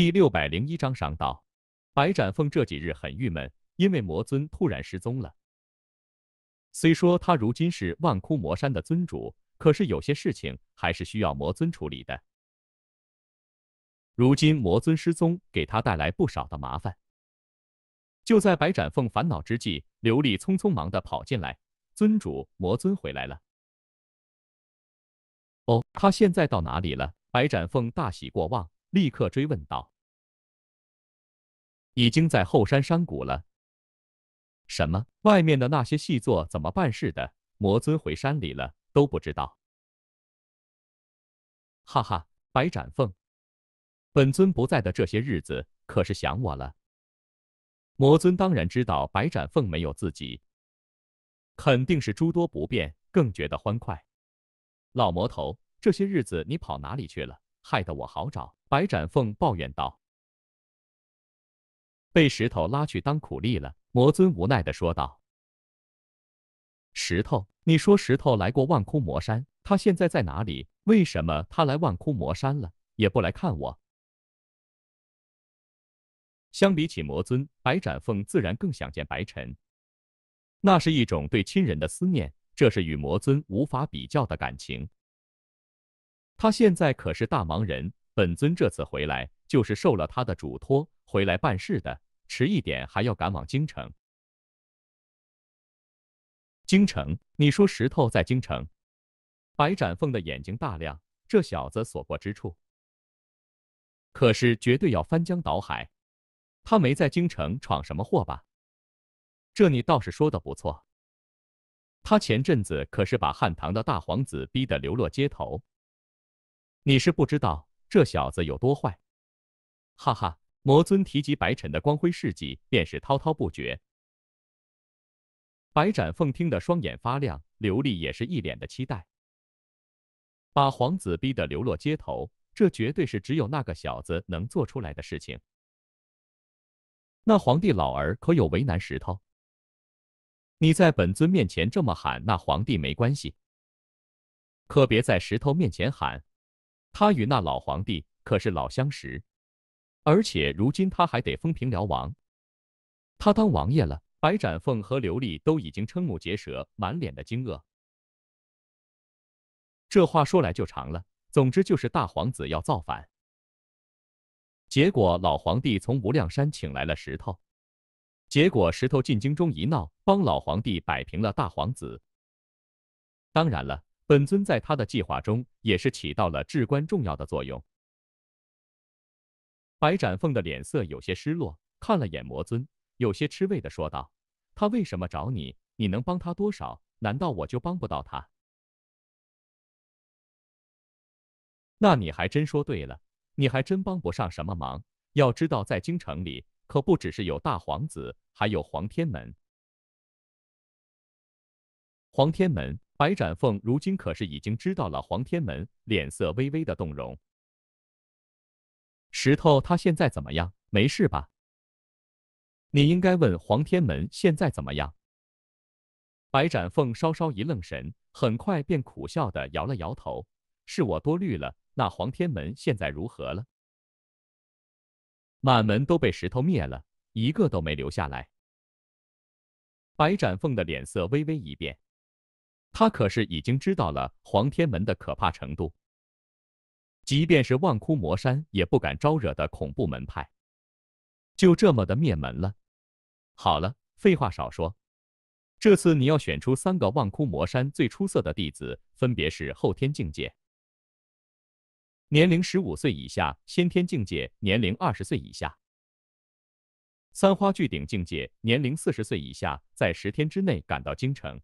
第六百零一章上道。白展凤这几日很郁闷，因为魔尊突然失踪了。虽说他如今是万窟魔山的尊主，可是有些事情还是需要魔尊处理的。如今魔尊失踪，给他带来不少的麻烦。就在白展凤烦恼之际，刘丽匆匆忙的跑进来：“尊主，魔尊回来了。”“哦，他现在到哪里了？”白展凤大喜过望。立刻追问道：“已经在后山山谷了。什么？外面的那些细作怎么办事的？魔尊回山里了都不知道。哈哈，白展凤，本尊不在的这些日子，可是想我了。魔尊当然知道白展凤没有自己，肯定是诸多不便，更觉得欢快。老魔头，这些日子你跑哪里去了？害得我好找。”白展凤抱怨道：“被石头拉去当苦力了。”魔尊无奈的说道：“石头，你说石头来过万窟魔山，他现在在哪里？为什么他来万窟魔山了也不来看我？”相比起魔尊，白展凤自然更想见白晨。那是一种对亲人的思念，这是与魔尊无法比较的感情。他现在可是大忙人。本尊这次回来就是受了他的嘱托回来办事的，迟一点还要赶往京城。京城？你说石头在京城？白展凤的眼睛大亮，这小子所过之处，可是绝对要翻江倒海。他没在京城闯什么祸吧？这你倒是说的不错。他前阵子可是把汉唐的大皇子逼得流落街头。你是不知道。这小子有多坏？哈哈！魔尊提及白尘的光辉事迹，便是滔滔不绝。白展凤听得双眼发亮，刘丽也是一脸的期待。把皇子逼得流落街头，这绝对是只有那个小子能做出来的事情。那皇帝老儿可有为难石头？你在本尊面前这么喊，那皇帝没关系，可别在石头面前喊。他与那老皇帝可是老相识，而且如今他还得封平辽王，他当王爷了。白展凤和刘丽都已经瞠目结舌，满脸的惊愕。这话说来就长了，总之就是大皇子要造反，结果老皇帝从无量山请来了石头，结果石头进京中一闹，帮老皇帝摆平了大皇子。当然了。本尊在他的计划中也是起到了至关重要的作用。白展凤的脸色有些失落，看了眼魔尊，有些吃味的说道：“他为什么找你？你能帮他多少？难道我就帮不到他？”那你还真说对了，你还真帮不上什么忙。要知道，在京城里可不只是有大皇子，还有黄天门。黄天门。白展凤如今可是已经知道了黄天门脸色微微的动容。石头他现在怎么样？没事吧？你应该问黄天门现在怎么样。白展凤稍稍一愣神，很快便苦笑的摇了摇头：“是我多虑了。那黄天门现在如何了？”满门都被石头灭了，一个都没留下来。白展凤的脸色微微一变。他可是已经知道了黄天门的可怕程度，即便是万窟魔山也不敢招惹的恐怖门派，就这么的灭门了。好了，废话少说，这次你要选出三个万窟魔山最出色的弟子，分别是后天境界，年龄十五岁以下；先天境界，年龄二十岁以下；三花聚顶境界，年龄四十岁以下，在十天之内赶到京城。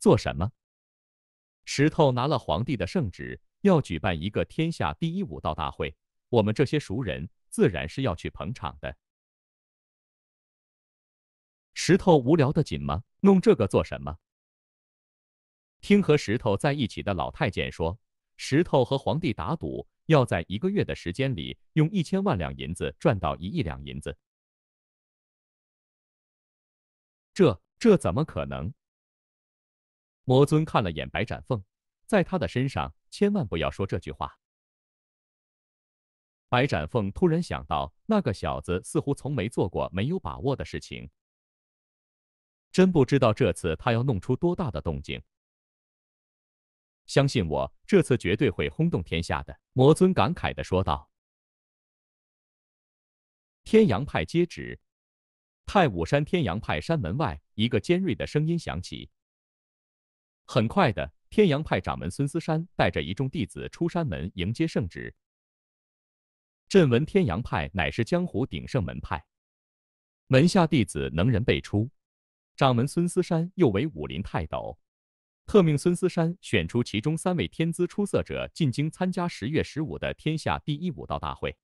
做什么？石头拿了皇帝的圣旨，要举办一个天下第一武道大会，我们这些熟人自然是要去捧场的。石头无聊的紧吗？弄这个做什么？听和石头在一起的老太监说，石头和皇帝打赌，要在一个月的时间里用一千万两银子赚到一亿两银子。这这怎么可能？魔尊看了眼白展凤，在他的身上千万不要说这句话。白展凤突然想到，那个小子似乎从没做过没有把握的事情，真不知道这次他要弄出多大的动静。相信我，这次绝对会轰动天下的。魔尊感慨的说道。天阳派接旨，太武山天阳派山门外，一个尖锐的声音响起。很快的，天阳派掌门孙思山带着一众弟子出山门迎接圣旨。朕闻天阳派乃是江湖鼎盛门派，门下弟子能人辈出，掌门孙思山又为武林泰斗，特命孙思山选出其中三位天资出色者进京参加十月十五的天下第一武道大会。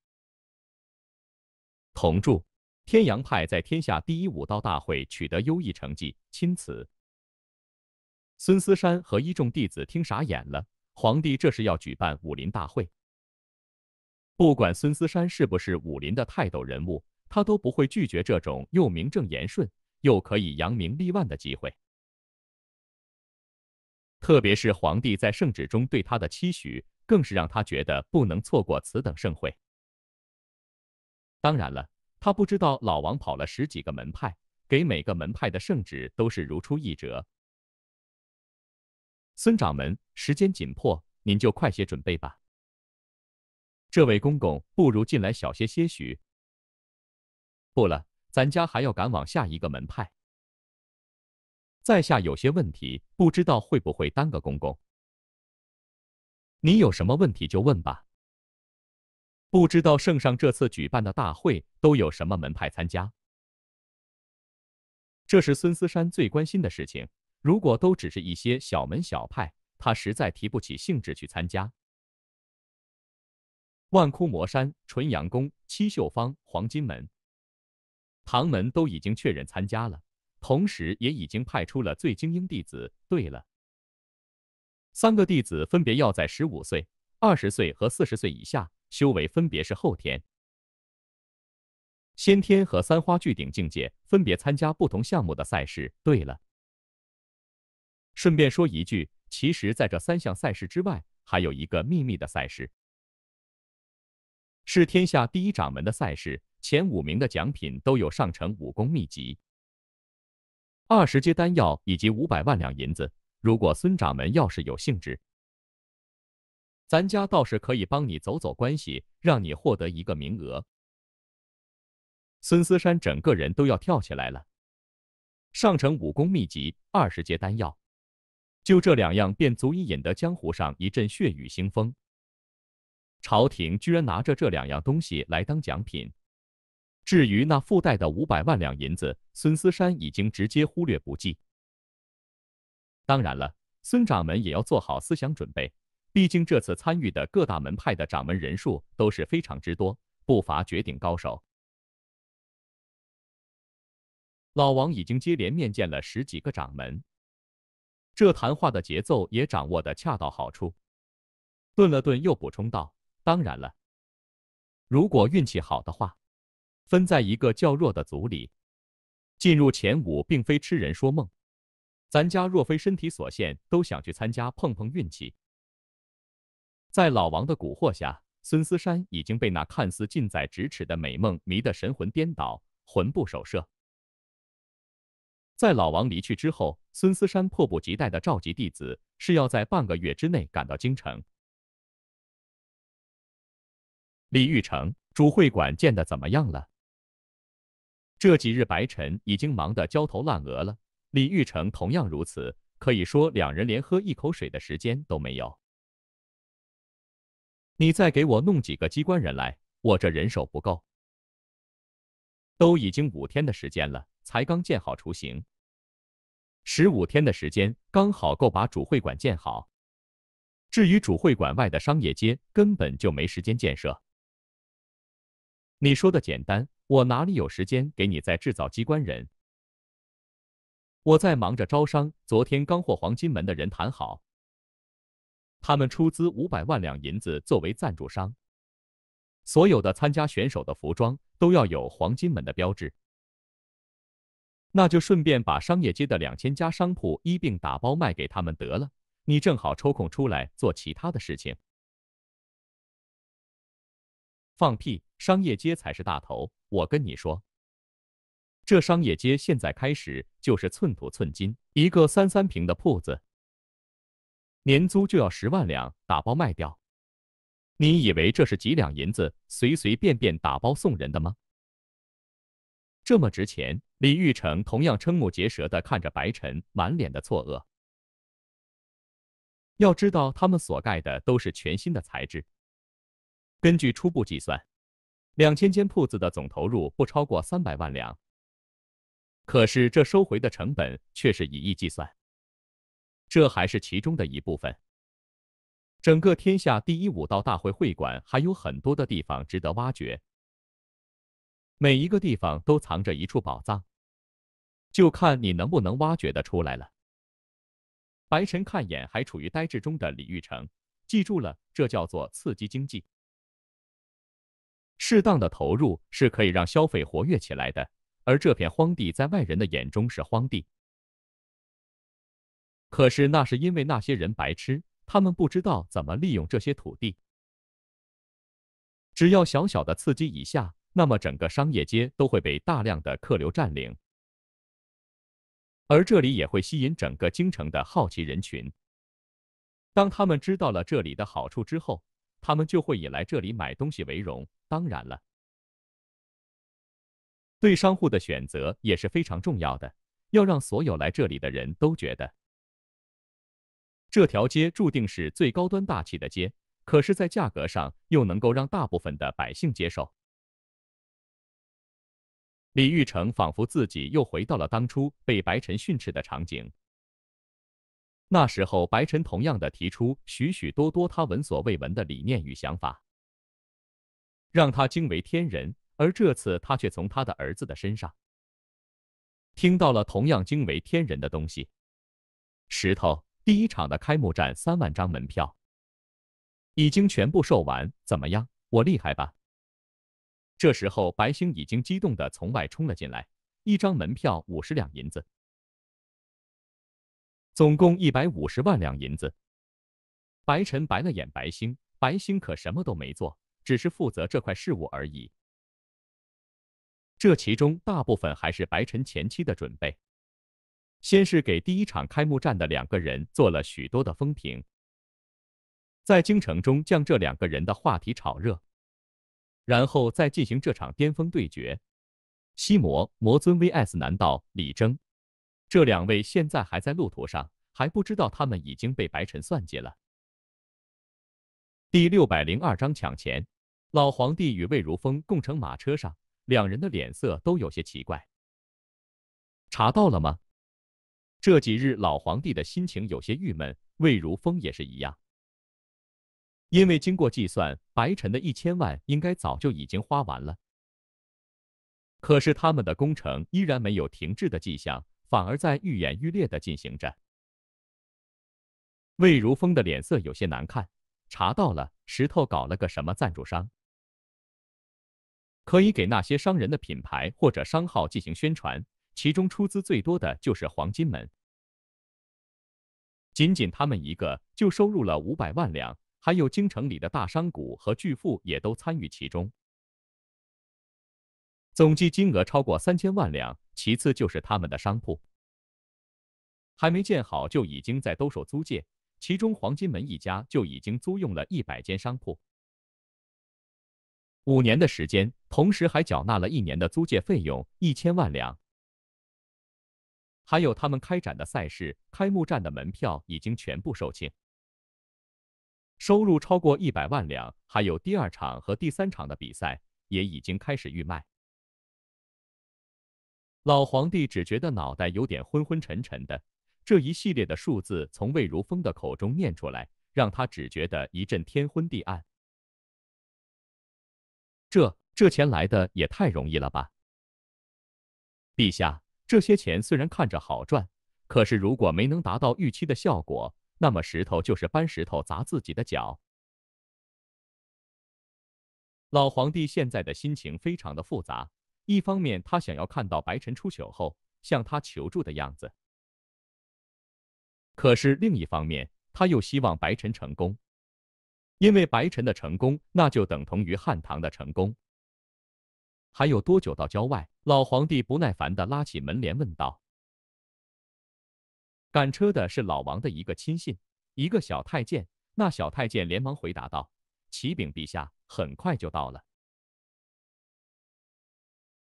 同祝天阳派在天下第一武道大会取得优异成绩，钦此。孙思山和一众弟子听傻眼了，皇帝这是要举办武林大会。不管孙思山是不是武林的泰斗人物，他都不会拒绝这种又名正言顺又可以扬名立万的机会。特别是皇帝在圣旨中对他的期许，更是让他觉得不能错过此等盛会。当然了，他不知道老王跑了十几个门派，给每个门派的圣旨都是如出一辙。孙掌门，时间紧迫，您就快些准备吧。这位公公，不如进来小歇些许。不了，咱家还要赶往下一个门派。在下有些问题，不知道会不会耽搁公公。你有什么问题就问吧。不知道圣上这次举办的大会都有什么门派参加？这是孙思山最关心的事情。如果都只是一些小门小派，他实在提不起兴致去参加。万窟魔山、纯阳宫、七秀坊、黄金门、唐门都已经确认参加了，同时也已经派出了最精英弟子。对了，三个弟子分别要在十五岁、二十岁和四十岁以下，修为分别是后天、先天和三花聚顶境界，分别参加不同项目的赛事。对了。顺便说一句，其实在这三项赛事之外，还有一个秘密的赛事，是天下第一掌门的赛事。前五名的奖品都有上乘武功秘籍、二十阶丹药以及五百万两银子。如果孙掌门要是有兴致，咱家倒是可以帮你走走关系，让你获得一个名额。孙思山整个人都要跳起来了，上乘武功秘籍、二十阶丹药。就这两样便足以引得江湖上一阵血雨腥风。朝廷居然拿着这两样东西来当奖品，至于那附带的五百万两银子，孙思山已经直接忽略不计。当然了，孙掌门也要做好思想准备，毕竟这次参与的各大门派的掌门人数都是非常之多，不乏绝顶高手。老王已经接连面见了十几个掌门。这谈话的节奏也掌握得恰到好处，顿了顿又补充道：“当然了，如果运气好的话，分在一个较弱的组里，进入前五并非痴人说梦。咱家若非身体所限，都想去参加碰碰运气。”在老王的蛊惑下，孙思山已经被那看似近在咫尺的美梦迷得神魂颠倒，魂不守舍。在老王离去之后，孙思山迫不及待的召集弟子，是要在半个月之内赶到京城。李玉成，主会馆建的怎么样了？这几日白晨已经忙得焦头烂额了，李玉成同样如此，可以说两人连喝一口水的时间都没有。你再给我弄几个机关人来，我这人手不够。都已经五天的时间了。才刚建好雏形，十五天的时间刚好够把主会馆建好。至于主会馆外的商业街，根本就没时间建设。你说的简单，我哪里有时间给你再制造机关人？我在忙着招商，昨天刚获黄金门的人谈好，他们出资五百万两银子作为赞助商，所有的参加选手的服装都要有黄金门的标志。那就顺便把商业街的两千家商铺一并打包卖给他们得了，你正好抽空出来做其他的事情。放屁，商业街才是大头！我跟你说，这商业街现在开始就是寸土寸金，一个三三平的铺子，年租就要十万两，打包卖掉，你以为这是几两银子，随随便便打包送人的吗？这么值钱？李玉成同样瞠目结舌的看着白晨，满脸的错愕。要知道，他们所盖的都是全新的材质。根据初步计算，两千间铺子的总投入不超过三百万两。可是这收回的成本却是以亿计算，这还是其中的一部分。整个天下第一武道大会会馆还有很多的地方值得挖掘。每一个地方都藏着一处宝藏，就看你能不能挖掘的出来了。白晨看眼还处于呆滞中的李玉成，记住了，这叫做刺激经济。适当的投入是可以让消费活跃起来的。而这片荒地在外人的眼中是荒地，可是那是因为那些人白痴，他们不知道怎么利用这些土地。只要小小的刺激一下。那么整个商业街都会被大量的客流占领，而这里也会吸引整个京城的好奇人群。当他们知道了这里的好处之后，他们就会以来这里买东西为荣。当然了，对商户的选择也是非常重要的，要让所有来这里的人都觉得这条街注定是最高端大气的街，可是，在价格上又能够让大部分的百姓接受。李玉成仿佛自己又回到了当初被白晨训斥的场景。那时候，白晨同样的提出许许多多他闻所未闻的理念与想法，让他惊为天人。而这次，他却从他的儿子的身上听到了同样惊为天人的东西。石头，第一场的开幕战，三万张门票已经全部售完，怎么样？我厉害吧？这时候，白星已经激动的从外冲了进来。一张门票五十两银子，总共一百五十万两银子。白晨白了眼白星，白星可什么都没做，只是负责这块事务而已。这其中大部分还是白晨前期的准备，先是给第一场开幕战的两个人做了许多的风评，在京城中将这两个人的话题炒热。然后再进行这场巅峰对决，西魔魔尊 vs 南道李征，这两位现在还在路途上，还不知道他们已经被白尘算计了。第六百零二章抢钱。老皇帝与魏如风共乘马车上，两人的脸色都有些奇怪。查到了吗？这几日老皇帝的心情有些郁闷，魏如风也是一样。因为经过计算，白晨的一千万应该早就已经花完了。可是他们的工程依然没有停滞的迹象，反而在愈演愈烈地进行着。魏如风的脸色有些难看，查到了，石头搞了个什么赞助商，可以给那些商人的品牌或者商号进行宣传，其中出资最多的就是黄金门，仅仅他们一个就收入了五百万两。还有京城里的大商贾和巨富也都参与其中，总计金额超过三千万两。其次就是他们的商铺，还没建好就已经在兜售租借，其中黄金门一家就已经租用了一百间商铺，五年的时间，同时还缴纳了一年的租借费用一千万两。还有他们开展的赛事，开幕战的门票已经全部售罄。收入超过一百万两，还有第二场和第三场的比赛也已经开始预卖。老皇帝只觉得脑袋有点昏昏沉沉的，这一系列的数字从魏如风的口中念出来，让他只觉得一阵天昏地暗。这这钱来的也太容易了吧，陛下，这些钱虽然看着好赚，可是如果没能达到预期的效果，那么石头就是搬石头砸自己的脚。老皇帝现在的心情非常的复杂，一方面他想要看到白晨出糗后向他求助的样子，可是另一方面他又希望白晨成功，因为白晨的成功，那就等同于汉唐的成功。还有多久到郊外？老皇帝不耐烦的拉起门帘问道。赶车的是老王的一个亲信，一个小太监。那小太监连忙回答道：“启禀陛下，很快就到了。”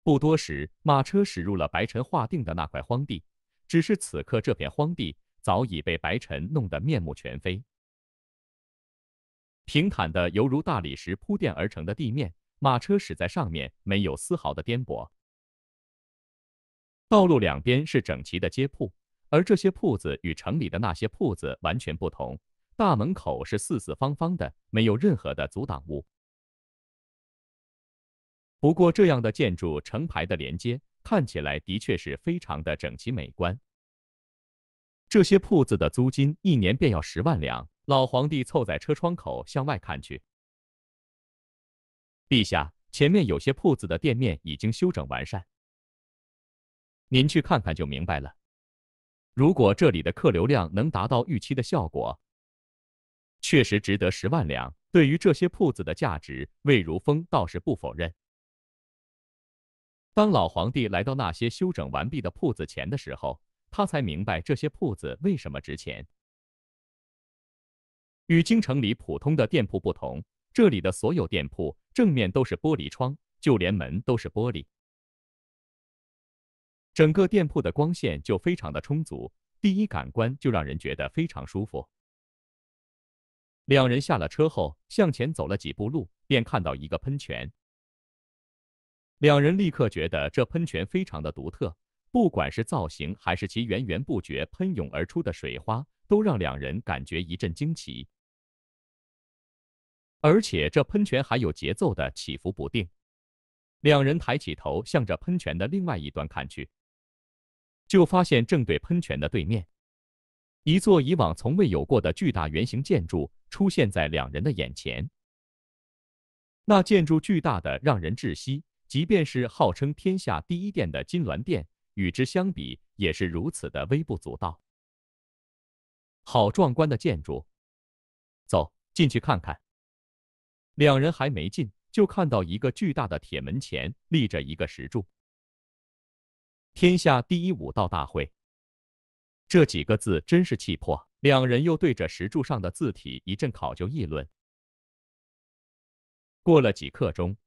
不多时，马车驶入了白尘划定的那块荒地。只是此刻，这片荒地早已被白尘弄得面目全非。平坦的犹如大理石铺垫而成的地面，马车驶在上面没有丝毫的颠簸。道路两边是整齐的街铺。而这些铺子与城里的那些铺子完全不同，大门口是四四方方的，没有任何的阻挡物。不过这样的建筑成排的连接，看起来的确是非常的整齐美观。这些铺子的租金一年便要十万两。老皇帝凑在车窗口向外看去，陛下，前面有些铺子的店面已经修整完善，您去看看就明白了。如果这里的客流量能达到预期的效果，确实值得十万两。对于这些铺子的价值，魏如风倒是不否认。当老皇帝来到那些修整完毕的铺子前的时候，他才明白这些铺子为什么值钱。与京城里普通的店铺不同，这里的所有店铺正面都是玻璃窗，就连门都是玻璃。整个店铺的光线就非常的充足，第一感官就让人觉得非常舒服。两人下了车后，向前走了几步路，便看到一个喷泉。两人立刻觉得这喷泉非常的独特，不管是造型还是其源源不绝喷涌而出的水花，都让两人感觉一阵惊奇。而且这喷泉还有节奏的起伏不定，两人抬起头向着喷泉的另外一端看去。就发现正对喷泉的对面，一座以往从未有过的巨大圆形建筑出现在两人的眼前。那建筑巨大的让人窒息，即便是号称天下第一殿的金銮殿，与之相比也是如此的微不足道。好壮观的建筑，走进去看看。两人还没进，就看到一个巨大的铁门前立着一个石柱。天下第一武道大会这几个字真是气魄。两人又对着石柱上的字体一阵考究议论，过了几刻钟，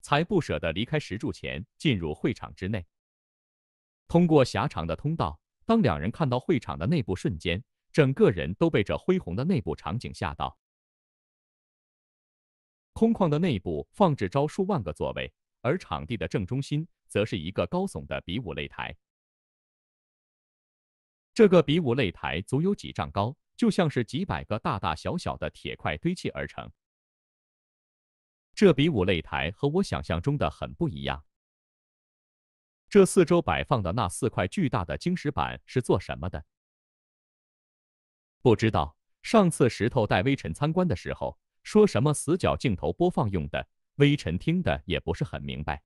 才不舍得离开石柱前，进入会场之内。通过狭长的通道，当两人看到会场的内部瞬间，整个人都被这恢宏的内部场景吓到。空旷的内部放置着数万个座位。而场地的正中心，则是一个高耸的比武擂台。这个比武擂台足有几丈高，就像是几百个大大小小的铁块堆砌而成。这比武擂台和我想象中的很不一样。这四周摆放的那四块巨大的晶石板是做什么的？不知道。上次石头带微尘参观的时候，说什么死角镜头播放用的。微臣听的也不是很明白。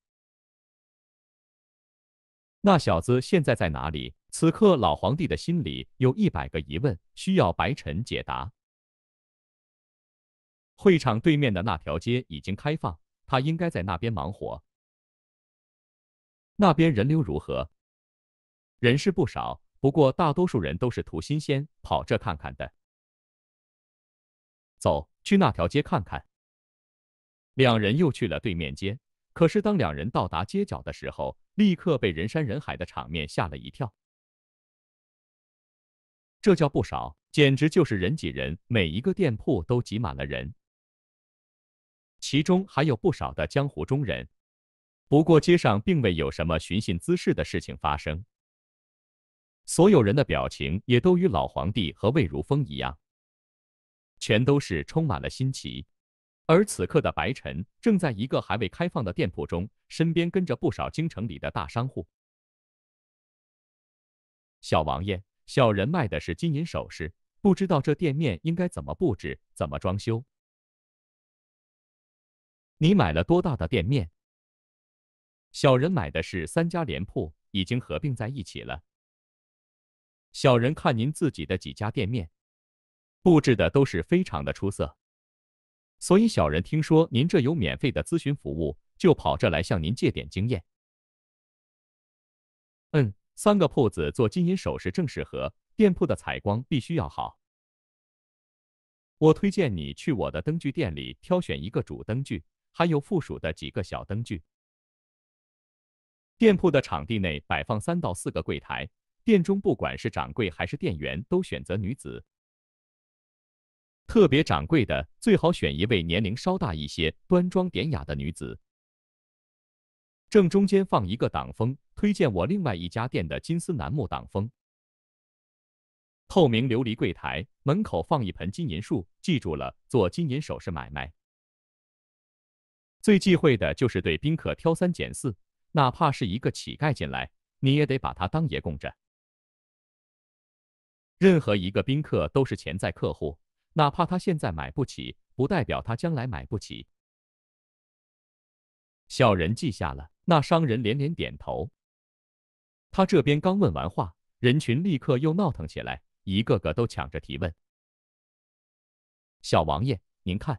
那小子现在在哪里？此刻老皇帝的心里有一百个疑问，需要白晨解答。会场对面的那条街已经开放，他应该在那边忙活。那边人流如何？人是不少，不过大多数人都是图新鲜，跑这看看的。走去那条街看看。两人又去了对面街，可是当两人到达街角的时候，立刻被人山人海的场面吓了一跳。这叫不少，简直就是人挤人，每一个店铺都挤满了人，其中还有不少的江湖中人。不过街上并未有什么寻衅滋事的事情发生，所有人的表情也都与老皇帝和魏如风一样，全都是充满了新奇。而此刻的白晨正在一个还未开放的店铺中，身边跟着不少京城里的大商户。小王爷，小人卖的是金银首饰，不知道这店面应该怎么布置，怎么装修？你买了多大的店面？小人买的是三家连铺，已经合并在一起了。小人看您自己的几家店面，布置的都是非常的出色。所以小人听说您这有免费的咨询服务，就跑这来向您借点经验。嗯，三个铺子做金银首饰正适合，店铺的采光必须要好。我推荐你去我的灯具店里挑选一个主灯具，还有附属的几个小灯具。店铺的场地内摆放三到四个柜台，店中不管是掌柜还是店员都选择女子。特别掌柜的最好选一位年龄稍大一些、端庄典雅的女子。正中间放一个挡风，推荐我另外一家店的金丝楠木挡风。透明琉璃柜台门口放一盆金银树。记住了，做金银首饰买卖，最忌讳的就是对宾客挑三拣四，哪怕是一个乞丐进来，你也得把他当爷供着。任何一个宾客都是潜在客户。哪怕他现在买不起，不代表他将来买不起。小人记下了。那商人连连点头。他这边刚问完话，人群立刻又闹腾起来，一个个都抢着提问。小王爷，您看，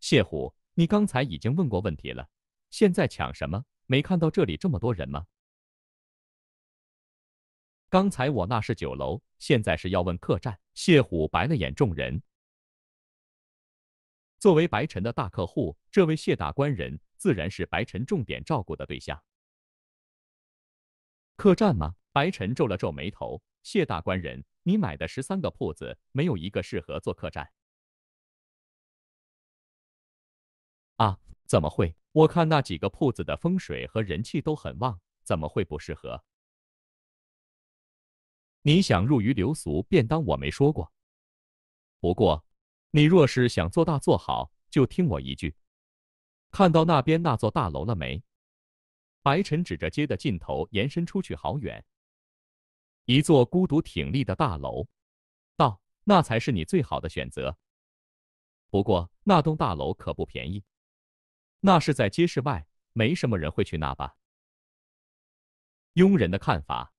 谢虎，你刚才已经问过问题了，现在抢什么？没看到这里这么多人吗？刚才我那是酒楼，现在是要问客栈。谢虎白了眼众人。作为白晨的大客户，这位谢大官人自然是白晨重点照顾的对象。客栈吗？白晨皱了皱眉头。谢大官人，你买的十三个铺子，没有一个适合做客栈。啊？怎么会？我看那几个铺子的风水和人气都很旺，怎么会不适合？你想入于流俗，便当我没说过。不过，你若是想做大做好，就听我一句。看到那边那座大楼了没？白沉指着街的尽头延伸出去好远，一座孤独挺立的大楼。道，那才是你最好的选择。不过，那栋大楼可不便宜。那是在街市外，没什么人会去那吧？佣人的看法。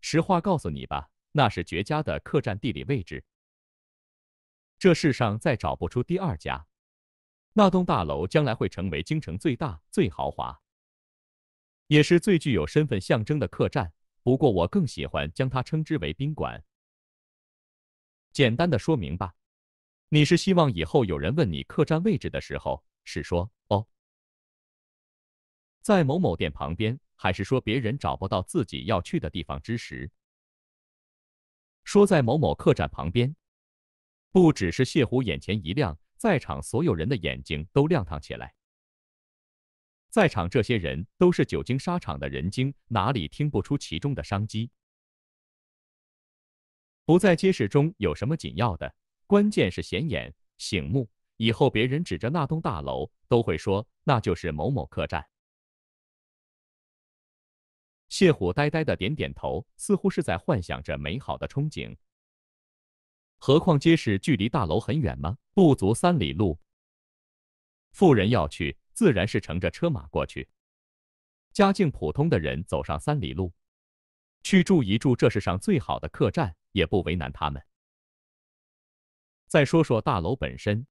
实话告诉你吧，那是绝佳的客栈地理位置，这世上再找不出第二家。那栋大楼将来会成为京城最大、最豪华，也是最具有身份象征的客栈。不过我更喜欢将它称之为宾馆。简单的说明吧，你是希望以后有人问你客栈位置的时候，是说哦，在某某店旁边。还是说别人找不到自己要去的地方之时，说在某某客栈旁边，不只是谢虎眼前一亮，在场所有人的眼睛都亮堂起来。在场这些人都是久经沙场的人精，哪里听不出其中的商机？不在街市中有什么紧要的，关键是显眼醒目，以后别人指着那栋大楼都会说那就是某某客栈。谢虎呆呆的点点头，似乎是在幻想着美好的憧憬。何况街市距离大楼很远吗？不足三里路。富人要去，自然是乘着车马过去；家境普通的人走上三里路，去住一住这世上最好的客栈，也不为难他们。再说说大楼本身，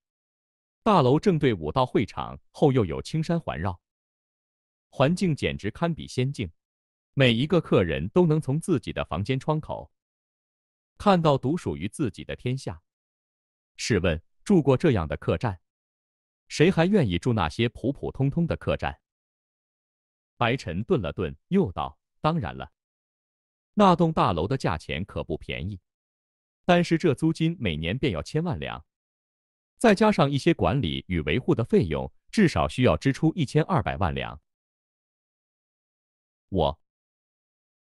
大楼正对武道会场，后又有青山环绕，环境简直堪比仙境。每一个客人都能从自己的房间窗口看到独属于自己的天下。试问，住过这样的客栈，谁还愿意住那些普普通通的客栈？白晨顿了顿，又道：“当然了，那栋大楼的价钱可不便宜，但是这租金每年便要千万两，再加上一些管理与维护的费用，至少需要支出一千二百万两。”我。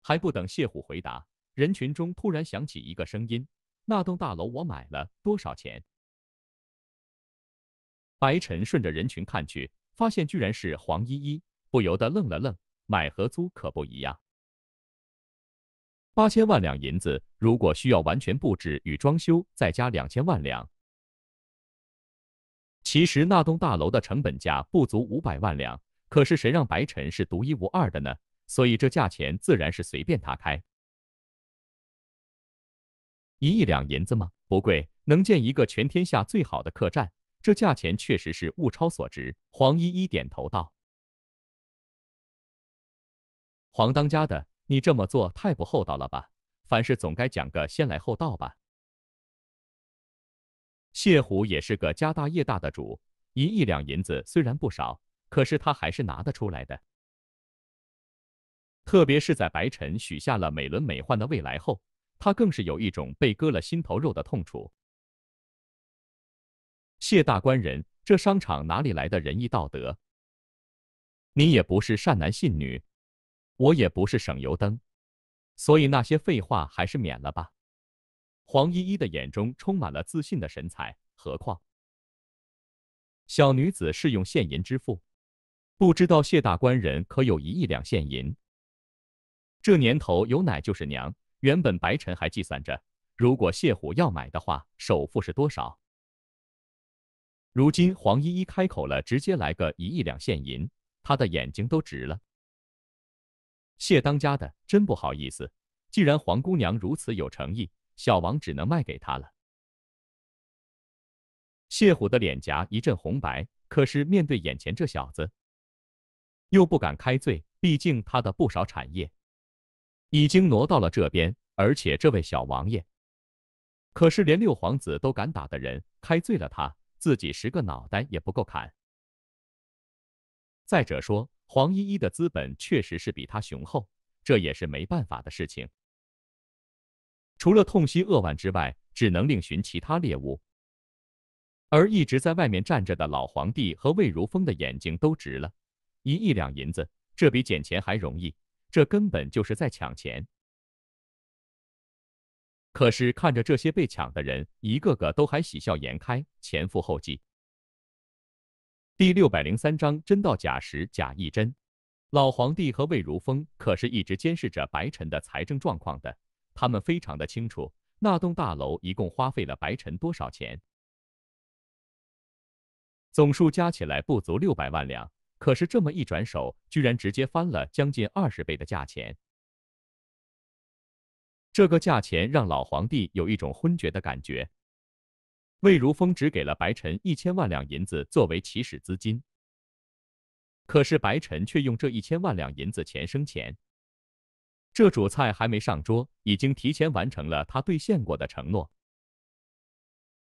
还不等谢虎回答，人群中突然响起一个声音：“那栋大楼我买了，多少钱？”白晨顺着人群看去，发现居然是黄依依，不由得愣了愣。买和租可不一样，八千万两银子，如果需要完全布置与装修，再加两千万两。其实那栋大楼的成本价不足五百万两，可是谁让白晨是独一无二的呢？所以这价钱自然是随便他开，一亿两银子吗？不贵，能建一个全天下最好的客栈，这价钱确实是物超所值。黄依依点头道：“黄当家的，你这么做太不厚道了吧？凡事总该讲个先来后到吧？”谢虎也是个家大业大的主，一亿两银子虽然不少，可是他还是拿得出来的。特别是在白晨许下了美轮美奂的未来后，他更是有一种被割了心头肉的痛楚。谢大官人，这商场哪里来的仁义道德？你也不是善男信女，我也不是省油灯，所以那些废话还是免了吧。黄依依的眼中充满了自信的神采。何况，小女子是用现银支付，不知道谢大官人可有一亿两现银？这年头有奶就是娘。原本白晨还计算着，如果谢虎要买的话，首付是多少？如今黄依依开口了，直接来个一亿两现银，他的眼睛都直了。谢当家的，真不好意思，既然黄姑娘如此有诚意，小王只能卖给她了。谢虎的脸颊一阵红白，可是面对眼前这小子，又不敢开罪，毕竟他的不少产业。已经挪到了这边，而且这位小王爷，可是连六皇子都敢打的人，开罪了他，自己十个脑袋也不够砍。再者说，黄依依的资本确实是比他雄厚，这也是没办法的事情。除了痛心扼腕之外，只能另寻其他猎物。而一直在外面站着的老皇帝和魏如风的眼睛都直了，一亿两银子，这比捡钱还容易。这根本就是在抢钱！可是看着这些被抢的人，一个个都还喜笑颜开，前赴后继。第六百零三章：真到假时假亦真。老皇帝和魏如风可是一直监视着白沉的财政状况的，他们非常的清楚，那栋大楼一共花费了白沉多少钱，总数加起来不足六百万两。可是这么一转手，居然直接翻了将近二十倍的价钱。这个价钱让老皇帝有一种昏厥的感觉。魏如风只给了白晨一千万两银子作为起始资金，可是白晨却用这一千万两银子钱生钱。这主菜还没上桌，已经提前完成了他兑现过的承诺，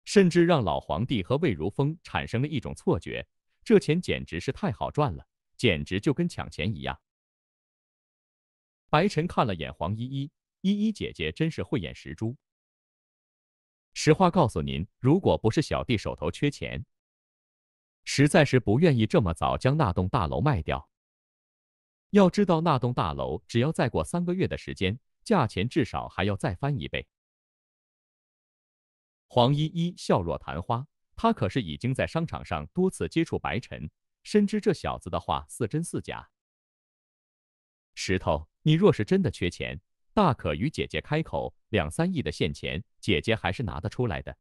甚至让老皇帝和魏如风产生了一种错觉。这钱简直是太好赚了，简直就跟抢钱一样。白晨看了眼黄依依，依依姐姐真是慧眼识珠。实话告诉您，如果不是小弟手头缺钱，实在是不愿意这么早将那栋大楼卖掉。要知道，那栋大楼只要再过三个月的时间，价钱至少还要再翻一倍。黄依依笑若昙花。他可是已经在商场上多次接触白晨，深知这小子的话似真似假。石头，你若是真的缺钱，大可与姐姐开口，两三亿的现钱，姐姐还是拿得出来的。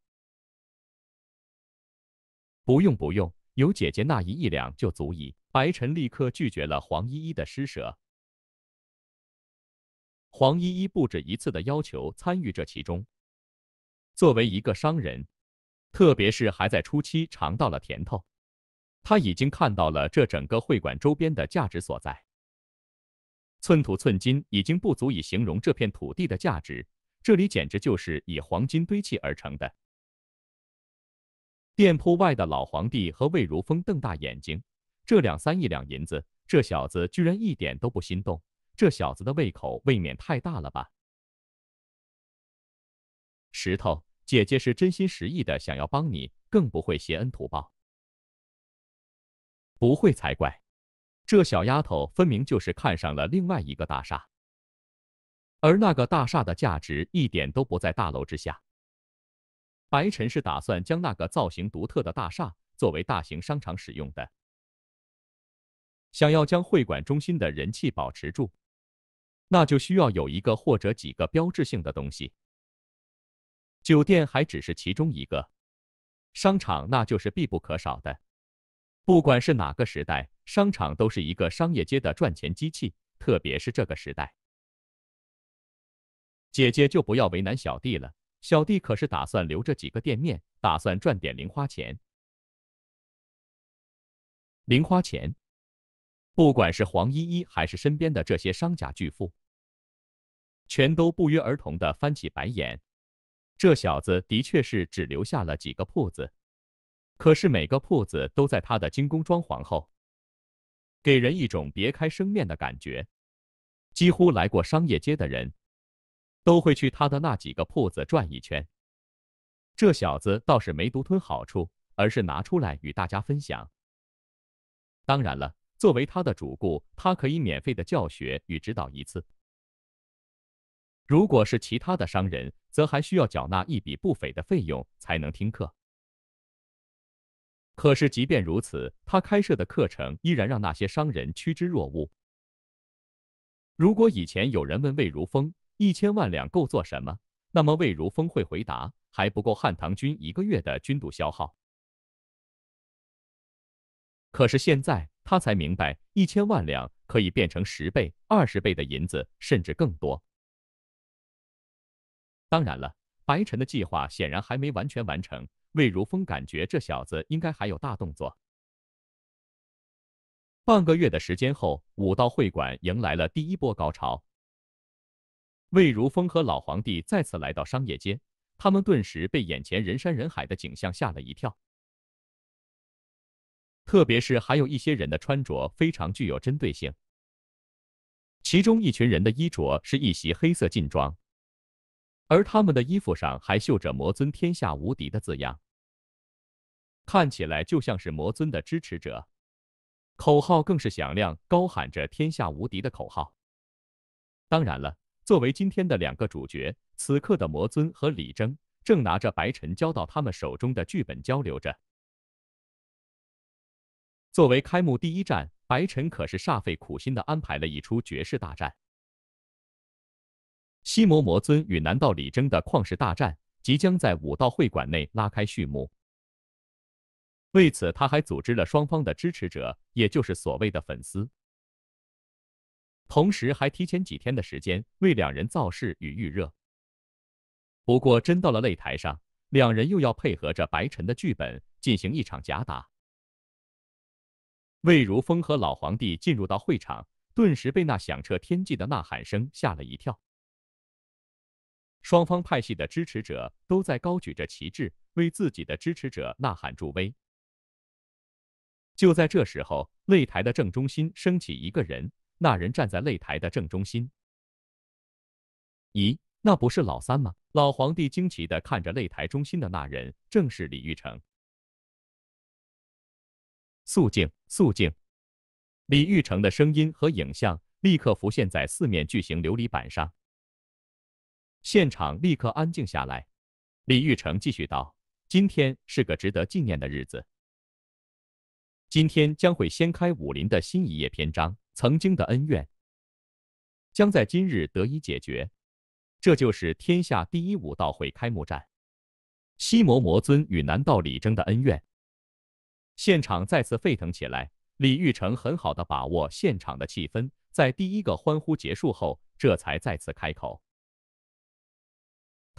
不用不用，有姐姐那一亿两就足矣。白晨立刻拒绝了黄依依的施舍。黄依依不止一次的要求参与这其中，作为一个商人。特别是还在初期尝到了甜头，他已经看到了这整个会馆周边的价值所在。寸土寸金已经不足以形容这片土地的价值，这里简直就是以黄金堆砌而成的。店铺外的老皇帝和魏如风瞪大眼睛，这两三亿两银子，这小子居然一点都不心动，这小子的胃口未免太大了吧？石头。姐姐是真心实意的想要帮你，更不会谢恩图报。不会才怪，这小丫头分明就是看上了另外一个大厦，而那个大厦的价值一点都不在大楼之下。白晨是打算将那个造型独特的大厦作为大型商场使用的。想要将会馆中心的人气保持住，那就需要有一个或者几个标志性的东西。酒店还只是其中一个，商场那就是必不可少的。不管是哪个时代，商场都是一个商业街的赚钱机器，特别是这个时代。姐姐就不要为难小弟了，小弟可是打算留着几个店面，打算赚点零花钱。零花钱，不管是黄依依还是身边的这些商贾巨富，全都不约而同的翻起白眼。这小子的确是只留下了几个铺子，可是每个铺子都在他的精工装潢后，给人一种别开生面的感觉。几乎来过商业街的人，都会去他的那几个铺子转一圈。这小子倒是没独吞好处，而是拿出来与大家分享。当然了，作为他的主顾，他可以免费的教学与指导一次。如果是其他的商人，则还需要缴纳一笔不菲的费用才能听课。可是，即便如此，他开设的课程依然让那些商人趋之若鹜。如果以前有人问魏如风一千万两够做什么，那么魏如风会回答还不够汉唐军一个月的军度消耗。可是现在他才明白，一千万两可以变成十倍、二十倍的银子，甚至更多。当然了，白晨的计划显然还没完全完成。魏如风感觉这小子应该还有大动作。半个月的时间后，武道会馆迎来了第一波高潮。魏如风和老皇帝再次来到商业街，他们顿时被眼前人山人海的景象吓了一跳。特别是还有一些人的穿着非常具有针对性，其中一群人的衣着是一袭黑色劲装。而他们的衣服上还绣着“魔尊天下无敌”的字样，看起来就像是魔尊的支持者，口号更是响亮，高喊着“天下无敌”的口号。当然了，作为今天的两个主角，此刻的魔尊和李征正拿着白晨交到他们手中的剧本交流着。作为开幕第一站，白晨可是煞费苦心的安排了一出绝世大战。西摩魔尊与南道李征的旷世大战即将在武道会馆内拉开序幕。为此，他还组织了双方的支持者，也就是所谓的粉丝，同时还提前几天的时间为两人造势与预热。不过，真到了擂台上，两人又要配合着白晨的剧本进行一场假打。魏如风和老皇帝进入到会场，顿时被那响彻天际的呐喊声吓了一跳。双方派系的支持者都在高举着旗帜，为自己的支持者呐喊助威。就在这时候，擂台的正中心升起一个人，那人站在擂台的正中心。咦，那不是老三吗？老皇帝惊奇地看着擂台中心的那人，正是李玉成。肃静，肃静！李玉成的声音和影像立刻浮现在四面巨型琉璃板上。现场立刻安静下来。李玉成继续道：“今天是个值得纪念的日子。今天将会掀开武林的新一页篇章，曾经的恩怨将在今日得以解决。这就是天下第一武道会开幕战，西魔魔尊与南道李征的恩怨。”现场再次沸腾起来。李玉成很好的把握现场的气氛，在第一个欢呼结束后，这才再次开口。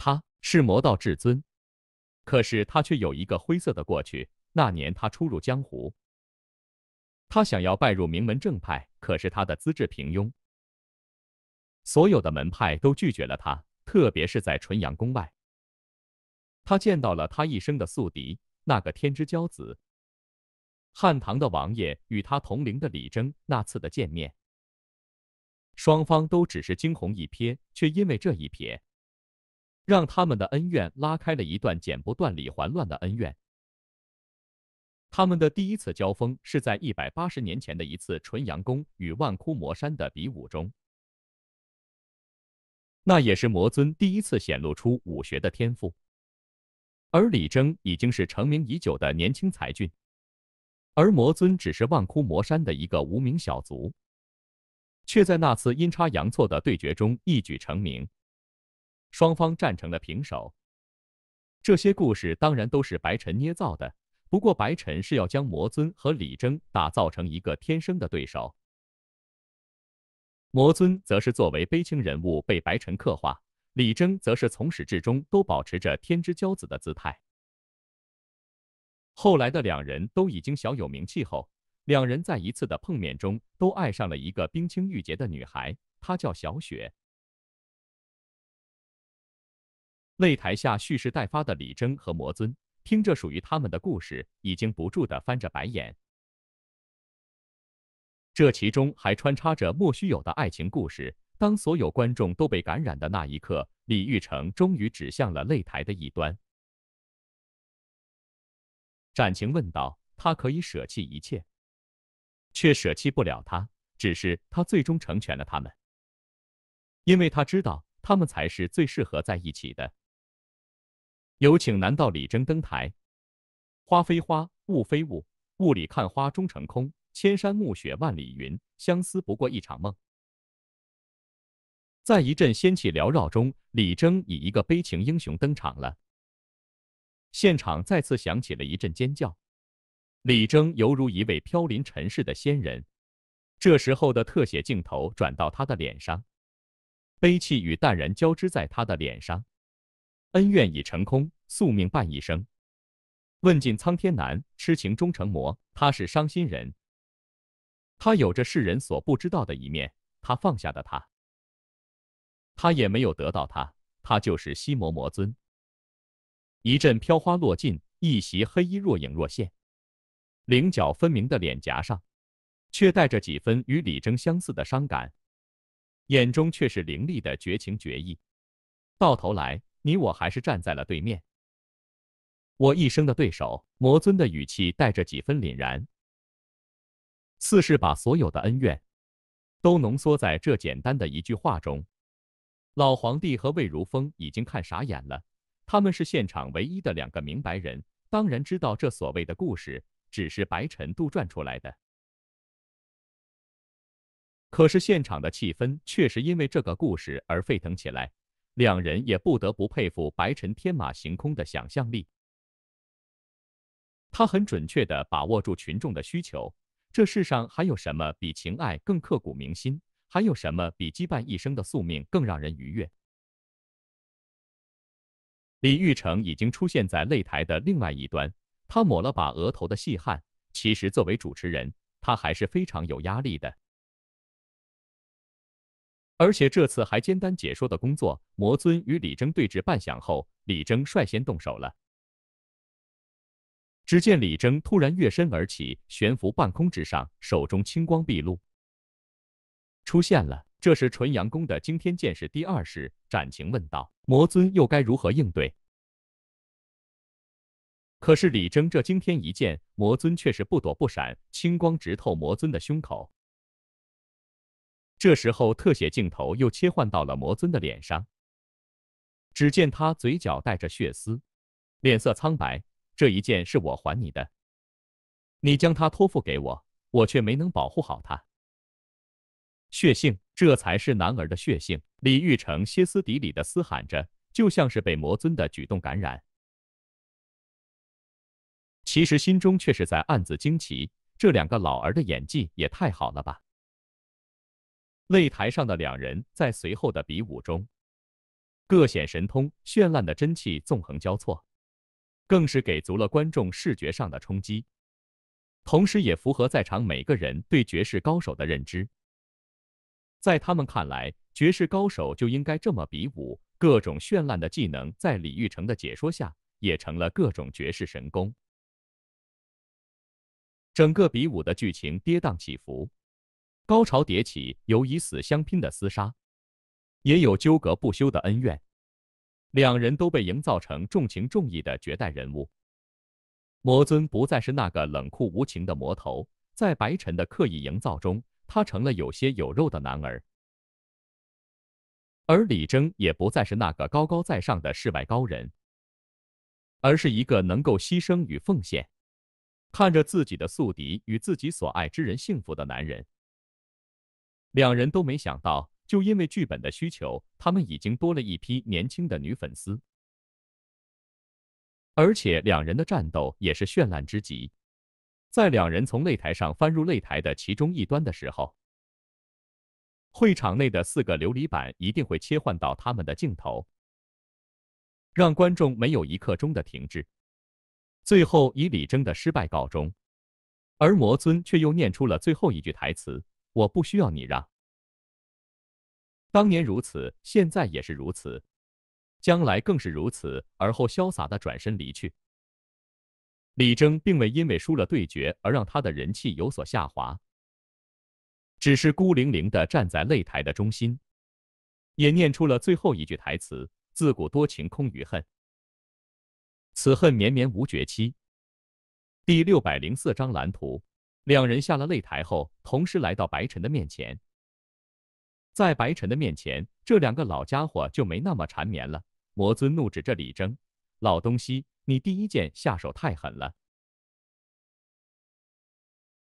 他是魔道至尊，可是他却有一个灰色的过去。那年他初入江湖，他想要拜入名门正派，可是他的资质平庸，所有的门派都拒绝了他。特别是在纯阳宫外，他见到了他一生的宿敌，那个天之骄子，汉唐的王爷，与他同龄的李征。那次的见面，双方都只是惊鸿一瞥，却因为这一瞥。让他们的恩怨拉开了一段剪不断、理还乱的恩怨。他们的第一次交锋是在一百八十年前的一次纯阳宫与万枯魔山的比武中，那也是魔尊第一次显露出武学的天赋，而李征已经是成名已久的年轻才俊，而魔尊只是万枯魔山的一个无名小卒，却在那次阴差阳错的对决中一举成名。双方战成了平手。这些故事当然都是白晨捏造的，不过白晨是要将魔尊和李征打造成一个天生的对手。魔尊则是作为悲情人物被白晨刻画，李征则是从始至终都保持着天之骄子的姿态。后来的两人都已经小有名气后，两人在一次的碰面中都爱上了一个冰清玉洁的女孩，她叫小雪。擂台下蓄势待发的李征和魔尊，听着属于他们的故事，已经不住的翻着白眼。这其中还穿插着莫须有的爱情故事。当所有观众都被感染的那一刻，李玉成终于指向了擂台的一端。展晴问道：“他可以舍弃一切，却舍弃不了他。只是他最终成全了他们，因为他知道他们才是最适合在一起的。”有请，难道李征登台？花非花，雾非雾，雾里看花终成空。千山暮雪，万里云，相思不过一场梦。在一阵仙气缭绕中，李征以一个悲情英雄登场了。现场再次响起了一阵尖叫。李征犹如一位飘临尘世的仙人。这时候的特写镜头转到他的脸上，悲戚与淡然交织在他的脸上。恩怨已成空，宿命伴一生。问尽苍天难，痴情终成魔。他是伤心人，他有着世人所不知道的一面。他放下的他，他也没有得到他。他就是西魔魔尊。一阵飘花落尽，一袭黑衣若隐若现，棱角分明的脸颊上，却带着几分与李征相似的伤感，眼中却是凌厉的绝情绝义。到头来。你我还是站在了对面，我一生的对手。魔尊的语气带着几分凛然，似是把所有的恩怨都浓缩在这简单的一句话中。老皇帝和魏如风已经看傻眼了，他们是现场唯一的两个明白人，当然知道这所谓的故事只是白晨杜撰出来的。可是现场的气氛确实因为这个故事而沸腾起来。两人也不得不佩服白晨天马行空的想象力。他很准确的把握住群众的需求。这世上还有什么比情爱更刻骨铭心？还有什么比羁绊一生的宿命更让人愉悦？李玉成已经出现在擂台的另外一端。他抹了把额头的细汗。其实作为主持人，他还是非常有压力的。而且这次还兼担解说的工作。魔尊与李征对峙半晌后，李征率先动手了。只见李征突然跃身而起，悬浮半空之上，手中青光毕露，出现了。这是纯阳宫的惊天剑士第二式“斩情问道”。魔尊又该如何应对？可是李征这惊天一剑，魔尊却是不躲不闪，青光直透魔尊的胸口。这时候，特写镜头又切换到了魔尊的脸上。只见他嘴角带着血丝，脸色苍白。这一剑是我还你的，你将他托付给我，我却没能保护好他。血性，这才是男儿的血性！李玉成歇斯底里的嘶喊着，就像是被魔尊的举动感染。其实心中却是在暗自惊奇，这两个老儿的演技也太好了吧。擂台上的两人在随后的比武中各显神通，绚烂的真气纵横交错，更是给足了观众视觉上的冲击，同时也符合在场每个人对绝世高手的认知。在他们看来，绝世高手就应该这么比武，各种绚烂的技能在李玉成的解说下也成了各种绝世神功。整个比武的剧情跌宕起伏。高潮迭起，有以死相拼的厮杀，也有纠葛不休的恩怨。两人都被营造成重情重义的绝代人物。魔尊不再是那个冷酷无情的魔头，在白尘的刻意营造中，他成了有些有肉的男儿。而李征也不再是那个高高在上的世外高人，而是一个能够牺牲与奉献，看着自己的宿敌与自己所爱之人幸福的男人。两人都没想到，就因为剧本的需求，他们已经多了一批年轻的女粉丝。而且两人的战斗也是绚烂之极，在两人从擂台上翻入擂台的其中一端的时候，会场内的四个琉璃板一定会切换到他们的镜头，让观众没有一刻钟的停滞。最后以李征的失败告终，而魔尊却又念出了最后一句台词。我不需要你让，当年如此，现在也是如此，将来更是如此。而后潇洒的转身离去。李征并未因为输了对决而让他的人气有所下滑，只是孤零零的站在擂台的中心，也念出了最后一句台词：“自古多情空余恨，此恨绵绵无绝期。”第六百零四章蓝图。两人下了擂台后，同时来到白晨的面前。在白晨的面前，这两个老家伙就没那么缠绵了。魔尊怒指着李征：“老东西，你第一剑下手太狠了。”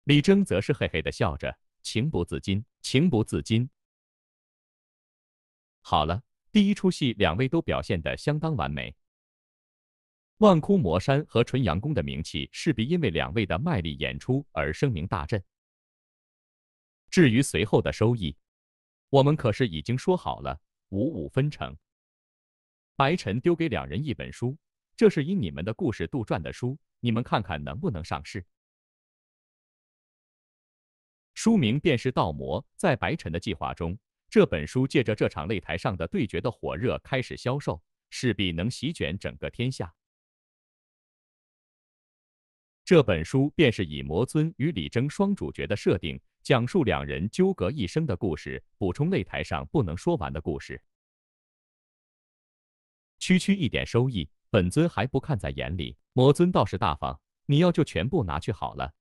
李征则是嘿嘿的笑着，情不自禁，情不自禁。好了，第一出戏，两位都表现的相当完美。万窟魔山和纯阳宫的名气势必因为两位的卖力演出而声名大振。至于随后的收益，我们可是已经说好了五五分成。白沉丢给两人一本书，这是以你们的故事杜撰的书，你们看看能不能上市。书名便是《道魔》。在白沉的计划中，这本书借着这场擂台上的对决的火热开始销售，势必能席卷整个天下。这本书便是以魔尊与李征双主角的设定，讲述两人纠葛一生的故事，补充擂台上不能说完的故事。区区一点收益，本尊还不看在眼里。魔尊倒是大方，你要就全部拿去好了。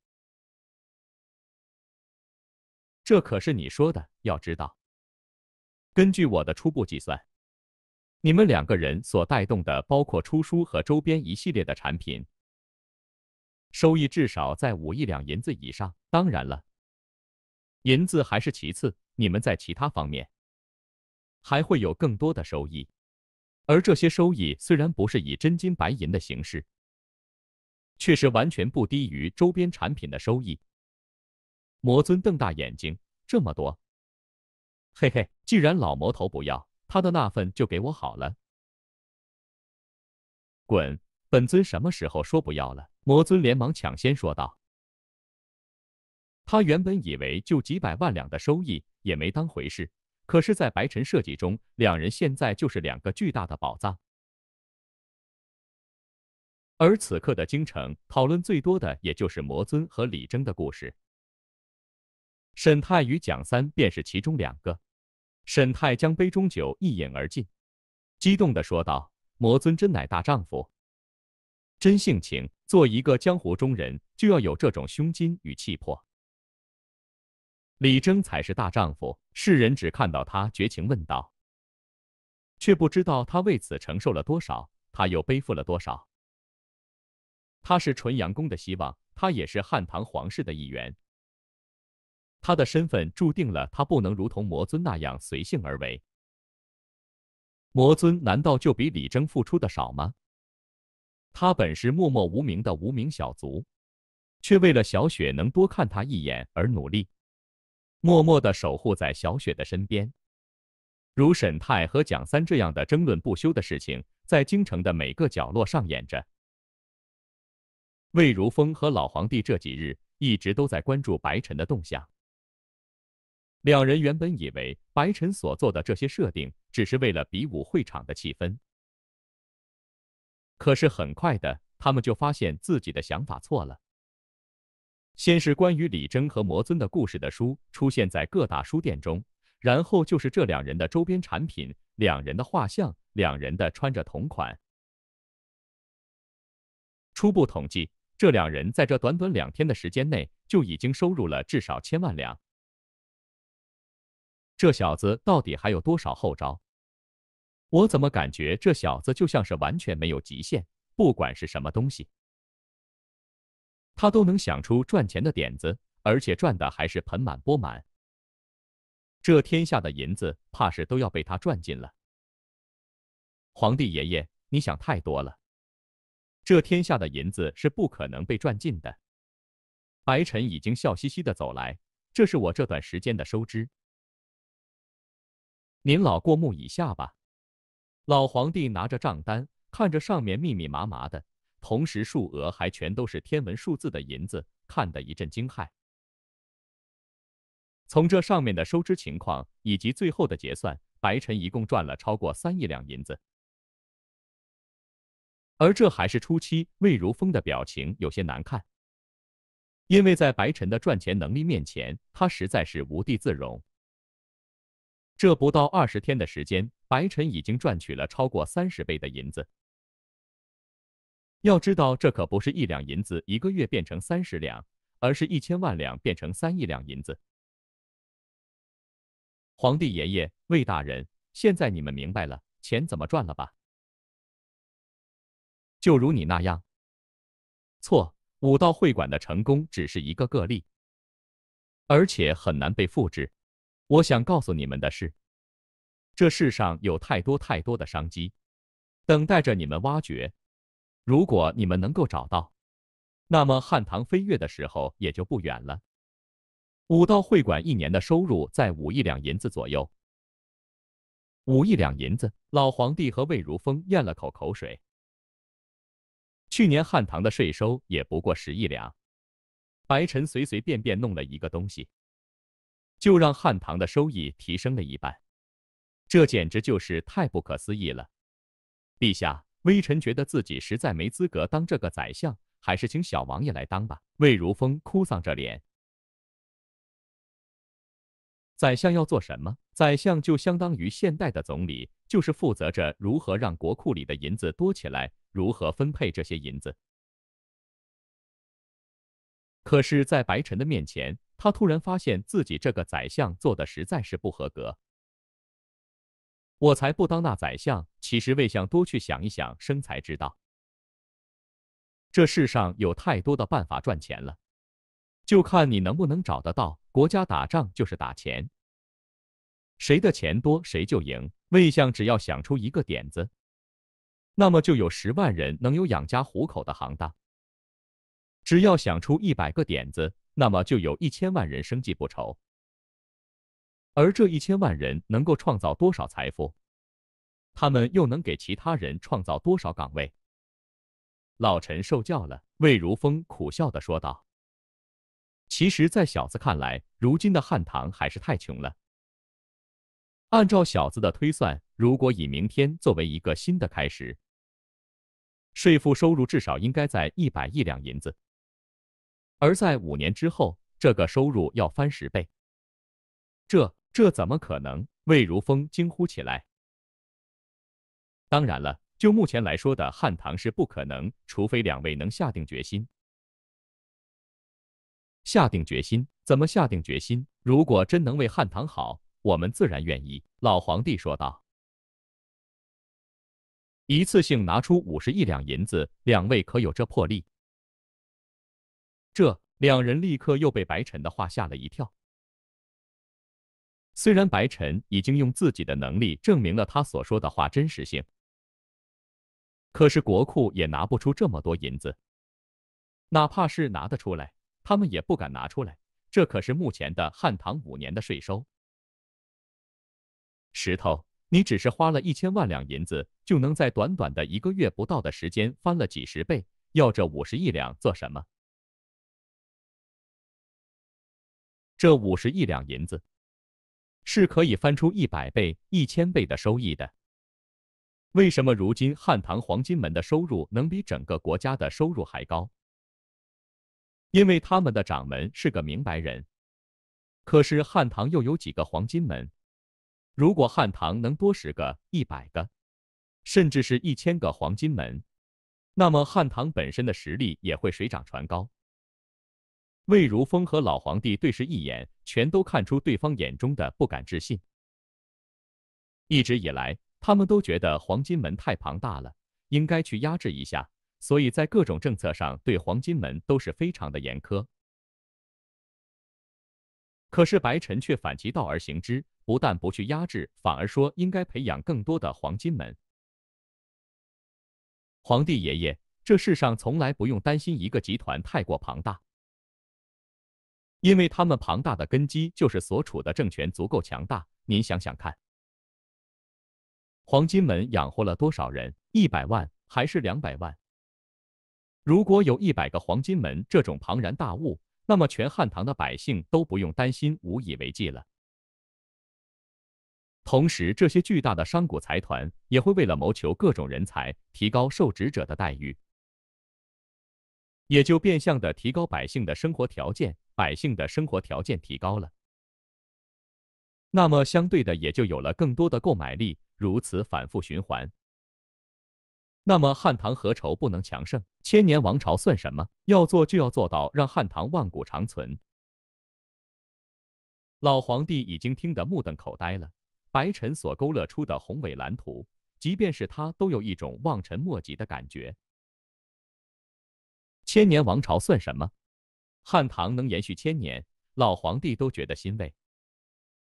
这可是你说的，要知道，根据我的初步计算，你们两个人所带动的，包括出书和周边一系列的产品。收益至少在五亿两银子以上，当然了，银子还是其次，你们在其他方面还会有更多的收益，而这些收益虽然不是以真金白银的形式，却是完全不低于周边产品的收益。魔尊瞪大眼睛，这么多，嘿嘿，既然老魔头不要他的那份，就给我好了。滚，本尊什么时候说不要了？魔尊连忙抢先说道：“他原本以为就几百万两的收益也没当回事，可是，在白尘设计中，两人现在就是两个巨大的宝藏。而此刻的京城，讨论最多的也就是魔尊和李征的故事。沈泰与蒋三便是其中两个。沈泰将杯中酒一饮而尽，激动的说道：‘魔尊真乃大丈夫，真性情。’”做一个江湖中人，就要有这种胸襟与气魄。李征才是大丈夫，世人只看到他绝情问道，却不知道他为此承受了多少，他又背负了多少。他是纯阳宫的希望，他也是汉唐皇室的一员。他的身份注定了他不能如同魔尊那样随性而为。魔尊难道就比李征付出的少吗？他本是默默无名的无名小卒，却为了小雪能多看他一眼而努力，默默的守护在小雪的身边。如沈泰和蒋三这样的争论不休的事情，在京城的每个角落上演着。魏如风和老皇帝这几日一直都在关注白晨的动向。两人原本以为白晨所做的这些设定，只是为了比武会场的气氛。可是很快的，他们就发现自己的想法错了。先是关于李征和魔尊的故事的书出现在各大书店中，然后就是这两人的周边产品、两人的画像、两人的穿着同款。初步统计，这两人在这短短两天的时间内就已经收入了至少千万两。这小子到底还有多少后招？我怎么感觉这小子就像是完全没有极限？不管是什么东西，他都能想出赚钱的点子，而且赚的还是盆满钵满。这天下的银子，怕是都要被他赚尽了。皇帝爷爷，你想太多了，这天下的银子是不可能被赚尽的。白晨已经笑嘻嘻的走来，这是我这段时间的收支，您老过目一下吧。老皇帝拿着账单，看着上面密密麻麻的，同时数额还全都是天文数字的银子，看得一阵惊骇。从这上面的收支情况以及最后的结算，白晨一共赚了超过三亿两银子，而这还是初期。魏如风的表情有些难看，因为在白晨的赚钱能力面前，他实在是无地自容。这不到二十天的时间，白晨已经赚取了超过三十倍的银子。要知道，这可不是一两银子一个月变成三十两，而是一千万两变成三亿两银子。皇帝爷爷，魏大人，现在你们明白了钱怎么赚了吧？就如你那样。错，武道会馆的成功只是一个个例，而且很难被复制。我想告诉你们的是，这世上有太多太多的商机，等待着你们挖掘。如果你们能够找到，那么汉唐飞跃的时候也就不远了。武道会馆一年的收入在五亿两银子左右。五亿两银子，老皇帝和魏如风咽了口口水。去年汉唐的税收也不过十亿两，白尘随随便便弄了一个东西。就让汉唐的收益提升了一半，这简直就是太不可思议了！陛下，微臣觉得自己实在没资格当这个宰相，还是请小王爷来当吧。魏如风哭丧着脸。宰相要做什么？宰相就相当于现代的总理，就是负责着如何让国库里的银子多起来，如何分配这些银子。可是，在白臣的面前。他突然发现自己这个宰相做的实在是不合格。我才不当那宰相。其实魏相多去想一想生财之道。这世上有太多的办法赚钱了，就看你能不能找得到。国家打仗就是打钱，谁的钱多谁就赢。魏相只要想出一个点子，那么就有十万人能有养家糊口的行当。只要想出一百个点子。那么就有一千万人生计不愁，而这一千万人能够创造多少财富？他们又能给其他人创造多少岗位？老陈受教了。”魏如风苦笑的说道。“其实，在小子看来，如今的汉唐还是太穷了。按照小子的推算，如果以明天作为一个新的开始，税赋收入至少应该在一百亿两银子。”而在五年之后，这个收入要翻十倍，这这怎么可能？魏如风惊呼起来。当然了，就目前来说的汉唐是不可能，除非两位能下定决心。下定决心？怎么下定决心？如果真能为汉唐好，我们自然愿意。老皇帝说道。一次性拿出五十亿两银子，两位可有这魄力？这两人立刻又被白晨的话吓了一跳。虽然白晨已经用自己的能力证明了他所说的话真实性，可是国库也拿不出这么多银子。哪怕是拿得出来，他们也不敢拿出来。这可是目前的汉唐五年的税收。石头，你只是花了一千万两银子，就能在短短的一个月不到的时间翻了几十倍，要这五十亿两做什么？这五十亿两银子，是可以翻出一百倍、一千倍的收益的。为什么如今汉唐黄金门的收入能比整个国家的收入还高？因为他们的掌门是个明白人。可是汉唐又有几个黄金门？如果汉唐能多十个、一百个，甚至是一千个黄金门，那么汉唐本身的实力也会水涨船高。魏如风和老皇帝对视一眼，全都看出对方眼中的不敢置信。一直以来，他们都觉得黄金门太庞大了，应该去压制一下，所以在各种政策上对黄金门都是非常的严苛。可是白尘却反其道而行之，不但不去压制，反而说应该培养更多的黄金门。皇帝爷爷，这世上从来不用担心一个集团太过庞大。因为他们庞大的根基就是所处的政权足够强大。您想想看，黄金门养活了多少人？一百万还是两百万？如果有一百个黄金门这种庞然大物，那么全汉唐的百姓都不用担心无以为继了。同时，这些巨大的商贾财团也会为了谋求各种人才，提高受职者的待遇。也就变相的提高百姓的生活条件，百姓的生活条件提高了，那么相对的也就有了更多的购买力，如此反复循环，那么汉唐何愁不能强盛？千年王朝算什么？要做就要做到让汉唐万古长存。老皇帝已经听得目瞪口呆了，白臣所勾勒出的宏伟蓝图，即便是他都有一种望尘莫及的感觉。千年王朝算什么？汉唐能延续千年，老皇帝都觉得欣慰。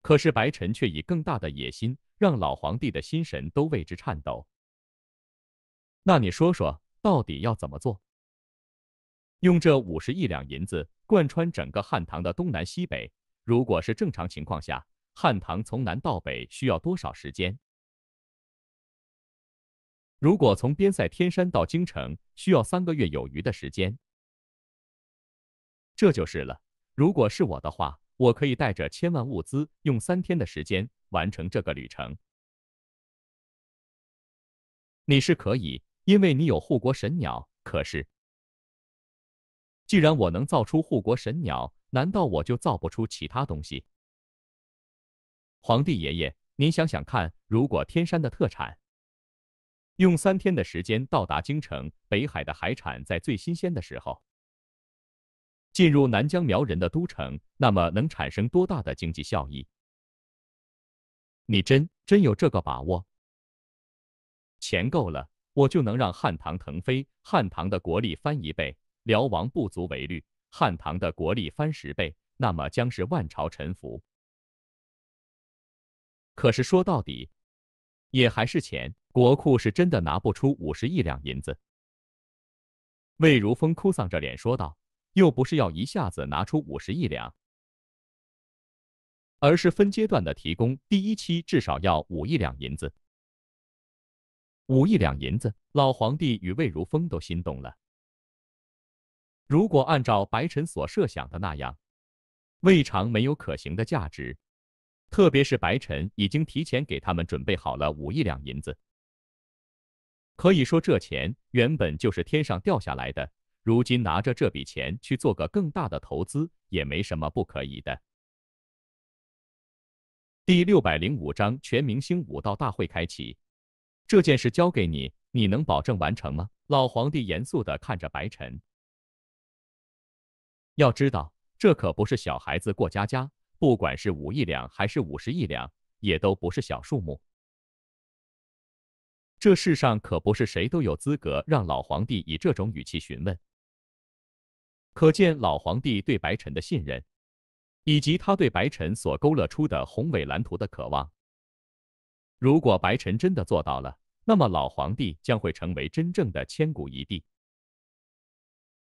可是白臣却以更大的野心，让老皇帝的心神都为之颤抖。那你说说，到底要怎么做？用这五十亿两银子贯穿整个汉唐的东南西北？如果是正常情况下，汉唐从南到北需要多少时间？如果从边塞天山到京城需要三个月有余的时间，这就是了。如果是我的话，我可以带着千万物资，用三天的时间完成这个旅程。你是可以，因为你有护国神鸟。可是，既然我能造出护国神鸟，难道我就造不出其他东西？皇帝爷爷，您想想看，如果天山的特产……用三天的时间到达京城北海的海产在最新鲜的时候进入南疆苗人的都城，那么能产生多大的经济效益？你真真有这个把握？钱够了，我就能让汉唐腾飞，汉唐的国力翻一倍，辽王不足为虑；汉唐的国力翻十倍，那么将是万朝臣服。可是说到底，也还是钱。国库是真的拿不出五十亿两银子，魏如风哭丧着脸说道：“又不是要一下子拿出五十亿两，而是分阶段的提供，第一期至少要五亿两银子。”五亿两银子，老皇帝与魏如风都心动了。如果按照白臣所设想的那样，未尝没有可行的价值，特别是白臣已经提前给他们准备好了五亿两银子。可以说，这钱原本就是天上掉下来的。如今拿着这笔钱去做个更大的投资，也没什么不可以的。第六百零五章：全明星武道大会开启。这件事交给你，你能保证完成吗？老皇帝严肃的看着白晨。要知道，这可不是小孩子过家家。不管是五亿两还是五十亿两，也都不是小数目。这世上可不是谁都有资格让老皇帝以这种语气询问，可见老皇帝对白臣的信任，以及他对白臣所勾勒出的宏伟蓝图的渴望。如果白臣真的做到了，那么老皇帝将会成为真正的千古一帝，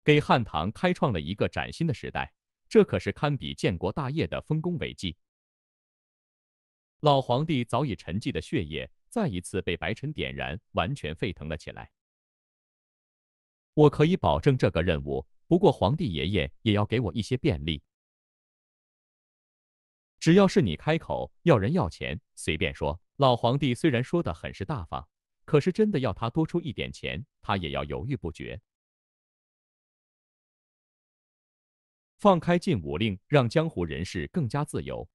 给汉唐开创了一个崭新的时代。这可是堪比建国大业的丰功伟绩。老皇帝早已沉寂的血液。再一次被白尘点燃，完全沸腾了起来。我可以保证这个任务，不过皇帝爷爷也要给我一些便利。只要是你开口要人要钱，随便说。老皇帝虽然说的很是大方，可是真的要他多出一点钱，他也要犹豫不决。放开禁武令，让江湖人士更加自由。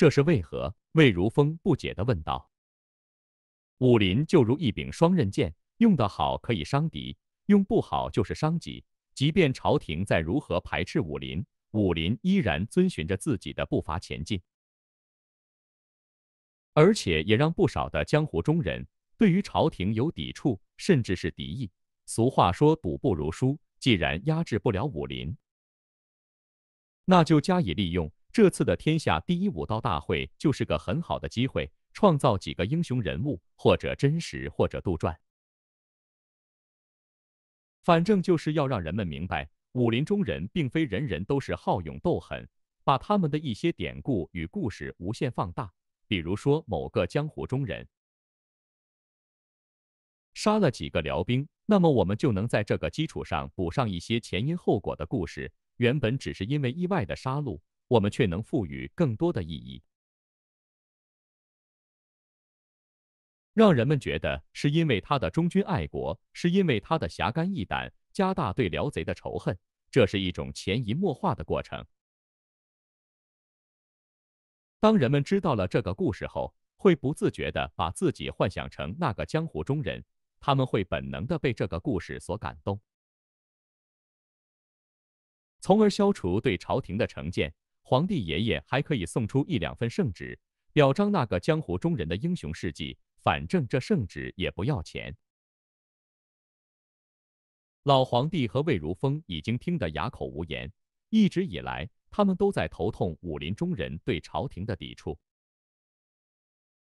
这是为何？魏如风不解的问道。武林就如一柄双刃剑，用得好可以伤敌，用不好就是伤己。即便朝廷再如何排斥武林，武林依然遵循着自己的步伐前进，而且也让不少的江湖中人对于朝廷有抵触，甚至是敌意。俗话说，赌不如输。既然压制不了武林，那就加以利用。这次的天下第一武道大会就是个很好的机会，创造几个英雄人物，或者真实，或者杜撰，反正就是要让人们明白，武林中人并非人人都是好勇斗狠。把他们的一些典故与故事无限放大，比如说某个江湖中人杀了几个辽兵，那么我们就能在这个基础上补上一些前因后果的故事。原本只是因为意外的杀戮。我们却能赋予更多的意义，让人们觉得是因为他的忠君爱国，是因为他的侠肝义胆，加大对辽贼的仇恨。这是一种潜移默化的过程。当人们知道了这个故事后，会不自觉的把自己幻想成那个江湖中人，他们会本能的被这个故事所感动，从而消除对朝廷的成见。皇帝爷爷还可以送出一两份圣旨，表彰那个江湖中人的英雄事迹。反正这圣旨也不要钱。老皇帝和魏如风已经听得哑口无言。一直以来，他们都在头痛武林中人对朝廷的抵触。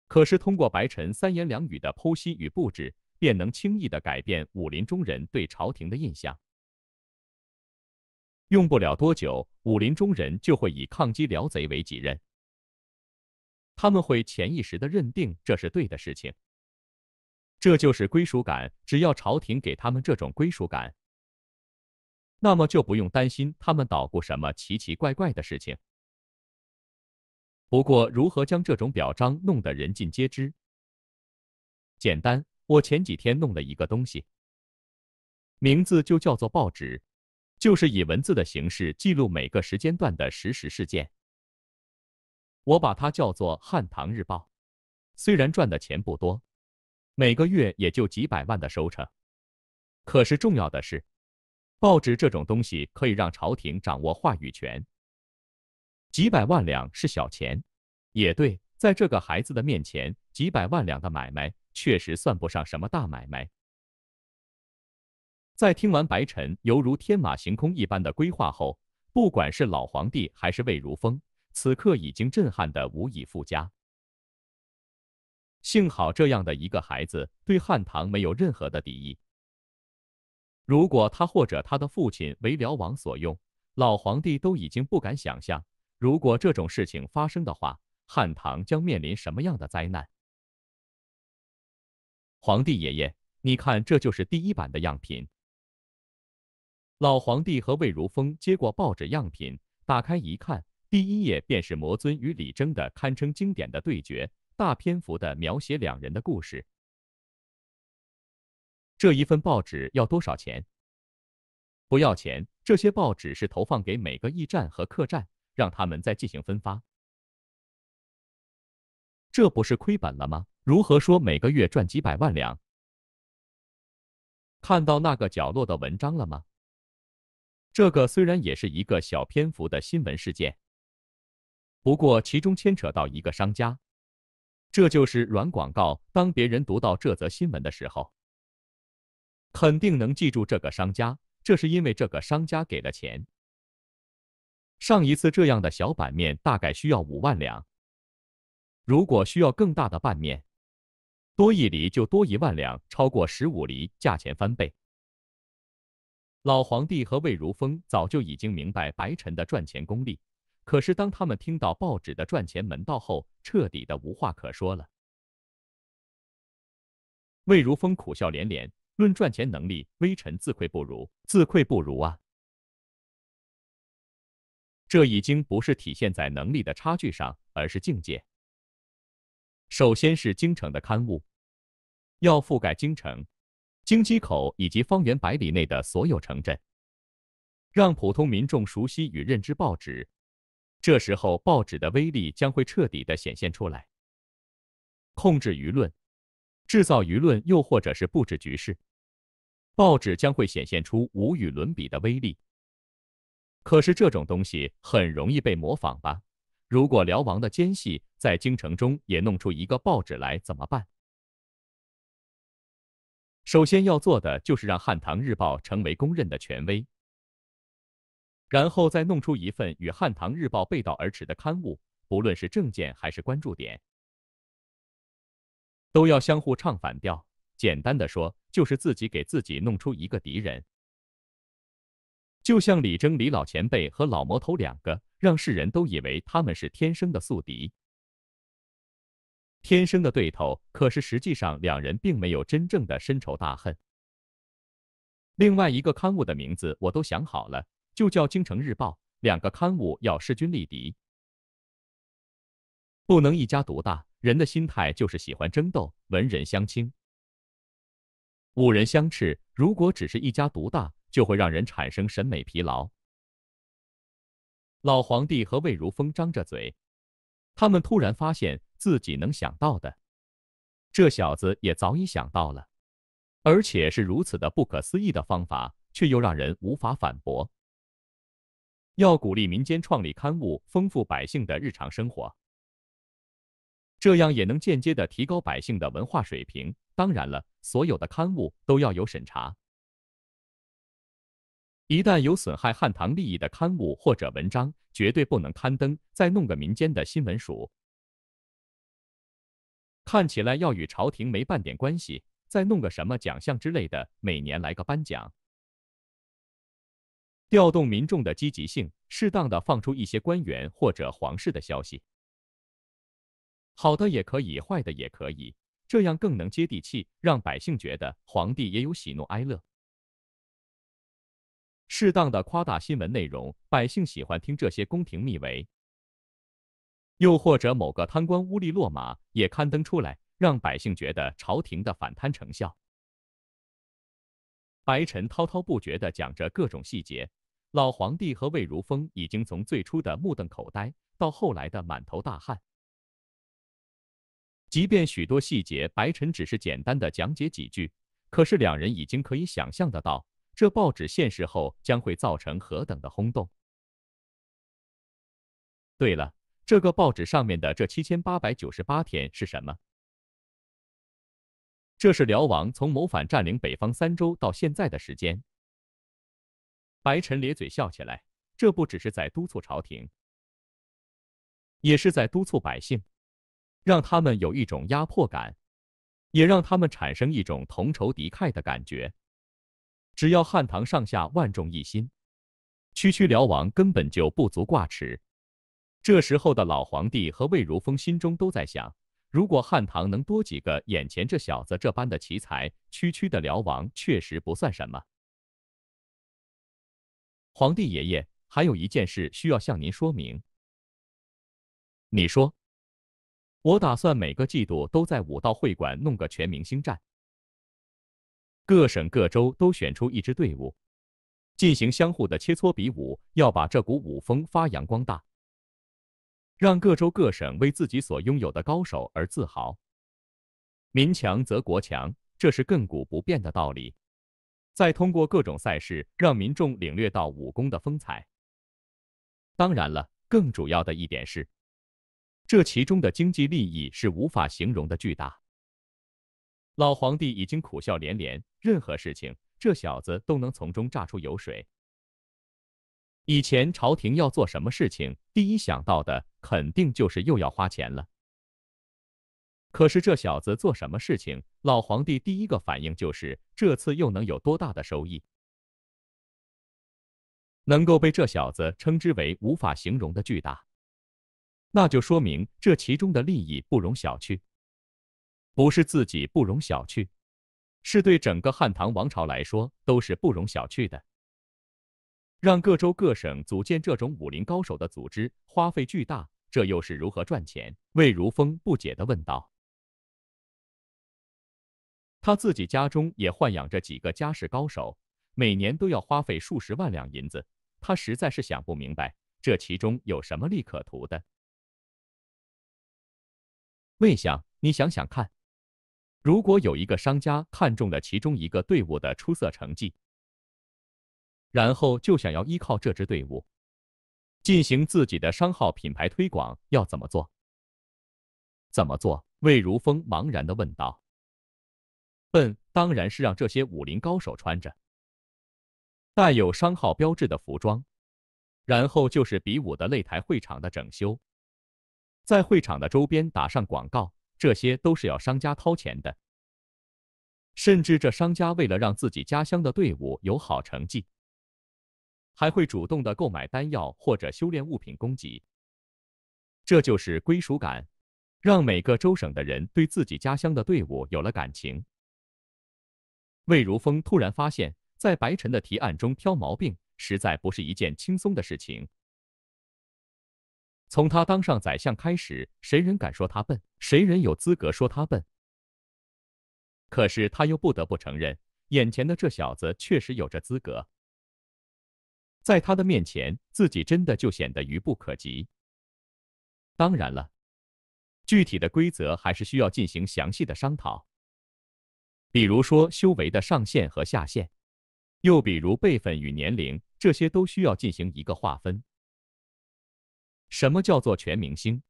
可是通过白沉三言两语的剖析与布置，便能轻易的改变武林中人对朝廷的印象。用不了多久，武林中人就会以抗击辽贼为己任。他们会潜意识的认定这是对的事情，这就是归属感。只要朝廷给他们这种归属感，那么就不用担心他们捣鼓什么奇奇怪怪的事情。不过，如何将这种表彰弄得人尽皆知？简单，我前几天弄了一个东西，名字就叫做报纸。就是以文字的形式记录每个时间段的实时事件，我把它叫做《汉唐日报》。虽然赚的钱不多，每个月也就几百万的收成，可是重要的是，报纸这种东西可以让朝廷掌握话语权。几百万两是小钱，也对，在这个孩子的面前，几百万两的买卖确实算不上什么大买卖。在听完白臣犹如天马行空一般的规划后，不管是老皇帝还是魏如风，此刻已经震撼的无以复加。幸好这样的一个孩子对汉唐没有任何的敌意。如果他或者他的父亲为辽王所用，老皇帝都已经不敢想象，如果这种事情发生的话，汉唐将面临什么样的灾难？皇帝爷爷，你看，这就是第一版的样品。老皇帝和魏如风接过报纸样品，打开一看，第一页便是魔尊与李征的堪称经典的对决，大篇幅的描写两人的故事。这一份报纸要多少钱？不要钱，这些报纸是投放给每个驿站和客栈，让他们再进行分发。这不是亏本了吗？如何说每个月赚几百万两？看到那个角落的文章了吗？这个虽然也是一个小篇幅的新闻事件，不过其中牵扯到一个商家，这就是软广告。当别人读到这则新闻的时候，肯定能记住这个商家，这是因为这个商家给了钱。上一次这样的小版面大概需要五万两，如果需要更大的版面，多一厘就多一万两，超过十五厘，价钱翻倍。老皇帝和魏如风早就已经明白白晨的赚钱功力，可是当他们听到报纸的赚钱门道后，彻底的无话可说了。魏如风苦笑连连，论赚钱能力，微臣自愧不如，自愧不如啊！这已经不是体现在能力的差距上，而是境界。首先是京城的刊物，要覆盖京城。京畿口以及方圆百里内的所有城镇，让普通民众熟悉与认知报纸。这时候，报纸的威力将会彻底的显现出来。控制舆论、制造舆论，又或者是布置局势，报纸将会显现出无与伦比的威力。可是，这种东西很容易被模仿吧？如果辽王的奸细在京城中也弄出一个报纸来，怎么办？首先要做的就是让汉唐日报成为公认的权威，然后再弄出一份与汉唐日报背道而驰的刊物，不论是政见还是关注点，都要相互唱反调。简单的说，就是自己给自己弄出一个敌人。就像李征、李老前辈和老魔头两个，让世人都以为他们是天生的宿敌。天生的对头，可是实际上两人并没有真正的深仇大恨。另外一个刊物的名字我都想好了，就叫《京城日报》。两个刊物要势均力敌，不能一家独大。人的心态就是喜欢争斗，文人相轻，武人相斥。如果只是一家独大，就会让人产生审美疲劳。老皇帝和魏如风张着嘴。他们突然发现自己能想到的，这小子也早已想到了，而且是如此的不可思议的方法，却又让人无法反驳。要鼓励民间创立刊物，丰富百姓的日常生活，这样也能间接的提高百姓的文化水平。当然了，所有的刊物都要有审查。一旦有损害汉唐利益的刊物或者文章，绝对不能刊登。再弄个民间的新闻署，看起来要与朝廷没半点关系。再弄个什么奖项之类的，每年来个颁奖，调动民众的积极性。适当的放出一些官员或者皇室的消息，好的也可以，坏的也可以，这样更能接地气，让百姓觉得皇帝也有喜怒哀乐。适当的夸大新闻内容，百姓喜欢听这些宫廷秘闻。又或者某个贪官污吏落马，也刊登出来，让百姓觉得朝廷的反贪成效。白臣滔滔不绝地讲着各种细节，老皇帝和魏如风已经从最初的目瞪口呆，到后来的满头大汗。即便许多细节白臣只是简单的讲解几句，可是两人已经可以想象得到。这报纸现世后将会造成何等的轰动？对了，这个报纸上面的这七千八百九十八天是什么？这是辽王从谋反占领北方三州到现在的时间。白晨咧嘴笑起来，这不只是在督促朝廷，也是在督促百姓，让他们有一种压迫感，也让他们产生一种同仇敌忾的感觉。只要汉唐上下万众一心，区区辽王根本就不足挂齿。这时候的老皇帝和魏如风心中都在想：如果汉唐能多几个眼前这小子这般的奇才，区区的辽王确实不算什么。皇帝爷爷，还有一件事需要向您说明。你说，我打算每个季度都在武道会馆弄个全明星战。各省各州都选出一支队伍，进行相互的切磋比武，要把这股武风发扬光大，让各州各省为自己所拥有的高手而自豪。民强则国强，这是亘古不变的道理。再通过各种赛事，让民众领略到武功的风采。当然了，更主要的一点是，这其中的经济利益是无法形容的巨大。老皇帝已经苦笑连连。任何事情，这小子都能从中榨出油水。以前朝廷要做什么事情，第一想到的肯定就是又要花钱了。可是这小子做什么事情，老皇帝第一个反应就是这次又能有多大的收益？能够被这小子称之为无法形容的巨大，那就说明这其中的利益不容小觑。不是自己不容小觑，是对整个汉唐王朝来说都是不容小觑的。让各州各省组建这种武林高手的组织，花费巨大，这又是如何赚钱？魏如风不解的问道。他自己家中也豢养着几个家世高手，每年都要花费数十万两银子，他实在是想不明白这其中有什么利可图的。魏相，你想想看。如果有一个商家看中了其中一个队伍的出色成绩，然后就想要依靠这支队伍进行自己的商号品牌推广，要怎么做？怎么做？魏如风茫然的问道：“笨，当然是让这些武林高手穿着带有商号标志的服装，然后就是比武的擂台会场的整修，在会场的周边打上广告。”这些都是要商家掏钱的，甚至这商家为了让自己家乡的队伍有好成绩，还会主动的购买丹药或者修炼物品供给。这就是归属感，让每个州省的人对自己家乡的队伍有了感情。魏如风突然发现，在白晨的提案中挑毛病，实在不是一件轻松的事情。从他当上宰相开始，谁人敢说他笨？谁人有资格说他笨？可是他又不得不承认，眼前的这小子确实有着资格。在他的面前，自己真的就显得愚不可及。当然了，具体的规则还是需要进行详细的商讨，比如说修为的上限和下限，又比如辈分与年龄，这些都需要进行一个划分。什么叫做全明星？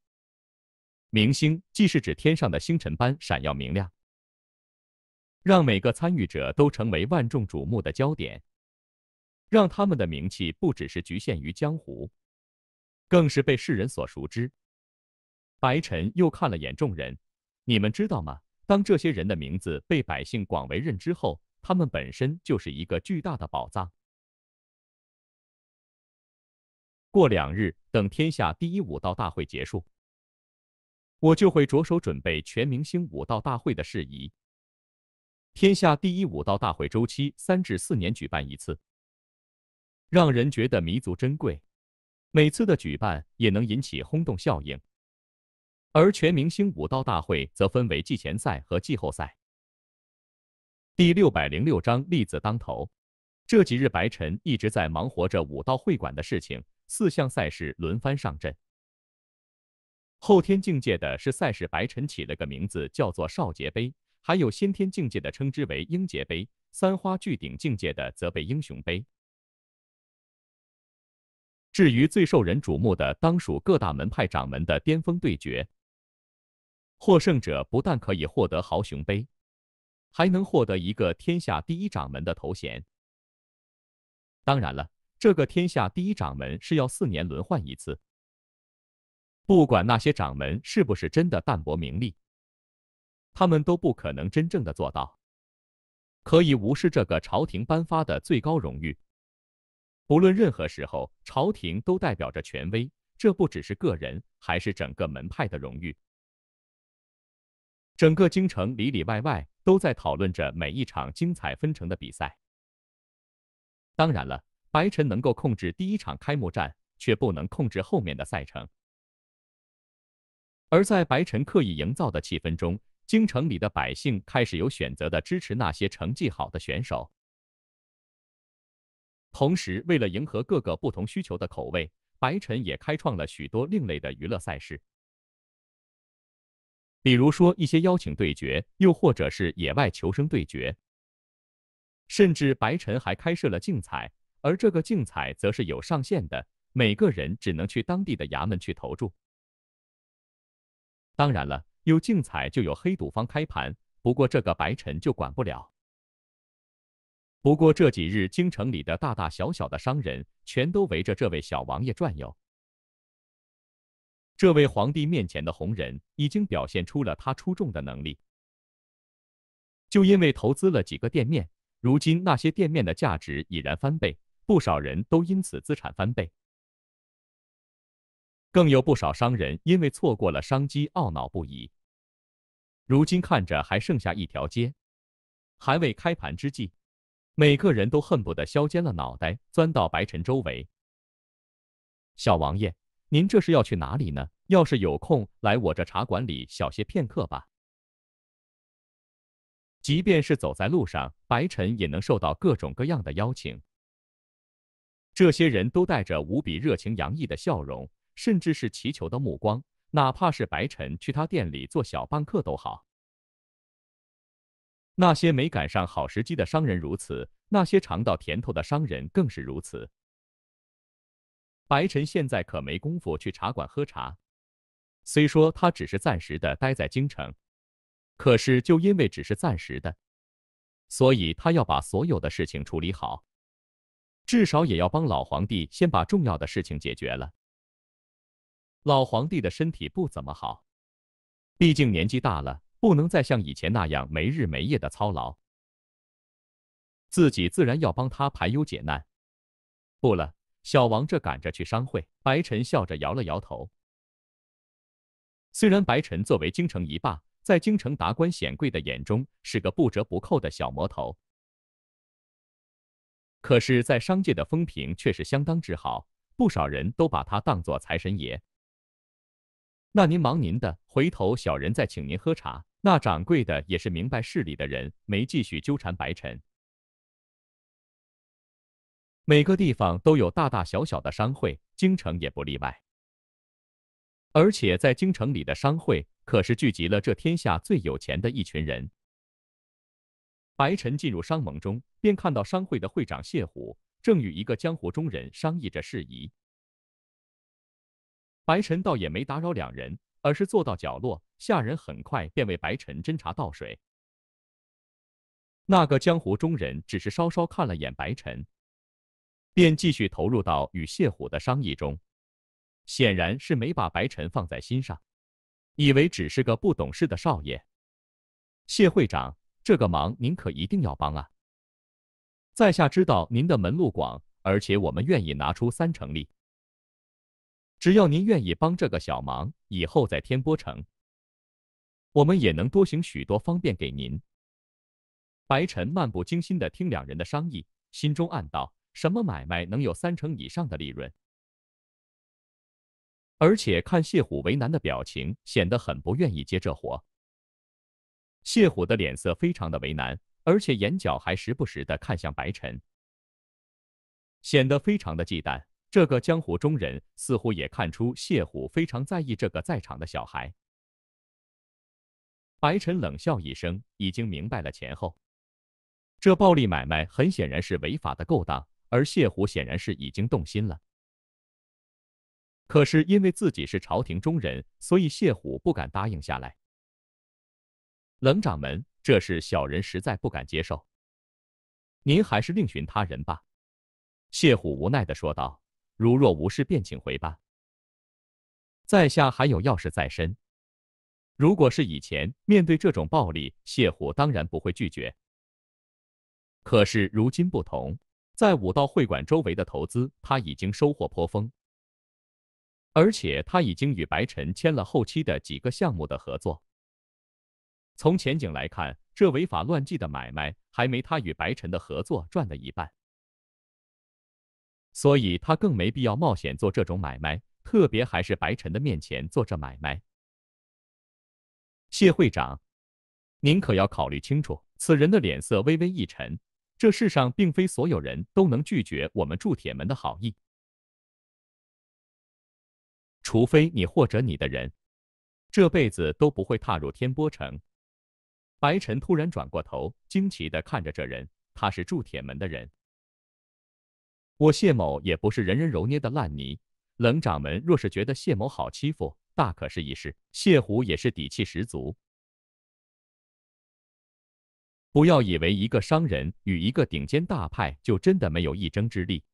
明星既是指天上的星辰般闪耀明亮，让每个参与者都成为万众瞩目的焦点，让他们的名气不只是局限于江湖，更是被世人所熟知。白晨又看了眼众人，你们知道吗？当这些人的名字被百姓广为认知后，他们本身就是一个巨大的宝藏。过两日，等天下第一武道大会结束，我就会着手准备全明星武道大会的事宜。天下第一武道大会周期三至四年举办一次，让人觉得弥足珍贵，每次的举办也能引起轰动效应。而全明星武道大会则分为季前赛和季后赛。第六百零六章，利字当头。这几日，白晨一直在忙活着武道会馆的事情。四项赛事轮番上阵，后天境界的是赛事白晨起了个名字叫做少杰杯，还有先天境界的称之为英杰杯，三花聚顶境界的则被英雄杯。至于最受人瞩目的，当属各大门派掌门的巅峰对决。获胜者不但可以获得豪雄杯，还能获得一个天下第一掌门的头衔。当然了。这个天下第一掌门是要四年轮换一次。不管那些掌门是不是真的淡泊名利，他们都不可能真正的做到，可以无视这个朝廷颁发的最高荣誉。不论任何时候，朝廷都代表着权威，这不只是个人，还是整个门派的荣誉。整个京城里里外外都在讨论着每一场精彩纷呈的比赛。当然了。白晨能够控制第一场开幕战，却不能控制后面的赛程。而在白晨刻意营造的气氛中，京城里的百姓开始有选择的支持那些成绩好的选手。同时，为了迎合各个不同需求的口味，白晨也开创了许多另类的娱乐赛事，比如说一些邀请对决，又或者是野外求生对决，甚至白晨还开设了竞彩。而这个竞彩则是有上限的，每个人只能去当地的衙门去投注。当然了，有竞彩就有黑赌方开盘，不过这个白晨就管不了。不过这几日，京城里的大大小小的商人全都围着这位小王爷转悠。这位皇帝面前的红人已经表现出了他出众的能力，就因为投资了几个店面，如今那些店面的价值已然翻倍。不少人都因此资产翻倍，更有不少商人因为错过了商机懊恼不已。如今看着还剩下一条街，还未开盘之际，每个人都恨不得削尖了脑袋钻到白尘周围。小王爷，您这是要去哪里呢？要是有空，来我这茶馆里小歇片刻吧。即便是走在路上，白晨也能受到各种各样的邀请。这些人都带着无比热情洋溢的笑容，甚至是祈求的目光，哪怕是白晨去他店里做小半客都好。那些没赶上好时机的商人如此，那些尝到甜头的商人更是如此。白晨现在可没工夫去茶馆喝茶，虽说他只是暂时的待在京城，可是就因为只是暂时的，所以他要把所有的事情处理好。至少也要帮老皇帝先把重要的事情解决了。老皇帝的身体不怎么好，毕竟年纪大了，不能再像以前那样没日没夜的操劳，自己自然要帮他排忧解难。不了，小王这赶着去商会。白晨笑着摇了摇头。虽然白晨作为京城一霸，在京城达官显贵的眼中是个不折不扣的小魔头。可是，在商界的风评却是相当之好，不少人都把他当做财神爷。那您忙您的，回头小人再请您喝茶。那掌柜的也是明白事理的人，没继续纠缠白尘。每个地方都有大大小小的商会，京城也不例外。而且，在京城里的商会，可是聚集了这天下最有钱的一群人。白晨进入商盟中，便看到商会的会长谢虎正与一个江湖中人商议着事宜。白晨倒也没打扰两人，而是坐到角落。下人很快便为白晨斟茶倒水。那个江湖中人只是稍稍看了眼白晨，便继续投入到与谢虎的商议中，显然是没把白晨放在心上，以为只是个不懂事的少爷。谢会长。这个忙您可一定要帮啊！在下知道您的门路广，而且我们愿意拿出三成利。只要您愿意帮这个小忙，以后在天波城，我们也能多行许多方便给您。白晨漫不经心的听两人的商议，心中暗道：什么买卖能有三成以上的利润？而且看谢虎为难的表情，显得很不愿意接这活。谢虎的脸色非常的为难，而且眼角还时不时的看向白晨，显得非常的忌惮。这个江湖中人似乎也看出谢虎非常在意这个在场的小孩。白晨冷笑一声，已经明白了前后。这暴力买卖很显然是违法的勾当，而谢虎显然是已经动心了。可是因为自己是朝廷中人，所以谢虎不敢答应下来。冷掌门，这事小人实在不敢接受，您还是另寻他人吧。”谢虎无奈的说道，“如若无事，便请回吧。在下还有要事在身。如果是以前，面对这种暴力，谢虎当然不会拒绝。可是如今不同，在武道会馆周围的投资，他已经收获颇丰，而且他已经与白晨签了后期的几个项目的合作。”从前景来看，这违法乱纪的买卖还没他与白晨的合作赚的一半，所以他更没必要冒险做这种买卖，特别还是白晨的面前做这买卖。谢会长，您可要考虑清楚。此人的脸色微微一沉，这世上并非所有人都能拒绝我们铸铁门的好意，除非你或者你的人这辈子都不会踏入天波城。白尘突然转过头，惊奇地看着这人。他是铸铁门的人。我谢某也不是人人揉捏的烂泥。冷掌门若是觉得谢某好欺负，大可试一试。谢虎也是底气十足。不要以为一个商人与一个顶尖大派就真的没有一争之力。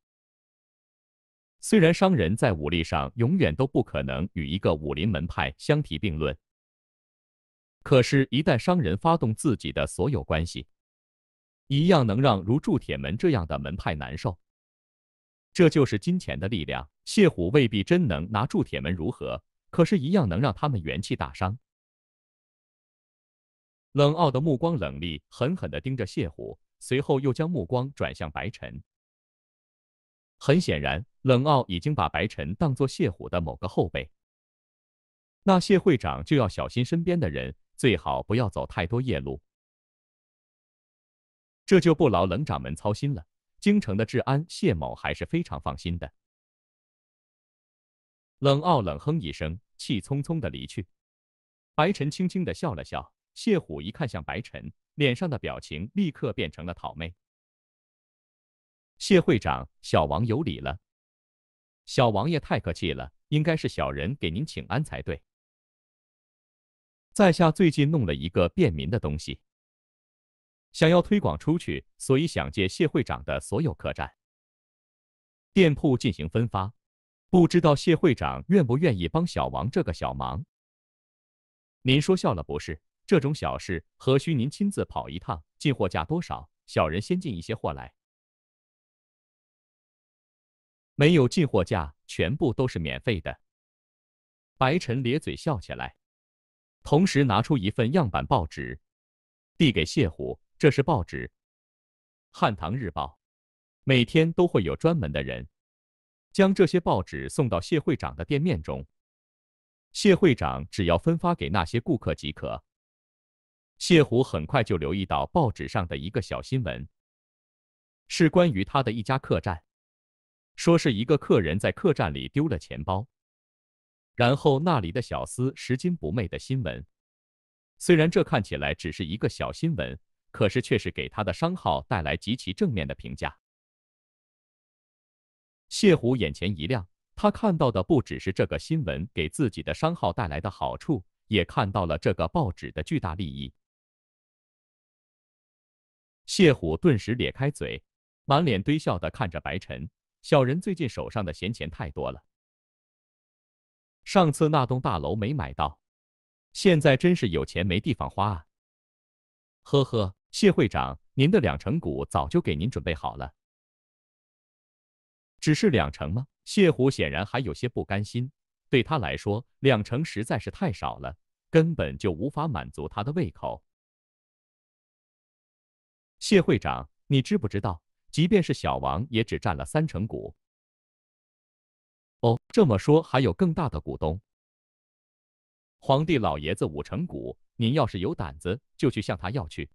虽然商人在武力上永远都不可能与一个武林门派相提并论。可是，一旦商人发动自己的所有关系，一样能让如铸铁门这样的门派难受。这就是金钱的力量。谢虎未必真能拿铸铁门如何，可是，一样能让他们元气大伤。冷傲的目光冷厉，狠狠的盯着谢虎，随后又将目光转向白晨。很显然，冷傲已经把白晨当做谢虎的某个后辈。那谢会长就要小心身边的人。最好不要走太多夜路，这就不劳冷掌门操心了。京城的治安，谢某还是非常放心的。冷傲冷哼一声，气匆匆的离去。白晨轻轻的笑了笑，谢虎一看向白晨，脸上的表情立刻变成了讨媚。谢会长，小王有礼了。小王爷太客气了，应该是小人给您请安才对。在下最近弄了一个便民的东西，想要推广出去，所以想借谢会长的所有客栈、店铺进行分发，不知道谢会长愿不愿意帮小王这个小忙？您说笑了，不是这种小事，何须您亲自跑一趟？进货价多少？小人先进一些货来。没有进货价，全部都是免费的。白晨咧嘴笑起来。同时拿出一份样板报纸，递给谢虎。这是报纸，《汉唐日报》，每天都会有专门的人将这些报纸送到谢会长的店面中。谢会长只要分发给那些顾客即可。谢虎很快就留意到报纸上的一个小新闻，是关于他的一家客栈，说是一个客人在客栈里丢了钱包。然后那里的小厮拾金不昧的新闻，虽然这看起来只是一个小新闻，可是却是给他的商号带来极其正面的评价。谢虎眼前一亮，他看到的不只是这个新闻给自己的商号带来的好处，也看到了这个报纸的巨大利益。谢虎顿时咧开嘴，满脸堆笑的看着白晨小人，最近手上的闲钱太多了。上次那栋大楼没买到，现在真是有钱没地方花啊！呵呵，谢会长，您的两成股早就给您准备好了，只是两成吗？谢虎显然还有些不甘心，对他来说，两成实在是太少了，根本就无法满足他的胃口。谢会长，你知不知道，即便是小王也只占了三成股？哦，这么说还有更大的股东，皇帝老爷子五成股，您要是有胆子就去向他要去。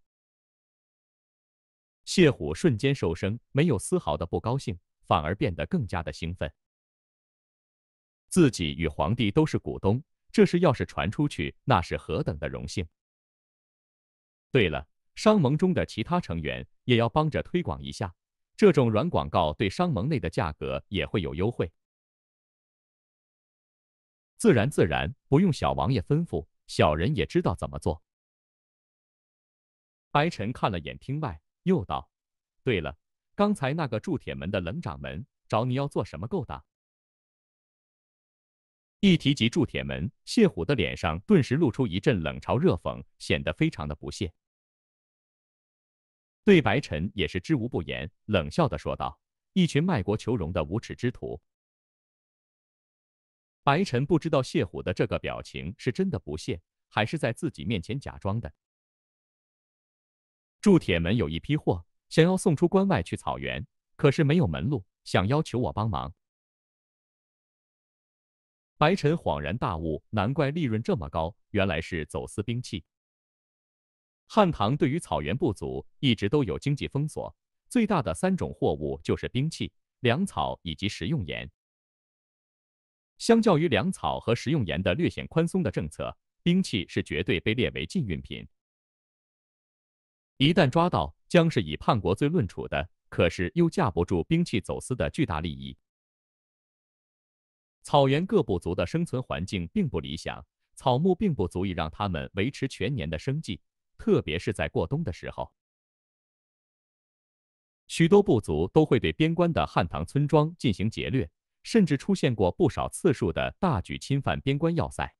谢虎瞬间收声，没有丝毫的不高兴，反而变得更加的兴奋。自己与皇帝都是股东，这事要是传出去，那是何等的荣幸。对了，商盟中的其他成员也要帮着推广一下，这种软广告对商盟内的价格也会有优惠。自然自然，不用小王爷吩咐，小人也知道怎么做。白沉看了眼厅外，又道：“对了，刚才那个铸铁门的冷掌门找你要做什么勾当？”一提及铸铁门，谢虎的脸上顿时露出一阵冷嘲热讽，显得非常的不屑，对白沉也是知无不言，冷笑的说道：“一群卖国求荣的无耻之徒。”白沉不知道谢虎的这个表情是真的不屑，还是在自己面前假装的。铸铁门有一批货想要送出关外去草原，可是没有门路，想要求我帮忙。白晨恍然大悟，难怪利润这么高，原来是走私兵器。汉唐对于草原部族一直都有经济封锁，最大的三种货物就是兵器、粮草以及食用盐。相较于粮草和食用盐的略显宽松的政策，兵器是绝对被列为禁运品。一旦抓到，将是以叛国罪论处的。可是又架不住兵器走私的巨大利益。草原各部族的生存环境并不理想，草木并不足以让他们维持全年的生计，特别是在过冬的时候，许多部族都会对边关的汉唐村庄进行劫掠。甚至出现过不少次数的大举侵犯边关要塞。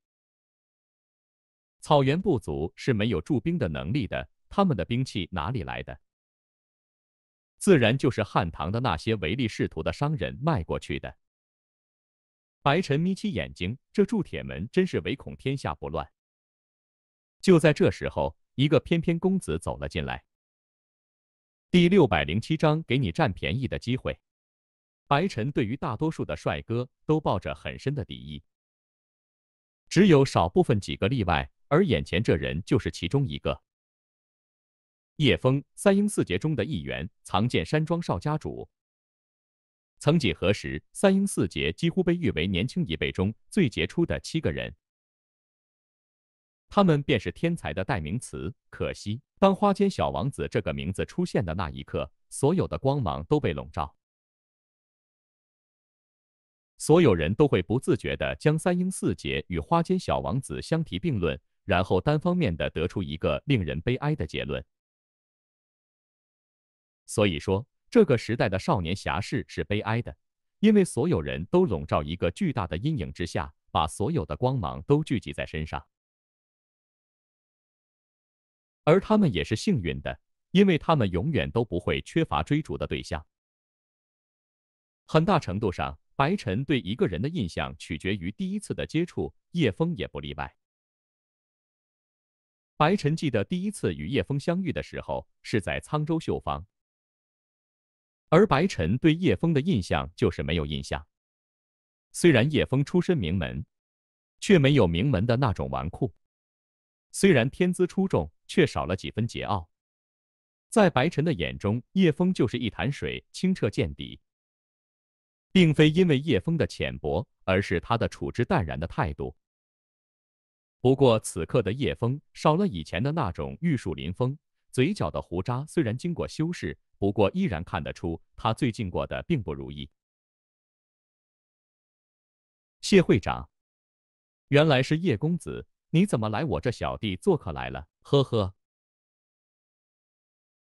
草原部族是没有驻兵的能力的，他们的兵器哪里来的？自然就是汉唐的那些唯利是图的商人卖过去的。白沉眯起眼睛，这铸铁门真是唯恐天下不乱。就在这时候，一个翩翩公子走了进来。第六百零七章，给你占便宜的机会。白尘对于大多数的帅哥都抱着很深的敌意，只有少部分几个例外，而眼前这人就是其中一个。叶枫，三英四杰中的一员，藏剑山庄少家主。曾几何时，三英四杰几乎被誉为年轻一辈中最杰出的七个人，他们便是天才的代名词。可惜，当花间小王子这个名字出现的那一刻，所有的光芒都被笼罩。所有人都会不自觉地将《三英四杰》与《花间小王子》相提并论，然后单方面的得出一个令人悲哀的结论。所以说，这个时代的少年侠士是悲哀的，因为所有人都笼罩一个巨大的阴影之下，把所有的光芒都聚集在身上。而他们也是幸运的，因为他们永远都不会缺乏追逐的对象。很大程度上。白晨对一个人的印象取决于第一次的接触，叶枫也不例外。白晨记得第一次与叶枫相遇的时候是在沧州秀坊，而白晨对叶枫的印象就是没有印象。虽然叶枫出身名门，却没有名门的那种纨绔；虽然天资出众，却少了几分桀骜。在白晨的眼中，叶枫就是一潭水，清澈见底。并非因为叶枫的浅薄，而是他的处之淡然的态度。不过此刻的叶枫少了以前的那种玉树临风，嘴角的胡渣虽然经过修饰，不过依然看得出他最近过得并不如意。谢会长，原来是叶公子，你怎么来我这小弟做客来了？呵呵，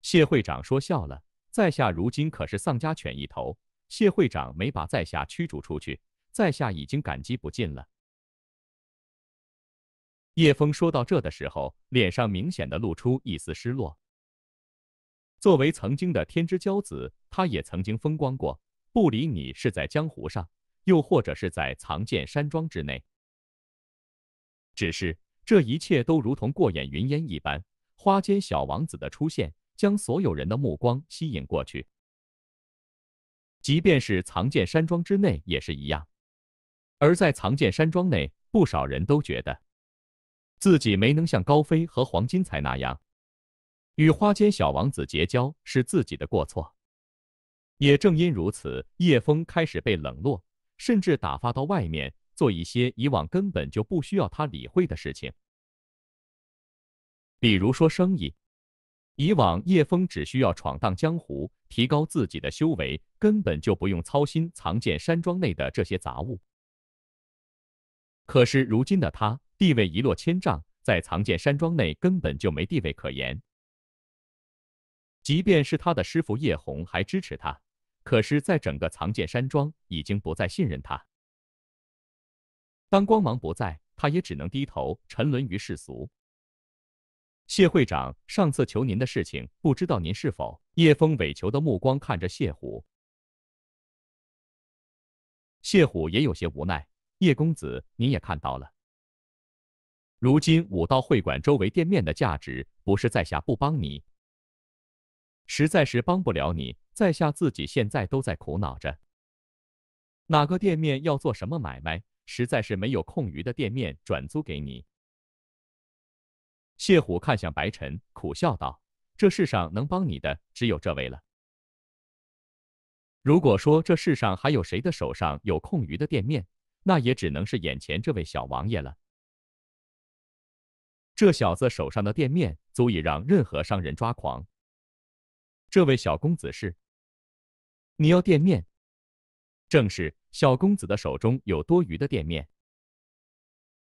谢会长说笑了，在下如今可是丧家犬一头。谢会长没把在下驱逐出去，在下已经感激不尽了。叶峰说到这的时候，脸上明显的露出一丝失落。作为曾经的天之骄子，他也曾经风光过，不理你是在江湖上，又或者是在藏剑山庄之内。只是这一切都如同过眼云烟一般。花间小王子的出现，将所有人的目光吸引过去。即便是藏剑山庄之内也是一样，而在藏剑山庄内，不少人都觉得自己没能像高飞和黄金才那样与花间小王子结交，是自己的过错。也正因如此，叶枫开始被冷落，甚至打发到外面做一些以往根本就不需要他理会的事情，比如说生意。以往叶枫只需要闯荡江湖，提高自己的修为，根本就不用操心藏剑山庄内的这些杂物。可是如今的他地位一落千丈，在藏剑山庄内根本就没地位可言。即便是他的师傅叶红还支持他，可是，在整个藏剑山庄已经不再信任他。当光芒不在，他也只能低头沉沦于世俗。谢会长上次求您的事情，不知道您是否？叶峰委求的目光看着谢虎，谢虎也有些无奈。叶公子，你也看到了，如今武道会馆周围店面的价值，不是在下不帮你，实在是帮不了你。在下自己现在都在苦恼着，哪个店面要做什么买卖，实在是没有空余的店面转租给你。谢虎看向白晨，苦笑道：“这世上能帮你的只有这位了。如果说这世上还有谁的手上有空余的店面，那也只能是眼前这位小王爷了。这小子手上的店面足以让任何商人抓狂。这位小公子是你要店面？正是，小公子的手中有多余的店面。”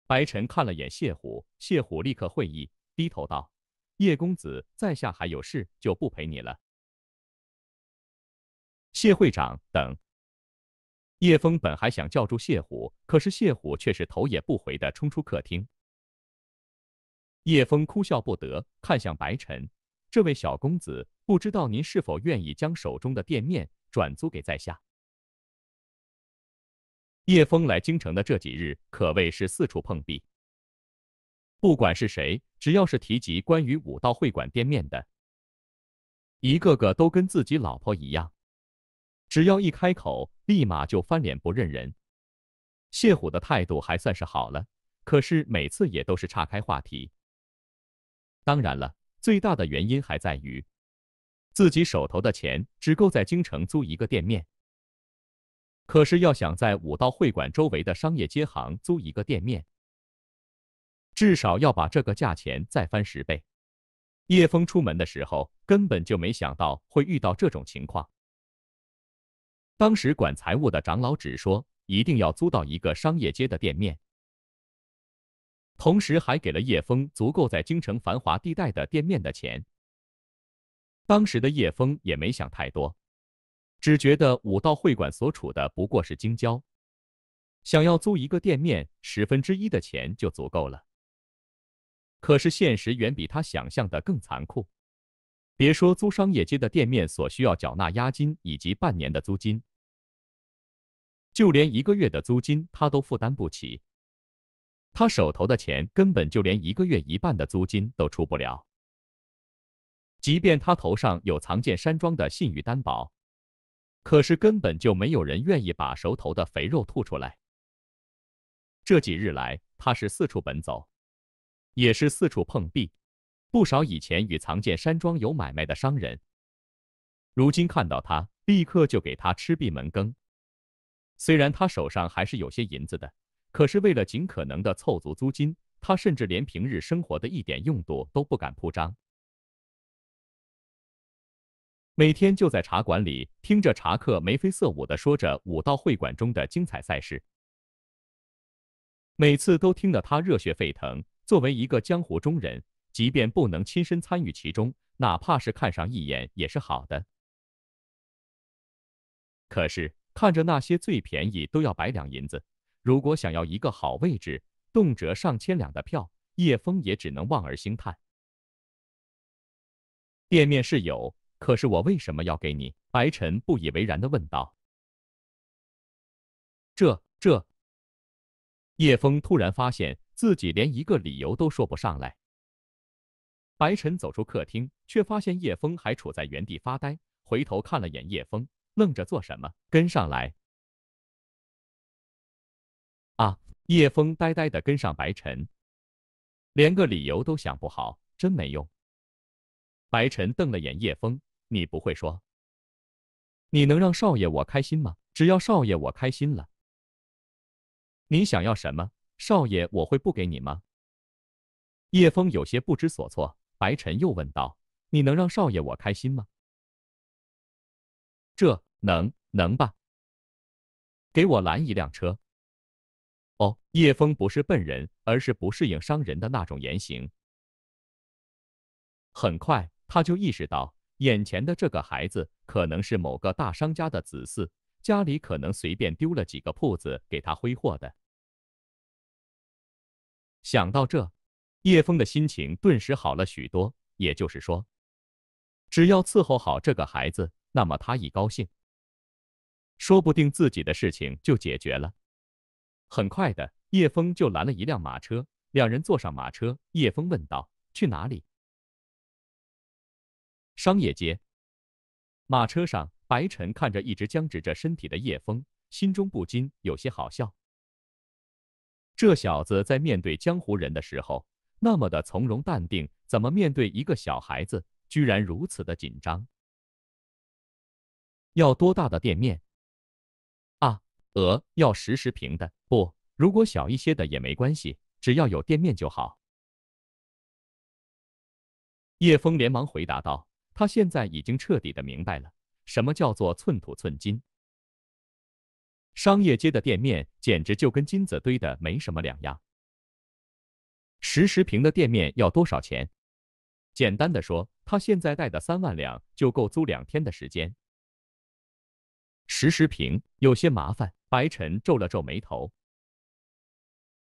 白晨看了眼谢虎，谢虎立刻会意，低头道：“叶公子，在下还有事，就不陪你了。”谢会长，等。叶峰本还想叫住谢虎，可是谢虎却是头也不回的冲出客厅。叶峰哭笑不得，看向白晨：“这位小公子，不知道您是否愿意将手中的店面转租给在下？”叶峰来京城的这几日，可谓是四处碰壁。不管是谁，只要是提及关于武道会馆店面的，一个个都跟自己老婆一样，只要一开口，立马就翻脸不认人。谢虎的态度还算是好了，可是每次也都是岔开话题。当然了，最大的原因还在于自己手头的钱只够在京城租一个店面。可是要想在五道会馆周围的商业街行租一个店面，至少要把这个价钱再翻十倍。叶峰出门的时候根本就没想到会遇到这种情况。当时管财务的长老只说一定要租到一个商业街的店面，同时还给了叶峰足够在京城繁华地带的店面的钱。当时的叶峰也没想太多。只觉得武道会馆所处的不过是京郊，想要租一个店面，十分之一的钱就足够了。可是现实远比他想象的更残酷。别说租商业街的店面所需要缴纳押金以及半年的租金，就连一个月的租金他都负担不起。他手头的钱根本就连一个月一半的租金都出不了。即便他头上有藏剑山庄的信誉担保。可是根本就没有人愿意把熟头的肥肉吐出来。这几日来，他是四处奔走，也是四处碰壁。不少以前与藏剑山庄有买卖的商人，如今看到他，立刻就给他吃闭门羹。虽然他手上还是有些银子的，可是为了尽可能的凑足租金，他甚至连平日生活的一点用度都不敢铺张。每天就在茶馆里听着茶客眉飞色舞的说着武道会馆中的精彩赛事，每次都听得他热血沸腾。作为一个江湖中人，即便不能亲身参与其中，哪怕是看上一眼也是好的。可是看着那些最便宜都要百两银子，如果想要一个好位置，动辄上千两的票，叶枫也只能望而兴叹。店面是有。可是我为什么要给你？白晨不以为然的问道。这这。叶峰突然发现自己连一个理由都说不上来。白晨走出客厅，却发现叶峰还处在原地发呆，回头看了眼叶峰，愣着做什么？跟上来。啊！叶峰呆呆的跟上白晨，连个理由都想不好，真没用。白晨瞪了眼叶峰。你不会说？你能让少爷我开心吗？只要少爷我开心了，你想要什么？少爷我会不给你吗？叶峰有些不知所措，白晨又问道：“你能让少爷我开心吗？”这能能吧？给我拦一辆车。哦，叶峰不是笨人，而是不适应商人的那种言行。很快他就意识到。眼前的这个孩子可能是某个大商家的子嗣，家里可能随便丢了几个铺子给他挥霍的。想到这，叶峰的心情顿时好了许多。也就是说，只要伺候好这个孩子，那么他一高兴，说不定自己的事情就解决了。很快的，叶峰就拦了一辆马车，两人坐上马车。叶峰问道：“去哪里？”商业街，马车上，白晨看着一直僵直着身体的叶枫，心中不禁有些好笑。这小子在面对江湖人的时候那么的从容淡定，怎么面对一个小孩子，居然如此的紧张？要多大的店面？啊？额，要十十平的。不，如果小一些的也没关系，只要有店面就好。叶枫连忙回答道。他现在已经彻底的明白了什么叫做寸土寸金。商业街的店面简直就跟金子堆的没什么两样。十十平的店面要多少钱？简单的说，他现在带的三万两就够租两天的时间。十十平有些麻烦，白晨皱了皱眉头。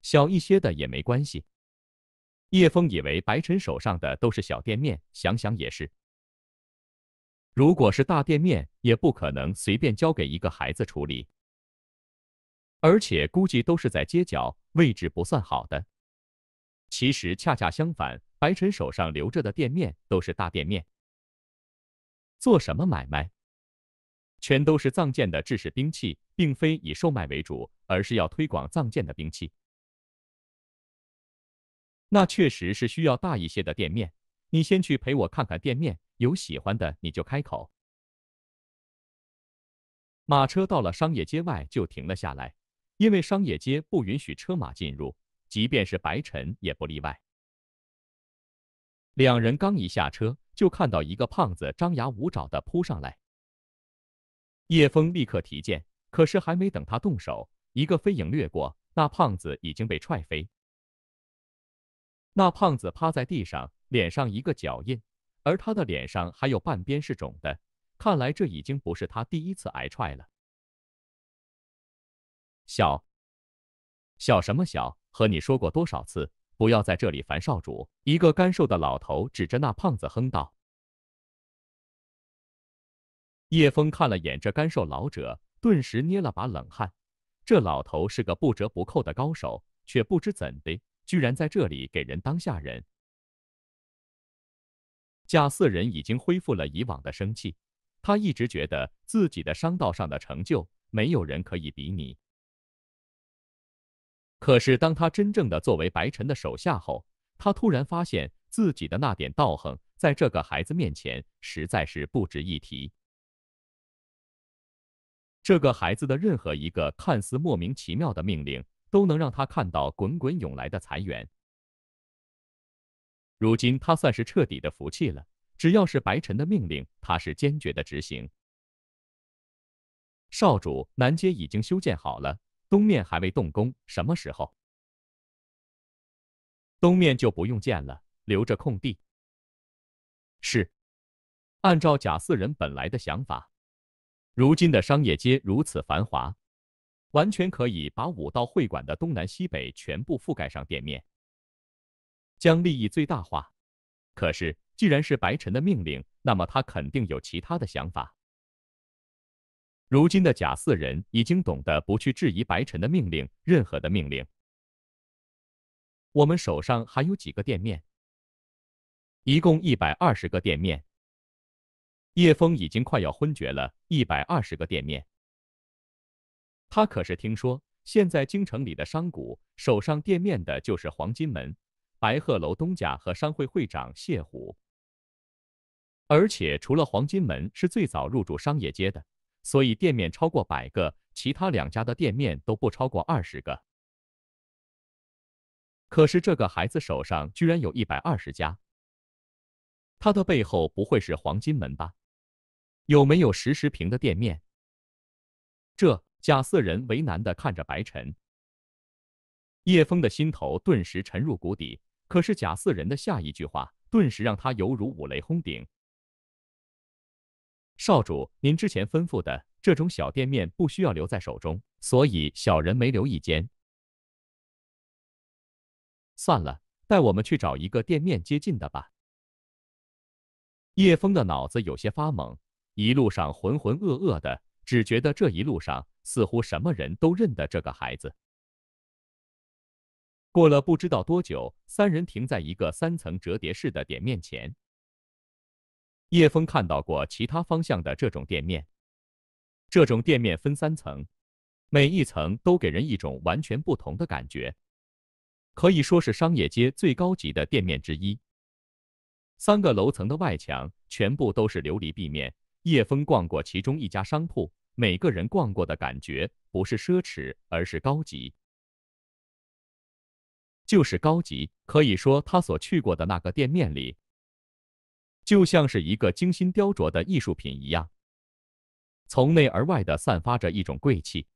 小一些的也没关系。叶枫以为白晨手上的都是小店面，想想也是。如果是大店面，也不可能随便交给一个孩子处理，而且估计都是在街角，位置不算好的。其实恰恰相反，白晨手上留着的店面都是大店面。做什么买卖？全都是藏剑的制式兵器，并非以售卖为主，而是要推广藏剑的兵器。那确实是需要大一些的店面，你先去陪我看看店面。有喜欢的你就开口。马车到了商业街外就停了下来，因为商业街不允许车马进入，即便是白晨也不例外。两人刚一下车，就看到一个胖子张牙舞爪的扑上来。叶枫立刻提剑，可是还没等他动手，一个飞影掠过，那胖子已经被踹飞。那胖子趴在地上，脸上一个脚印。而他的脸上还有半边是肿的，看来这已经不是他第一次挨踹了。小，小什么小？和你说过多少次，不要在这里烦少主！一个干瘦的老头指着那胖子哼道。叶枫看了眼这干瘦老者，顿时捏了把冷汗。这老头是个不折不扣的高手，却不知怎的，居然在这里给人当下人。贾四人已经恢复了以往的生气，他一直觉得自己的商道上的成就没有人可以比拟。可是当他真正的作为白晨的手下后，他突然发现自己的那点道行在这个孩子面前实在是不值一提。这个孩子的任何一个看似莫名其妙的命令，都能让他看到滚滚涌来的财源。如今他算是彻底的服气了。只要是白沉的命令，他是坚决的执行。少主，南街已经修建好了，东面还未动工，什么时候？东面就不用建了，留着空地。是。按照贾四人本来的想法，如今的商业街如此繁华，完全可以把五道会馆的东南西北全部覆盖上店面。将利益最大化。可是，既然是白晨的命令，那么他肯定有其他的想法。如今的贾四人已经懂得不去质疑白晨的命令，任何的命令。我们手上还有几个店面，一共一百二十个店面。叶枫已经快要昏厥了。一百二十个店面，他可是听说，现在京城里的商贾手上店面的就是黄金门。白鹤楼东家和商会会长谢虎，而且除了黄金门是最早入驻商业街的，所以店面超过百个，其他两家的店面都不超过二十个。可是这个孩子手上居然有一百二十家，他的背后不会是黄金门吧？有没有实时平的店面？这贾四人为难的看着白晨，叶枫的心头顿时沉入谷底。可是贾四人的下一句话，顿时让他犹如五雷轰顶。少主，您之前吩咐的这种小店面不需要留在手中，所以小人没留一间。算了，带我们去找一个店面接近的吧。叶枫的脑子有些发懵，一路上浑浑噩噩的，只觉得这一路上似乎什么人都认得这个孩子。过了不知道多久，三人停在一个三层折叠式的店面前。叶枫看到过其他方向的这种店面，这种店面分三层，每一层都给人一种完全不同的感觉，可以说是商业街最高级的店面之一。三个楼层的外墙全部都是琉璃壁面。叶枫逛过其中一家商铺，每个人逛过的感觉不是奢侈，而是高级。就是高级，可以说他所去过的那个店面里，就像是一个精心雕琢的艺术品一样，从内而外的散发着一种贵气，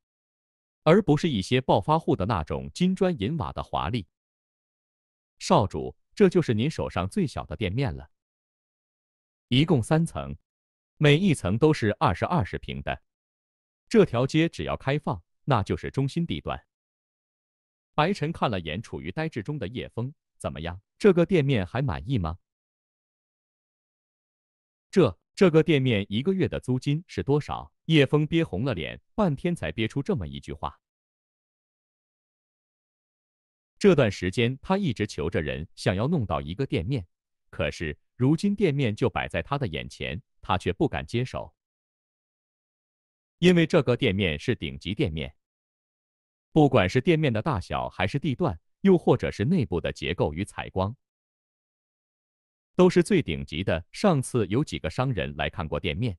而不是一些暴发户的那种金砖银瓦的华丽。少主，这就是您手上最小的店面了，一共三层，每一层都是二十二十平的。这条街只要开放，那就是中心地段。白晨看了眼处于呆滞中的叶枫，怎么样？这个店面还满意吗？这这个店面一个月的租金是多少？叶枫憋红了脸，半天才憋出这么一句话。这段时间他一直求着人，想要弄到一个店面，可是如今店面就摆在他的眼前，他却不敢接手，因为这个店面是顶级店面。不管是店面的大小，还是地段，又或者是内部的结构与采光，都是最顶级的。上次有几个商人来看过店面，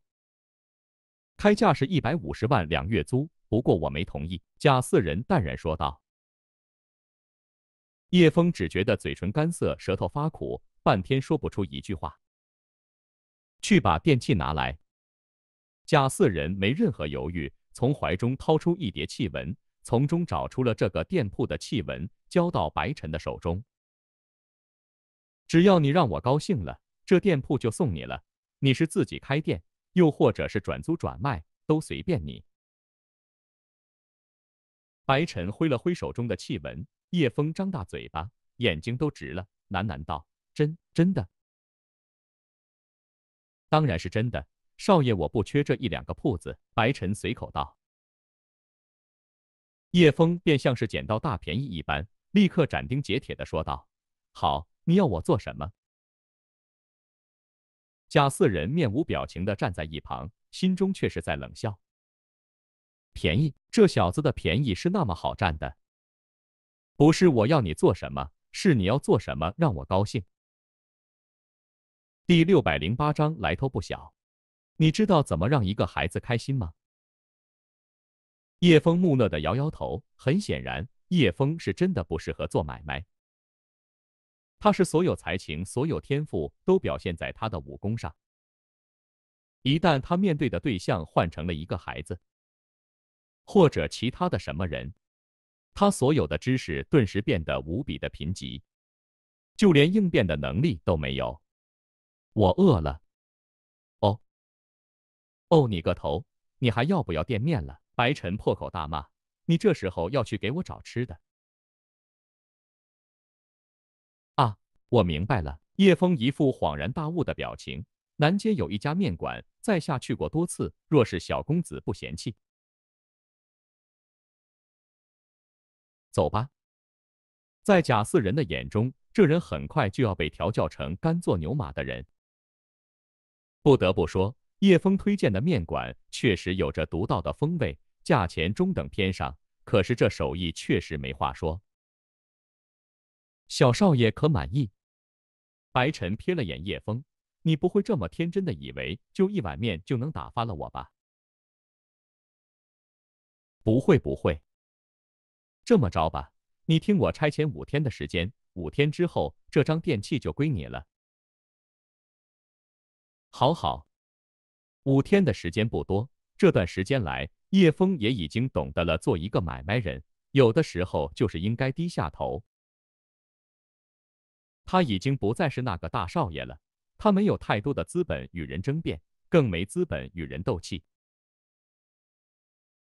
开价是一百五十万两月租，不过我没同意。”贾四人淡然说道。叶枫只觉得嘴唇干涩，舌头发苦，半天说不出一句话。去把电器拿来。”贾四人没任何犹豫，从怀中掏出一叠气文。从中找出了这个店铺的气纹，交到白晨的手中。只要你让我高兴了，这店铺就送你了。你是自己开店，又或者是转租转卖，都随便你。白晨挥了挥手中的气纹，叶枫张大嘴巴，眼睛都直了，喃喃道：“真真的？当然是真的，少爷，我不缺这一两个铺子。”白晨随口道。叶枫便像是捡到大便宜一般，立刻斩钉截铁地说道：“好，你要我做什么？”贾四人面无表情地站在一旁，心中却是在冷笑：“便宜，这小子的便宜是那么好占的？不是我要你做什么，是你要做什么让我高兴。”第六百零八章来头不小。你知道怎么让一个孩子开心吗？叶枫木讷的摇摇头。很显然，叶枫是真的不适合做买卖。他是所有才情、所有天赋都表现在他的武功上。一旦他面对的对象换成了一个孩子，或者其他的什么人，他所有的知识顿时变得无比的贫瘠，就连应变的能力都没有。我饿了。哦，哦，你个头，你还要不要店面了？白晨破口大骂：“你这时候要去给我找吃的？”啊！我明白了。叶枫一副恍然大悟的表情。南街有一家面馆，在下去过多次。若是小公子不嫌弃，走吧。在贾四人的眼中，这人很快就要被调教成干做牛马的人。不得不说，叶枫推荐的面馆确实有着独到的风味。价钱中等偏上，可是这手艺确实没话说。小少爷可满意？白晨瞥了眼叶枫，你不会这么天真的以为，就一碗面就能打发了我吧？不会不会。这么着吧，你听我差遣，五天的时间，五天之后，这张电器就归你了。好好，五天的时间不多，这段时间来。叶枫也已经懂得了，做一个买卖人，有的时候就是应该低下头。他已经不再是那个大少爷了，他没有太多的资本与人争辩，更没资本与人斗气。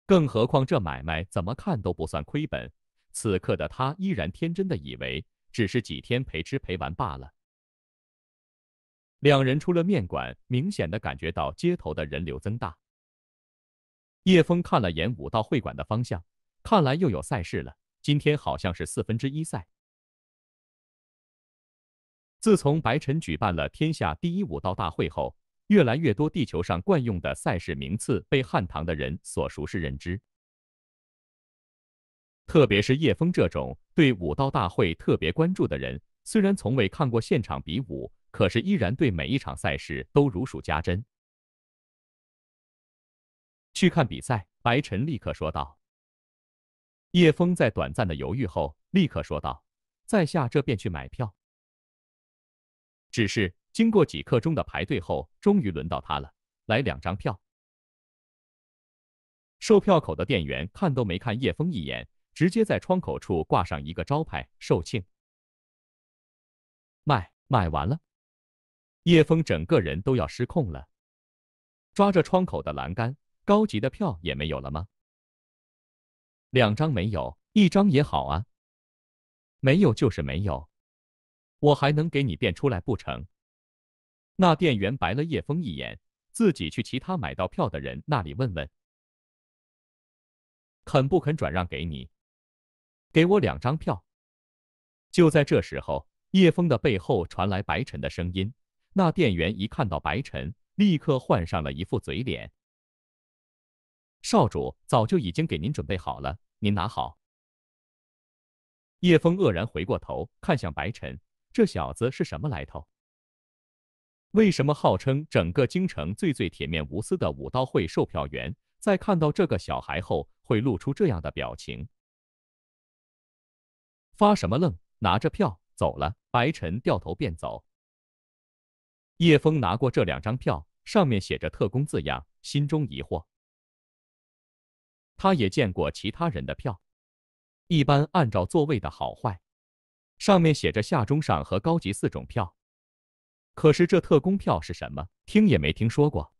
更何况这买卖怎么看都不算亏本。此刻的他依然天真的以为，只是几天陪吃陪玩罢了。两人出了面馆，明显的感觉到街头的人流增大。叶枫看了眼武道会馆的方向，看来又有赛事了。今天好像是四分之一赛。自从白晨举办了天下第一武道大会后，越来越多地球上惯用的赛事名次被汉唐的人所熟识认知。特别是叶枫这种对武道大会特别关注的人，虽然从未看过现场比武，可是依然对每一场赛事都如数家珍。去看比赛，白晨立刻说道。叶枫在短暂的犹豫后，立刻说道：“在下这便去买票。”只是经过几刻钟的排队后，终于轮到他了。来两张票。售票口的店员看都没看叶枫一眼，直接在窗口处挂上一个招牌：“售罄，卖卖完了。”叶枫整个人都要失控了，抓着窗口的栏杆。高级的票也没有了吗？两张没有，一张也好啊。没有就是没有，我还能给你变出来不成？那店员白了叶枫一眼，自己去其他买到票的人那里问问，肯不肯转让给你？给我两张票。就在这时候，叶枫的背后传来白晨的声音。那店员一看到白晨，立刻换上了一副嘴脸。少主早就已经给您准备好了，您拿好。叶峰愕然回过头，看向白沉，这小子是什么来头？为什么号称整个京城最最铁面无私的武道会售票员，在看到这个小孩后，会露出这样的表情？发什么愣？拿着票走了。白晨掉头便走。叶峰拿过这两张票，上面写着“特工”字样，心中疑惑。他也见过其他人的票，一般按照座位的好坏，上面写着下中上和高级四种票。可是这特工票是什么？听也没听说过。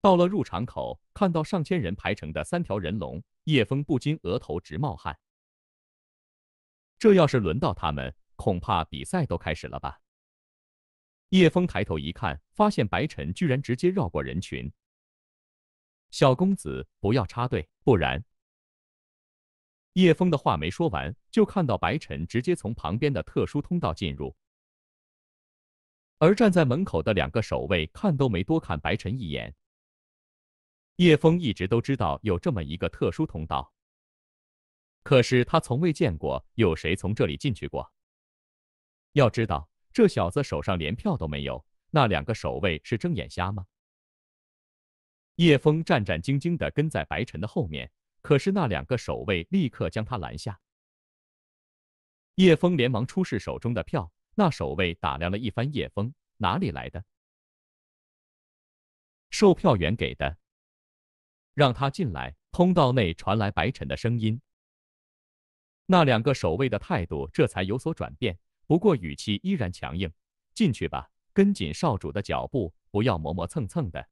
到了入场口，看到上千人排成的三条人龙，叶枫不禁额头直冒汗。这要是轮到他们，恐怕比赛都开始了吧。叶枫抬头一看，发现白晨居然直接绕过人群。小公子，不要插队，不然……叶枫的话没说完，就看到白晨直接从旁边的特殊通道进入，而站在门口的两个守卫看都没多看白晨一眼。叶枫一直都知道有这么一个特殊通道，可是他从未见过有谁从这里进去过。要知道，这小子手上连票都没有，那两个守卫是睁眼瞎吗？叶枫战战兢兢地跟在白沉的后面，可是那两个守卫立刻将他拦下。叶枫连忙出示手中的票，那守卫打量了一番叶枫，哪里来的？售票员给的。让他进来。通道内传来白晨的声音。那两个守卫的态度这才有所转变，不过语气依然强硬。进去吧，跟紧少主的脚步，不要磨磨蹭蹭的。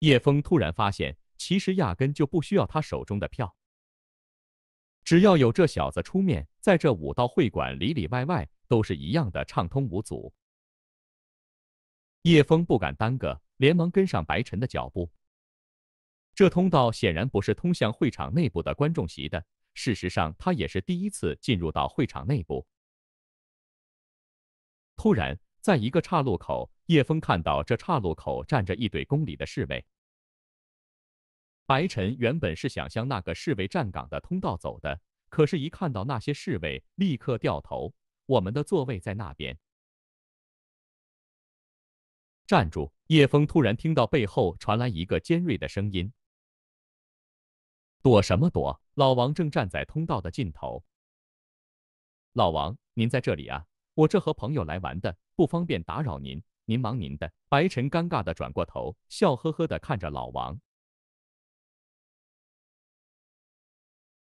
叶峰突然发现，其实压根就不需要他手中的票，只要有这小子出面，在这武道会馆里里外外都是一样的畅通无阻。叶峰不敢耽搁，连忙跟上白晨的脚步。这通道显然不是通向会场内部的观众席的，事实上，他也是第一次进入到会场内部。突然，在一个岔路口。叶枫看到这岔路口站着一队宫里的侍卫。白晨原本是想向那个侍卫站岗的通道走的，可是，一看到那些侍卫，立刻掉头。我们的座位在那边。站住！叶枫突然听到背后传来一个尖锐的声音：“躲什么躲？”老王正站在通道的尽头。老王，您在这里啊？我这和朋友来玩的，不方便打扰您。您忙您的。白晨尴尬的转过头，笑呵呵的看着老王。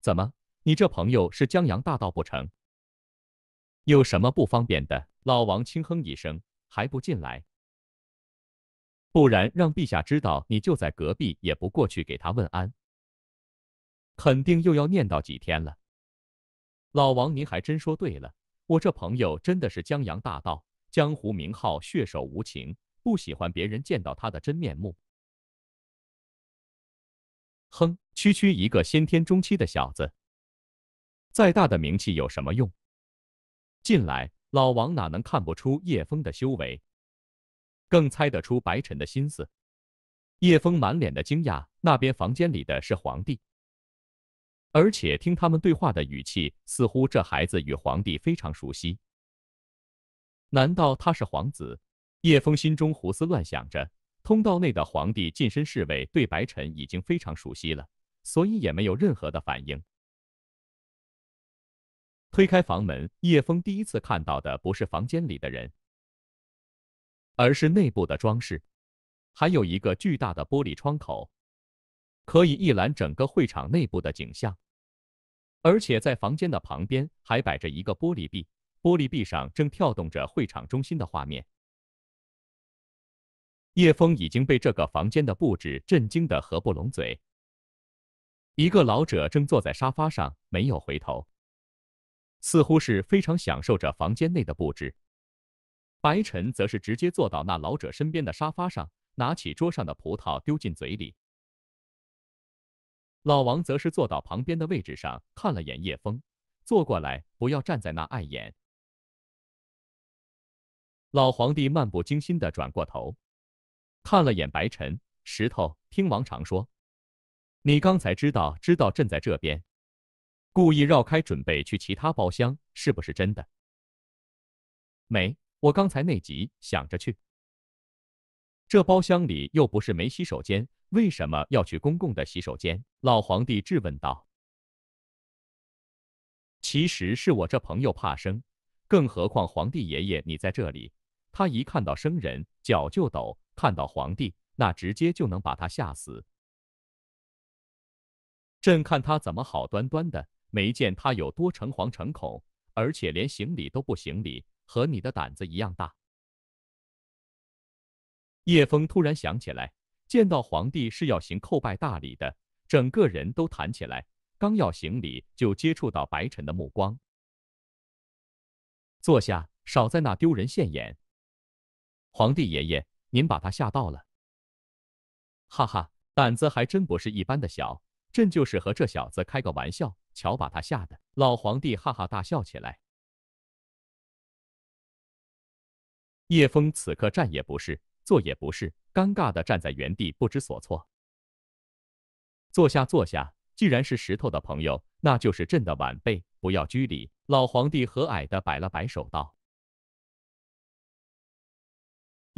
怎么，你这朋友是江洋大盗不成？有什么不方便的？老王轻哼一声，还不进来？不然让陛下知道你就在隔壁，也不过去给他问安，肯定又要念叨几天了。老王，您还真说对了，我这朋友真的是江洋大盗。江湖名号“血手无情”，不喜欢别人见到他的真面目。哼，区区一个先天中期的小子，再大的名气有什么用？进来，老王哪能看不出叶枫的修为，更猜得出白沉的心思。叶枫满脸的惊讶，那边房间里的是皇帝，而且听他们对话的语气，似乎这孩子与皇帝非常熟悉。难道他是皇子？叶峰心中胡思乱想着。通道内的皇帝近身侍卫对白沉已经非常熟悉了，所以也没有任何的反应。推开房门，叶峰第一次看到的不是房间里的人，而是内部的装饰，还有一个巨大的玻璃窗口，可以一览整个会场内部的景象。而且在房间的旁边还摆着一个玻璃壁。玻璃壁上正跳动着会场中心的画面。叶枫已经被这个房间的布置震惊的合不拢嘴。一个老者正坐在沙发上，没有回头，似乎是非常享受着房间内的布置。白晨则是直接坐到那老者身边的沙发上，拿起桌上的葡萄丢进嘴里。老王则是坐到旁边的位置上，看了眼叶枫，坐过来，不要站在那碍眼。老皇帝漫不经心的转过头，看了眼白尘、石头，听王常说，你刚才知道知道朕在这边，故意绕开准备去其他包厢，是不是真的？没，我刚才内急，想着去。这包厢里又不是没洗手间，为什么要去公共的洗手间？老皇帝质问道。其实是我这朋友怕生，更何况皇帝爷爷你在这里。他一看到生人脚就抖，看到皇帝那直接就能把他吓死。朕看他怎么好端端的，没见他有多诚惶诚恐，而且连行礼都不行礼，和你的胆子一样大。叶枫突然想起来，见到皇帝是要行叩拜大礼的，整个人都弹起来，刚要行礼就接触到白晨的目光。坐下，少在那丢人现眼。皇帝爷爷，您把他吓到了，哈哈，胆子还真不是一般的小。朕就是和这小子开个玩笑，瞧把他吓的。老皇帝哈哈大笑起来。叶枫此刻站也不是，坐也不是，尴尬的站在原地不知所措。坐下，坐下，既然是石头的朋友，那就是朕的晚辈，不要拘礼。老皇帝和蔼的摆了摆手道。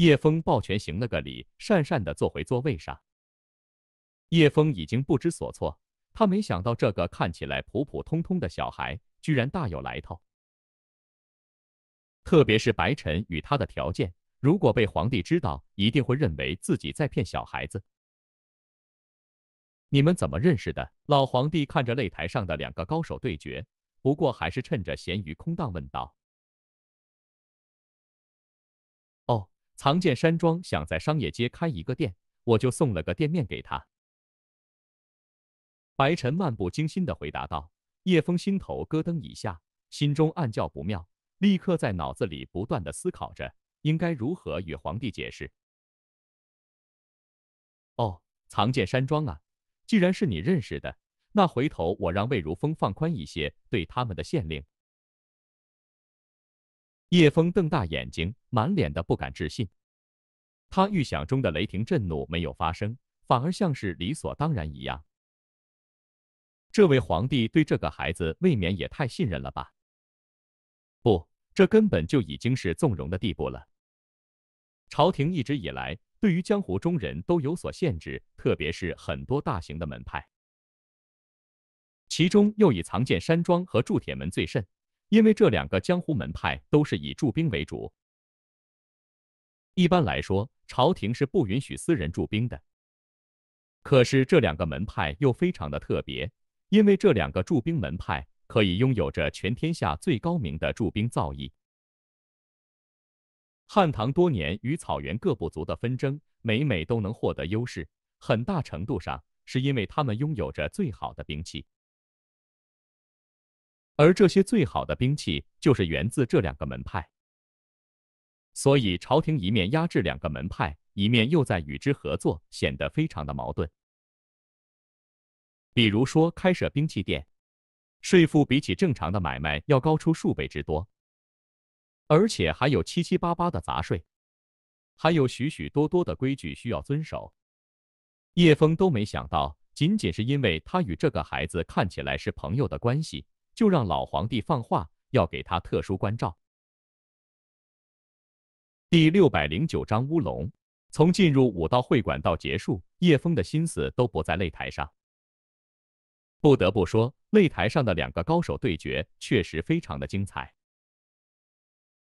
叶枫抱拳行了个礼，讪讪地坐回座位上。叶枫已经不知所措，他没想到这个看起来普普通通的小孩居然大有来头。特别是白晨与他的条件，如果被皇帝知道，一定会认为自己在骗小孩子。你们怎么认识的？老皇帝看着擂台上的两个高手对决，不过还是趁着闲余空档问道。藏剑山庄想在商业街开一个店，我就送了个店面给他。白晨漫不经心的回答道。叶枫心头咯噔一下，心中暗叫不妙，立刻在脑子里不断的思考着应该如何与皇帝解释。哦，藏剑山庄啊，既然是你认识的，那回头我让魏如风放宽一些对他们的限令。叶枫瞪大眼睛，满脸的不敢置信。他预想中的雷霆震怒没有发生，反而像是理所当然一样。这位皇帝对这个孩子未免也太信任了吧？不，这根本就已经是纵容的地步了。朝廷一直以来对于江湖中人都有所限制，特别是很多大型的门派，其中又以藏剑山庄和铸铁门最甚。因为这两个江湖门派都是以驻兵为主，一般来说，朝廷是不允许私人驻兵的。可是这两个门派又非常的特别，因为这两个驻兵门派可以拥有着全天下最高明的驻兵造诣。汉唐多年与草原各部族的纷争，每每都能获得优势，很大程度上是因为他们拥有着最好的兵器。而这些最好的兵器，就是源自这两个门派。所以朝廷一面压制两个门派，一面又在与之合作，显得非常的矛盾。比如说开设兵器店，税负比起正常的买卖要高出数倍之多，而且还有七七八八的杂税，还有许许多多的规矩需要遵守。叶枫都没想到，仅仅是因为他与这个孩子看起来是朋友的关系。就让老皇帝放话，要给他特殊关照。第六百零九章乌龙。从进入武道会馆到结束，叶峰的心思都不在擂台上。不得不说，擂台上的两个高手对决确实非常的精彩。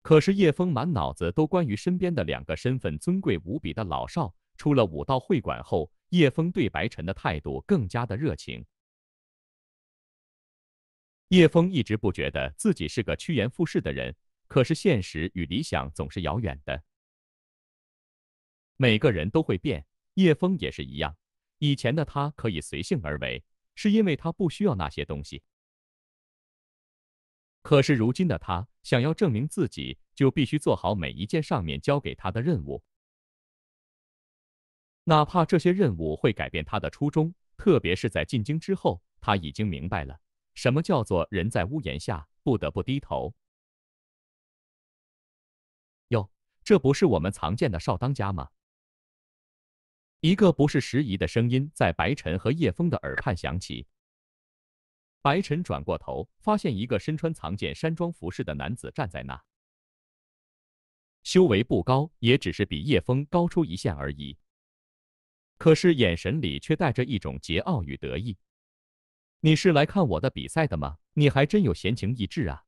可是叶峰满脑子都关于身边的两个身份尊贵无比的老少。出了武道会馆后，叶峰对白晨的态度更加的热情。叶枫一直不觉得自己是个趋炎附势的人，可是现实与理想总是遥远的。每个人都会变，叶枫也是一样。以前的他可以随性而为，是因为他不需要那些东西。可是如今的他，想要证明自己，就必须做好每一件上面交给他的任务，哪怕这些任务会改变他的初衷。特别是在进京之后，他已经明白了。什么叫做人在屋檐下，不得不低头？哟，这不是我们藏剑的少当家吗？一个不是时宜的声音在白晨和叶枫的耳畔响起。白晨转过头，发现一个身穿藏剑山庄服饰的男子站在那，修为不高，也只是比叶枫高出一线而已，可是眼神里却带着一种桀骜与得意。你是来看我的比赛的吗？你还真有闲情逸致啊！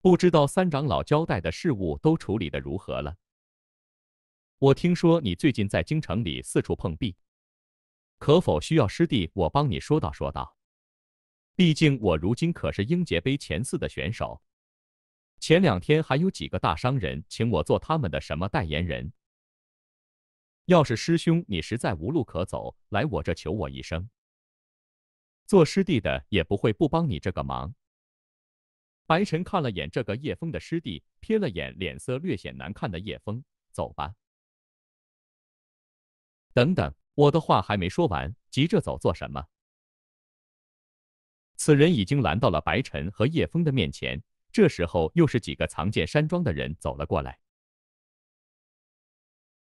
不知道三长老交代的事物都处理的如何了？我听说你最近在京城里四处碰壁，可否需要师弟我帮你说道说道？毕竟我如今可是英杰杯前四的选手，前两天还有几个大商人请我做他们的什么代言人。要是师兄你实在无路可走，来我这求我一声。做师弟的也不会不帮你这个忙。白晨看了眼这个叶枫的师弟，瞥了眼脸色略显难看的叶枫，走吧。等等，我的话还没说完，急着走做什么？此人已经拦到了白晨和叶枫的面前。这时候，又是几个藏剑山庄的人走了过来。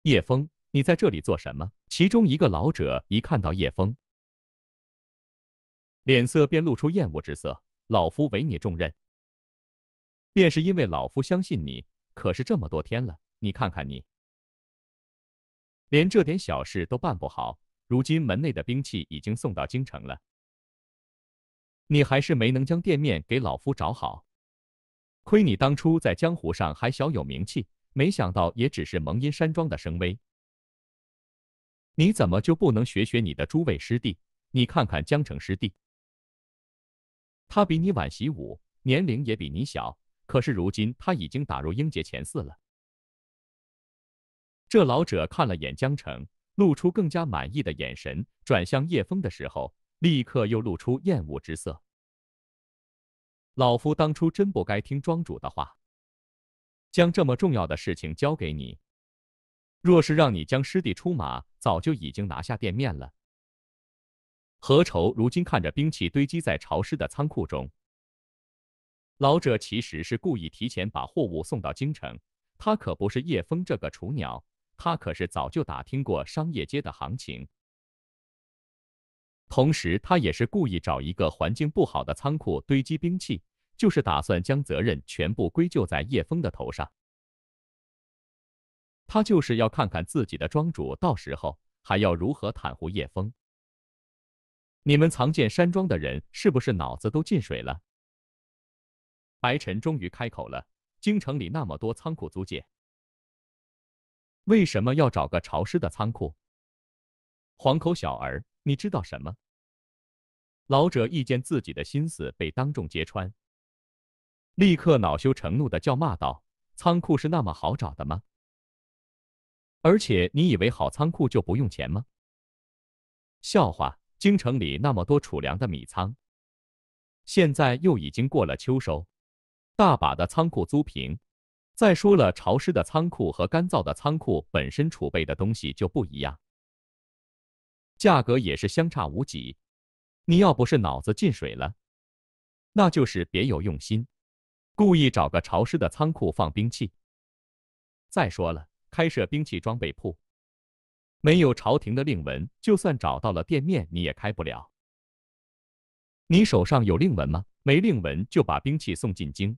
叶枫，你在这里做什么？其中一个老者一看到叶枫。脸色便露出厌恶之色。老夫委你重任，便是因为老夫相信你。可是这么多天了，你看看你，连这点小事都办不好。如今门内的兵器已经送到京城了，你还是没能将店面给老夫找好。亏你当初在江湖上还小有名气，没想到也只是蒙阴山庄的声威。你怎么就不能学学你的诸位师弟？你看看江城师弟。他比你晚习武，年龄也比你小，可是如今他已经打入英杰前四了。这老者看了眼江城，露出更加满意的眼神，转向叶枫的时候，立刻又露出厌恶之色。老夫当初真不该听庄主的话，将这么重要的事情交给你。若是让你将师弟出马，早就已经拿下店面了。何愁如今看着兵器堆积在潮湿的仓库中，老者其实是故意提前把货物送到京城。他可不是叶枫这个雏鸟，他可是早就打听过商业街的行情。同时，他也是故意找一个环境不好的仓库堆积兵器，就是打算将责任全部归咎在叶枫的头上。他就是要看看自己的庄主到时候还要如何袒护叶枫。你们藏剑山庄的人是不是脑子都进水了？白沉终于开口了：“京城里那么多仓库租界，为什么要找个潮湿的仓库？”黄口小儿，你知道什么？老者一见自己的心思被当众揭穿，立刻恼羞成怒的叫骂道：“仓库是那么好找的吗？而且你以为好仓库就不用钱吗？笑话！”京城里那么多储粮的米仓，现在又已经过了秋收，大把的仓库租平。再说了，潮湿的仓库和干燥的仓库本身储备的东西就不一样，价格也是相差无几。你要不是脑子进水了，那就是别有用心，故意找个潮湿的仓库放兵器。再说了，开设兵器装备铺。没有朝廷的令文，就算找到了店面，你也开不了。你手上有令文吗？没令文，就把兵器送进京，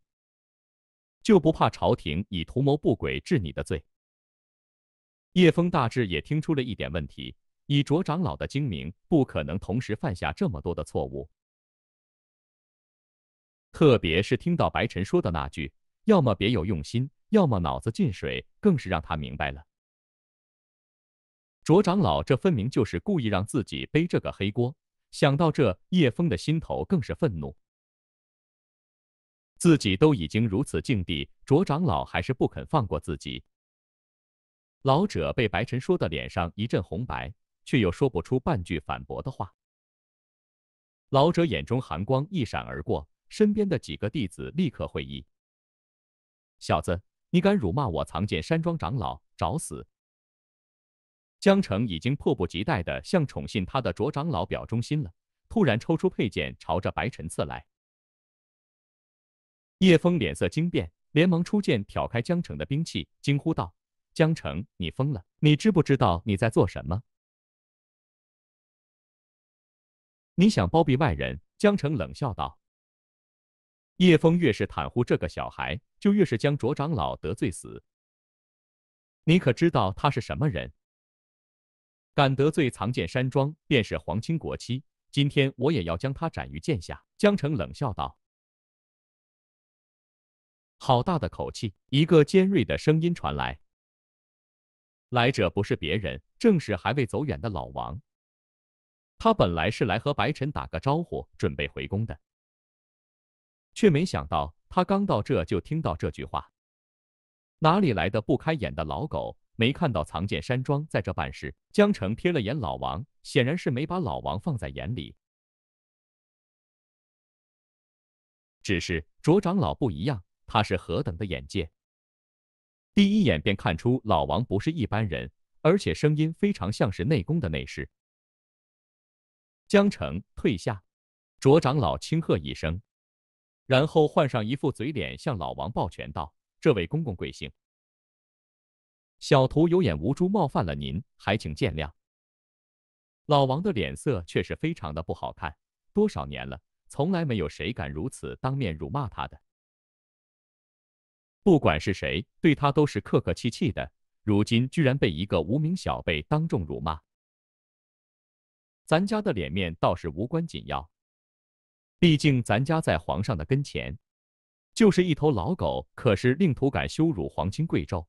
就不怕朝廷以图谋不轨治你的罪？叶枫大致也听出了一点问题，以卓长老的精明，不可能同时犯下这么多的错误。特别是听到白尘说的那句“要么别有用心，要么脑子进水”，更是让他明白了。卓长老，这分明就是故意让自己背这个黑锅。想到这，叶峰的心头更是愤怒。自己都已经如此境地，卓长老还是不肯放过自己。老者被白晨说的脸上一阵红白，却又说不出半句反驳的话。老者眼中寒光一闪而过，身边的几个弟子立刻会意：“小子，你敢辱骂我藏剑山庄长老，找死！”江城已经迫不及待的向宠信他的卓长老表忠心了，突然抽出佩剑朝着白晨刺来。叶枫脸色惊变，连忙出剑挑开江城的兵器，惊呼道：“江城，你疯了！你知不知道你在做什么？你想包庇外人？”江城冷笑道：“叶枫越是袒护这个小孩，就越是将卓长老得罪死。你可知道他是什么人？”敢得罪藏剑山庄，便是皇亲国戚。今天我也要将他斩于剑下。”江城冷笑道，“好大的口气！”一个尖锐的声音传来，来者不是别人，正是还未走远的老王。他本来是来和白晨打个招呼，准备回宫的，却没想到他刚到这就听到这句话：“哪里来的不开眼的老狗！”没看到藏剑山庄在这办事。江城瞥了眼老王，显然是没把老王放在眼里。只是卓长老不一样，他是何等的眼界，第一眼便看出老王不是一般人，而且声音非常像是内宫的内侍。江城退下。卓长老轻喝一声，然后换上一副嘴脸，向老王抱拳道：“这位公公贵姓？”小徒有眼无珠，冒犯了您，还请见谅。老王的脸色却是非常的不好看。多少年了，从来没有谁敢如此当面辱骂他的。不管是谁，对他都是客客气气的。如今居然被一个无名小辈当众辱骂，咱家的脸面倒是无关紧要。毕竟咱家在皇上的跟前，就是一头老狗，可是令徒敢羞辱皇亲贵胄。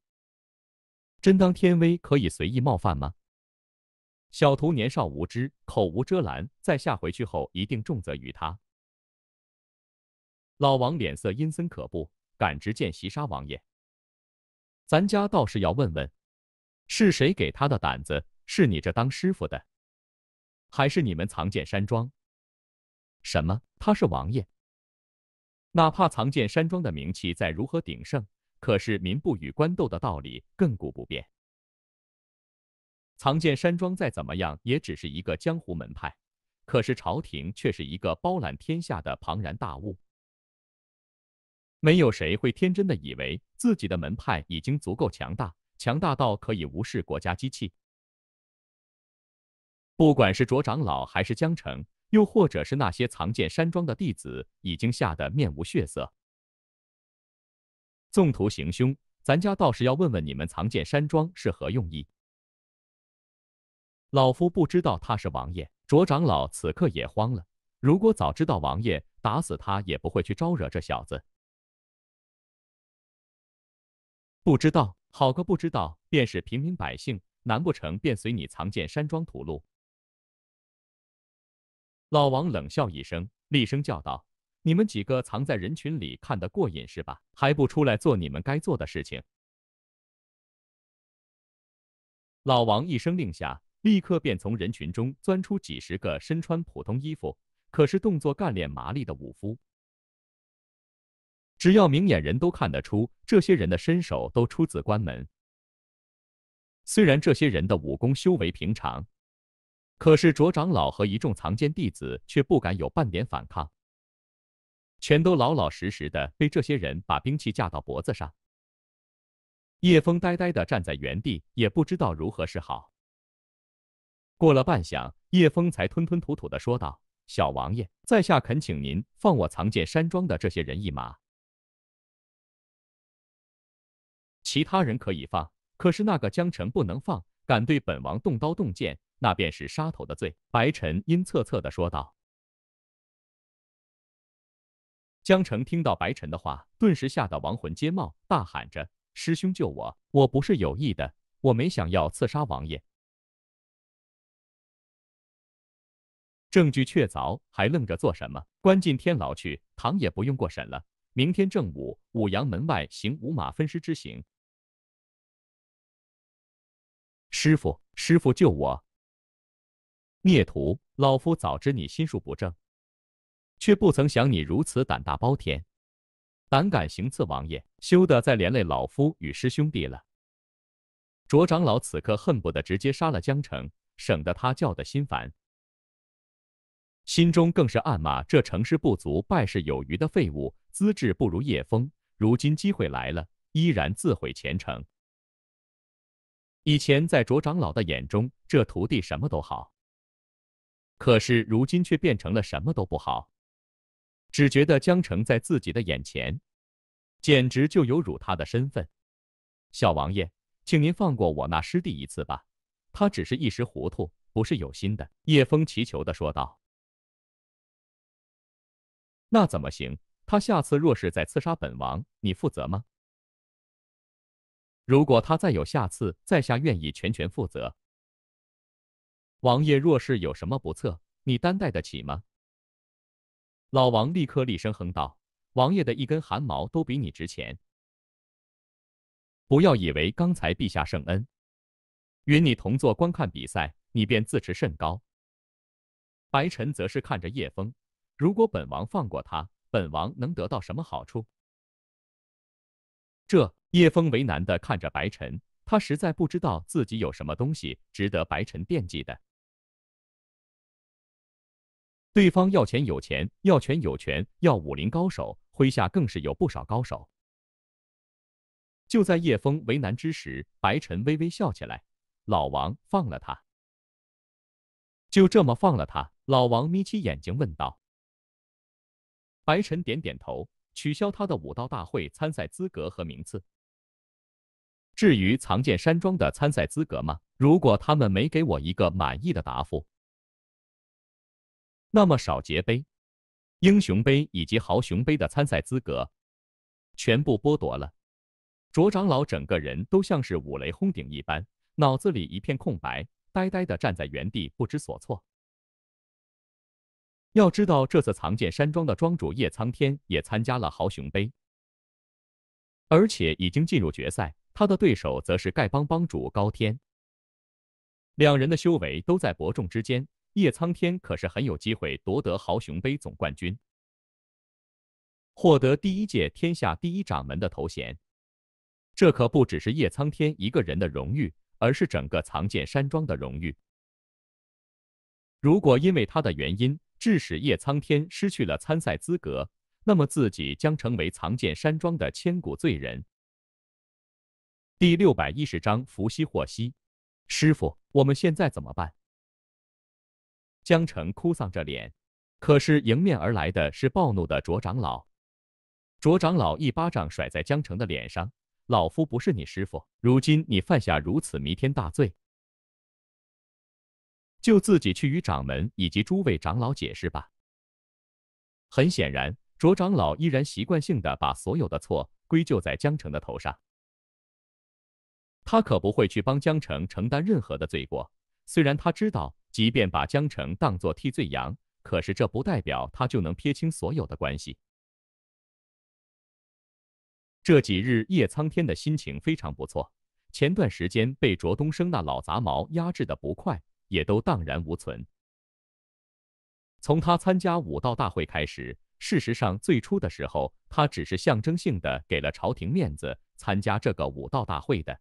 真当天威可以随意冒犯吗？小徒年少无知，口无遮拦，在下回去后一定重责于他。老王脸色阴森可怖，敢直剑袭杀王爷？咱家倒是要问问，是谁给他的胆子？是你这当师傅的，还是你们藏剑山庄？什么？他是王爷？哪怕藏剑山庄的名气再如何鼎盛？可是民不与官斗的道理亘古不变。藏剑山庄再怎么样也只是一个江湖门派，可是朝廷却是一个包揽天下的庞然大物。没有谁会天真的以为自己的门派已经足够强大，强大到可以无视国家机器。不管是卓长老还是江城，又或者是那些藏剑山庄的弟子，已经吓得面无血色。纵图行凶，咱家倒是要问问你们藏剑山庄是何用意。老夫不知道他是王爷，卓长老此刻也慌了。如果早知道王爷，打死他也不会去招惹这小子。不知道，好个不知道，便是平民百姓，难不成便随你藏剑山庄屠戮？老王冷笑一声，厉声叫道。你们几个藏在人群里看得过瘾是吧？还不出来做你们该做的事情！老王一声令下，立刻便从人群中钻出几十个身穿普通衣服，可是动作干练麻利的武夫。只要明眼人都看得出，这些人的身手都出自关门。虽然这些人的武功修为平常，可是卓长老和一众藏剑弟子却不敢有半点反抗。全都老老实实的被这些人把兵器架到脖子上。叶峰呆呆的站在原地，也不知道如何是好。过了半晌，叶峰才吞吞吐吐的说道：“小王爷，在下恳请您放我藏剑山庄的这些人一马。其他人可以放，可是那个江辰不能放，敢对本王动刀动剑，那便是杀头的罪。”白沉阴恻恻的说道。江澄听到白尘的话，顿时吓得亡魂皆冒，大喊着：“师兄救我！我不是有意的，我没想要刺杀王爷。证据确凿，还愣着做什么？关进天牢去，堂也不用过审了。明天正午，五阳门外行五马分尸之刑。”“师傅，师傅救我！”“孽徒，老夫早知你心术不正。”却不曾想你如此胆大包天，胆敢行刺王爷，休得再连累老夫与师兄弟了。卓长老此刻恨不得直接杀了江城，省得他叫的心烦。心中更是暗骂这成事不足败事有余的废物，资质不如叶枫，如今机会来了，依然自毁前程。以前在卓长老的眼中，这徒弟什么都好，可是如今却变成了什么都不好。只觉得江澄在自己的眼前，简直就有辱他的身份。小王爷，请您放过我那师弟一次吧，他只是一时糊涂，不是有心的。叶枫祈求的说道：“那怎么行？他下次若是再刺杀本王，你负责吗？如果他再有下次，在下愿意全权负责。王爷若是有什么不测，你担待得起吗？”老王立刻厉声哼道：“王爷的一根汗毛都比你值钱，不要以为刚才陛下圣恩，与你同坐观看比赛，你便自持甚高。”白晨则是看着叶枫：“如果本王放过他，本王能得到什么好处？”这叶枫为难的看着白晨，他实在不知道自己有什么东西值得白晨惦记的。对方要钱有钱，要权有权，要武林高手，麾下更是有不少高手。就在叶枫为难之时，白沉微微笑起来：“老王，放了他。”就这么放了他？老王眯起眼睛问道。白晨点点头：“取消他的武道大会参赛资格和名次。至于藏剑山庄的参赛资格吗？如果他们没给我一个满意的答复。”那么少杰杯、英雄杯以及豪雄杯的参赛资格全部剥夺了。卓长老整个人都像是五雷轰顶一般，脑子里一片空白，呆呆地站在原地，不知所措。要知道，这次藏剑山庄的庄主叶苍天也参加了豪雄杯，而且已经进入决赛。他的对手则是丐帮帮主高天，两人的修为都在伯仲之间。叶苍天可是很有机会夺得豪雄杯总冠军，获得第一届天下第一掌门的头衔。这可不只是叶苍天一个人的荣誉，而是整个藏剑山庄的荣誉。如果因为他的原因，致使叶苍天失去了参赛资格，那么自己将成为藏剑山庄的千古罪人。第六百一十章：伏羲获悉，师傅，我们现在怎么办？江城哭丧着脸，可是迎面而来的是暴怒的卓长老。卓长老一巴掌甩在江城的脸上：“老夫不是你师傅，如今你犯下如此弥天大罪，就自己去与掌门以及诸位长老解释吧。”很显然，卓长老依然习惯性的把所有的错归咎在江城的头上，他可不会去帮江城承担任何的罪过。虽然他知道，即便把江城当作替罪羊，可是这不代表他就能撇清所有的关系。这几日，叶苍天的心情非常不错，前段时间被卓东升那老杂毛压制的不快，也都荡然无存。从他参加武道大会开始，事实上最初的时候，他只是象征性的给了朝廷面子，参加这个武道大会的。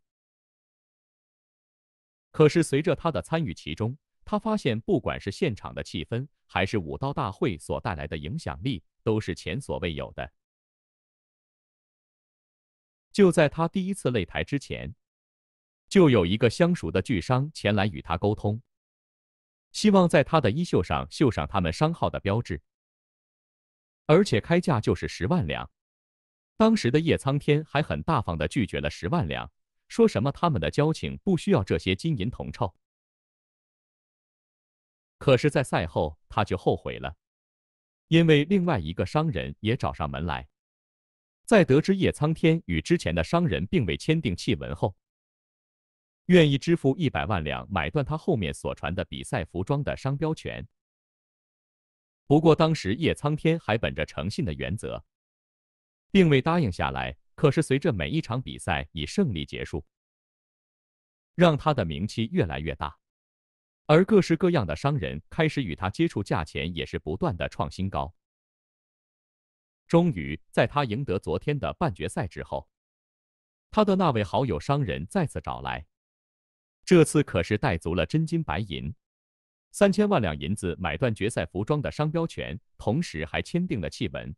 可是随着他的参与其中，他发现不管是现场的气氛，还是武道大会所带来的影响力，都是前所未有的。就在他第一次擂台之前，就有一个相熟的巨商前来与他沟通，希望在他的衣袖上绣上他们商号的标志，而且开价就是十万两。当时的叶苍天还很大方的拒绝了十万两。说什么他们的交情不需要这些金银铜臭。可是，在赛后他就后悔了，因为另外一个商人也找上门来，在得知叶苍天与之前的商人并未签订契文后，愿意支付一百万两买断他后面所传的比赛服装的商标权。不过，当时叶苍天还本着诚信的原则，并未答应下来。可是随着每一场比赛以胜利结束，让他的名气越来越大，而各式各样的商人开始与他接触，价钱也是不断的创新高。终于在他赢得昨天的半决赛之后，他的那位好友商人再次找来，这次可是带足了真金白银，三千万两银子买断决赛服装的商标权，同时还签订了契文。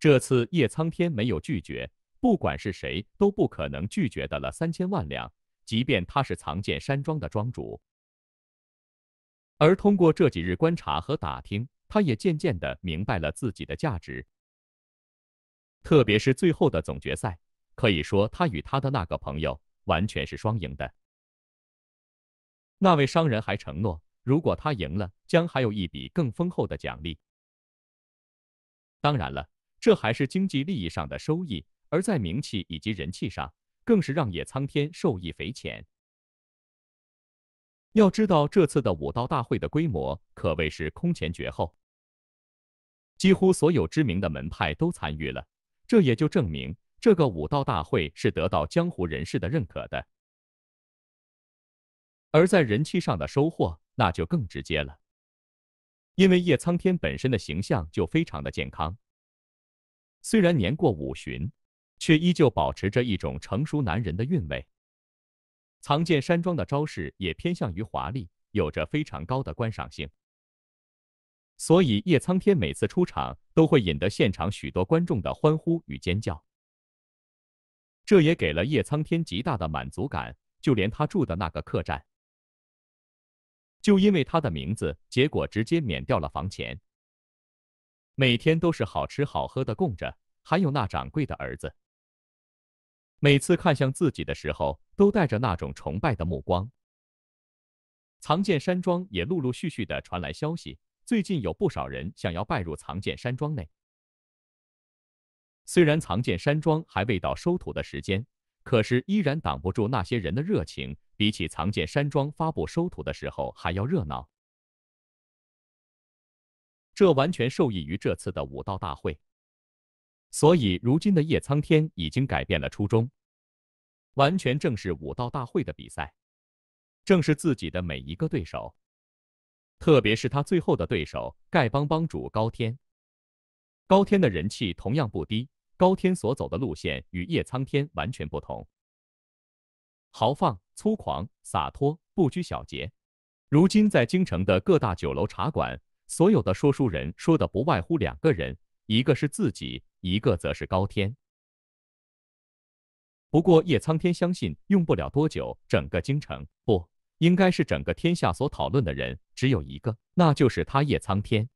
这次叶苍天没有拒绝，不管是谁都不可能拒绝的了三千万两，即便他是藏剑山庄的庄主。而通过这几日观察和打听，他也渐渐的明白了自己的价值。特别是最后的总决赛，可以说他与他的那个朋友完全是双赢的。那位商人还承诺，如果他赢了，将还有一笔更丰厚的奖励。当然了。这还是经济利益上的收益，而在名气以及人气上，更是让叶苍天受益匪浅。要知道，这次的武道大会的规模可谓是空前绝后，几乎所有知名的门派都参与了，这也就证明这个武道大会是得到江湖人士的认可的。而在人气上的收获，那就更直接了，因为叶苍天本身的形象就非常的健康。虽然年过五旬，却依旧保持着一种成熟男人的韵味。藏剑山庄的招式也偏向于华丽，有着非常高的观赏性。所以叶苍天每次出场都会引得现场许多观众的欢呼与尖叫。这也给了叶苍天极大的满足感，就连他住的那个客栈，就因为他的名字，结果直接免掉了房钱。每天都是好吃好喝的供着，还有那掌柜的儿子，每次看向自己的时候，都带着那种崇拜的目光。藏剑山庄也陆陆续续的传来消息，最近有不少人想要拜入藏剑山庄内。虽然藏剑山庄还未到收徒的时间，可是依然挡不住那些人的热情，比起藏剑山庄发布收徒的时候还要热闹。这完全受益于这次的武道大会，所以如今的叶苍天已经改变了初衷，完全正视武道大会的比赛，正是自己的每一个对手，特别是他最后的对手丐帮帮主高天。高天的人气同样不低，高天所走的路线与叶苍天完全不同，豪放、粗狂、洒脱、不拘小节。如今在京城的各大酒楼、茶馆。所有的说书人说的不外乎两个人，一个是自己，一个则是高天。不过叶苍天相信，用不了多久，整个京城不，应该是整个天下所讨论的人只有一个，那就是他叶苍天。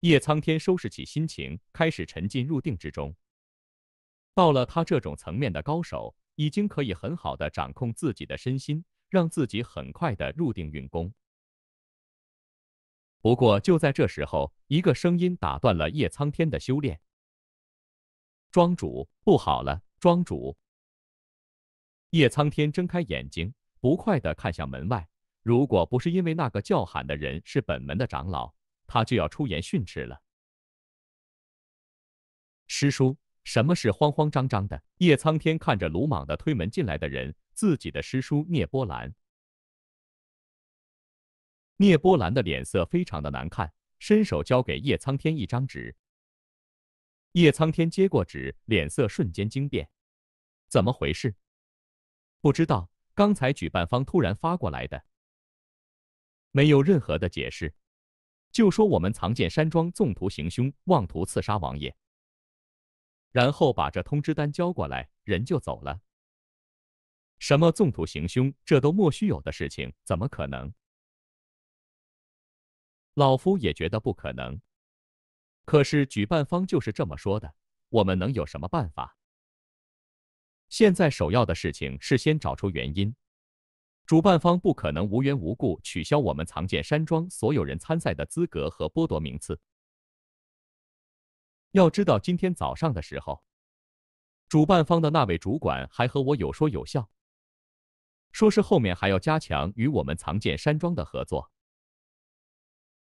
叶苍天收拾起心情，开始沉浸入定之中。到了他这种层面的高手，已经可以很好的掌控自己的身心。让自己很快的入定运功。不过就在这时候，一个声音打断了叶苍天的修炼。庄主不好了，庄主！叶苍天睁开眼睛，不快的看向门外。如果不是因为那个叫喊的人是本门的长老，他就要出言训斥了。师叔，什么是慌慌张张的？叶苍天看着鲁莽的推门进来的人。自己的师叔聂波澜，聂波澜的脸色非常的难看，伸手交给叶苍天一张纸。叶苍天接过纸，脸色瞬间惊变，怎么回事？不知道，刚才举办方突然发过来的，没有任何的解释，就说我们藏剑山庄纵图行凶，妄图刺杀王爷，然后把这通知单交过来，人就走了。什么纵土行凶，这都莫须有的事情，怎么可能？老夫也觉得不可能。可是举办方就是这么说的，我们能有什么办法？现在首要的事情是先找出原因。主办方不可能无缘无故取消我们藏剑山庄所有人参赛的资格和剥夺名次。要知道，今天早上的时候，主办方的那位主管还和我有说有笑。说是后面还要加强与我们藏剑山庄的合作。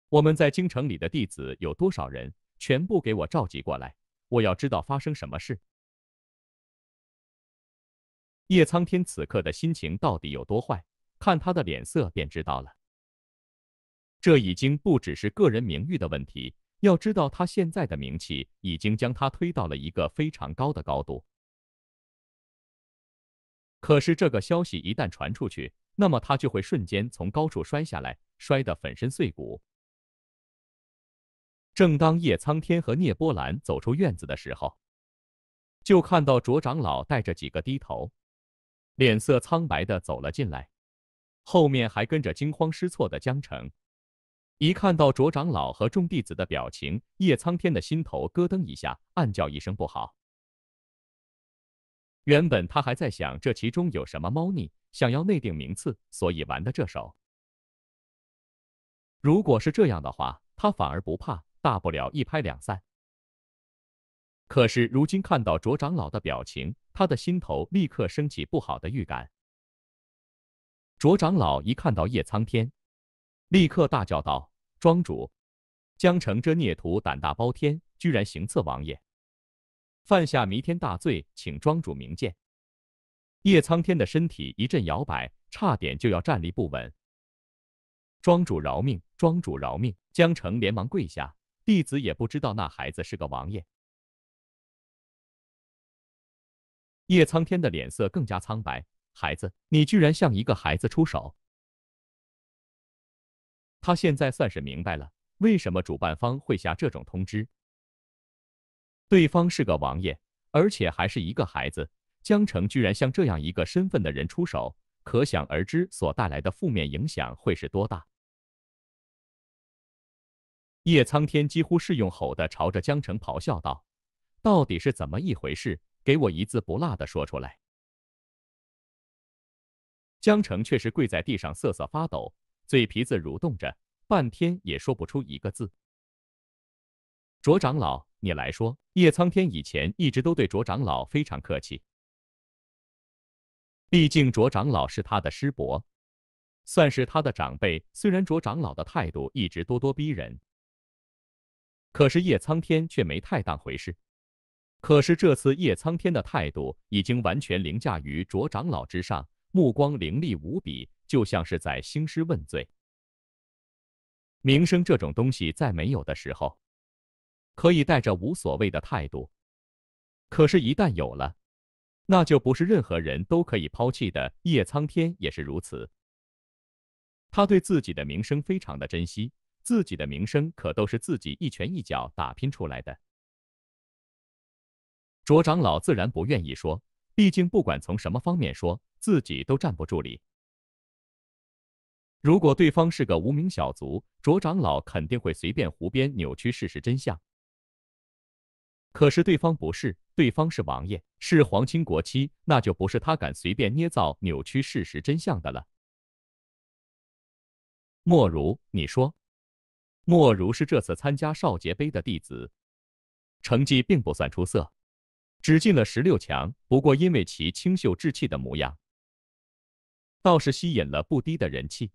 我们在京城里的弟子有多少人？全部给我召集过来，我要知道发生什么事。叶苍天此刻的心情到底有多坏？看他的脸色便知道了。这已经不只是个人名誉的问题。要知道，他现在的名气已经将他推到了一个非常高的高度。可是这个消息一旦传出去，那么他就会瞬间从高处摔下来，摔得粉身碎骨。正当叶苍天和聂波澜走出院子的时候，就看到卓长老带着几个低头、脸色苍白的走了进来，后面还跟着惊慌失措的江城。一看到卓长老和众弟子的表情，叶苍天的心头咯噔一下，暗叫一声不好。原本他还在想这其中有什么猫腻，想要内定名次，所以玩的这手。如果是这样的话，他反而不怕，大不了一拍两散。可是如今看到卓长老的表情，他的心头立刻升起不好的预感。卓长老一看到叶苍天，立刻大叫道：“庄主，江城这孽徒胆大包天，居然行刺王爷！”犯下弥天大罪，请庄主明鉴。叶苍天的身体一阵摇摆，差点就要站立不稳。庄主饶命，庄主饶命！江城连忙跪下，弟子也不知道那孩子是个王爷。叶苍天的脸色更加苍白。孩子，你居然向一个孩子出手！他现在算是明白了，为什么主办方会下这种通知。对方是个王爷，而且还是一个孩子。江城居然向这样一个身份的人出手，可想而知所带来的负面影响会是多大。叶苍天几乎是用吼的，朝着江城咆哮道：“到底是怎么一回事？给我一字不落的说出来！”江城却是跪在地上瑟瑟发抖，嘴皮子蠕动着，半天也说不出一个字。卓长老。你来说，叶苍天以前一直都对卓长老非常客气，毕竟卓长老是他的师伯，算是他的长辈。虽然卓长老的态度一直咄咄逼人，可是叶苍天却没太当回事。可是这次叶苍天的态度已经完全凌驾于卓长老之上，目光凌厉无比，就像是在兴师问罪。名声这种东西，在没有的时候。可以带着无所谓的态度，可是，一旦有了，那就不是任何人都可以抛弃的。叶苍天也是如此，他对自己的名声非常的珍惜，自己的名声可都是自己一拳一脚打拼出来的。卓长老自然不愿意说，毕竟不管从什么方面说，自己都站不住理。如果对方是个无名小卒，卓长老肯定会随便胡编扭曲事实真相。可是对方不是，对方是王爷，是皇亲国戚，那就不是他敢随便捏造、扭曲事实真相的了。莫如，你说，莫如是这次参加少杰杯的弟子，成绩并不算出色，只进了十六强。不过因为其清秀稚气的模样，倒是吸引了不低的人气。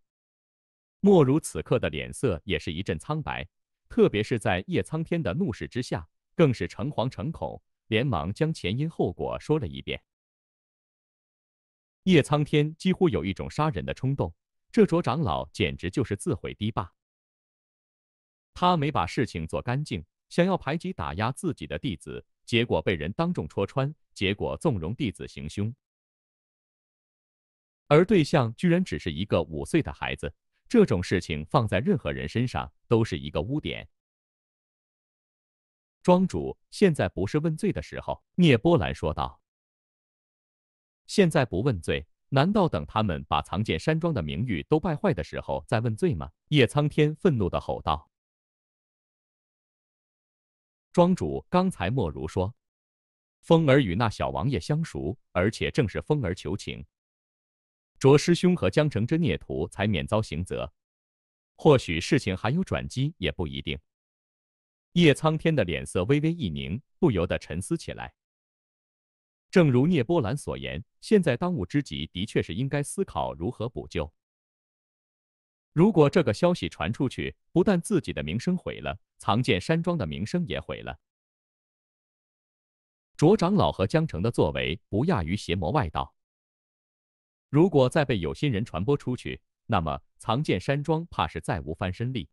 莫如此刻的脸色也是一阵苍白，特别是在叶苍天的怒视之下。更是诚惶诚恐，连忙将前因后果说了一遍。叶苍天几乎有一种杀人的冲动，这卓长老简直就是自毁堤坝。他没把事情做干净，想要排挤打压自己的弟子，结果被人当众戳穿，结果纵容弟子行凶，而对象居然只是一个五岁的孩子。这种事情放在任何人身上，都是一个污点。庄主，现在不是问罪的时候。”聂波兰说道。“现在不问罪，难道等他们把藏剑山庄的名誉都败坏的时候再问罪吗？”叶苍天愤怒的吼道。“庄主，刚才莫如说，风儿与那小王爷相熟，而且正是风儿求情，卓师兄和江城之孽徒才免遭刑责。或许事情还有转机，也不一定。”叶苍天的脸色微微一凝，不由得沉思起来。正如聂波澜所言，现在当务之急的确是应该思考如何补救。如果这个消息传出去，不但自己的名声毁了，藏剑山庄的名声也毁了。卓长老和江城的作为不亚于邪魔外道，如果再被有心人传播出去，那么藏剑山庄怕是再无翻身力。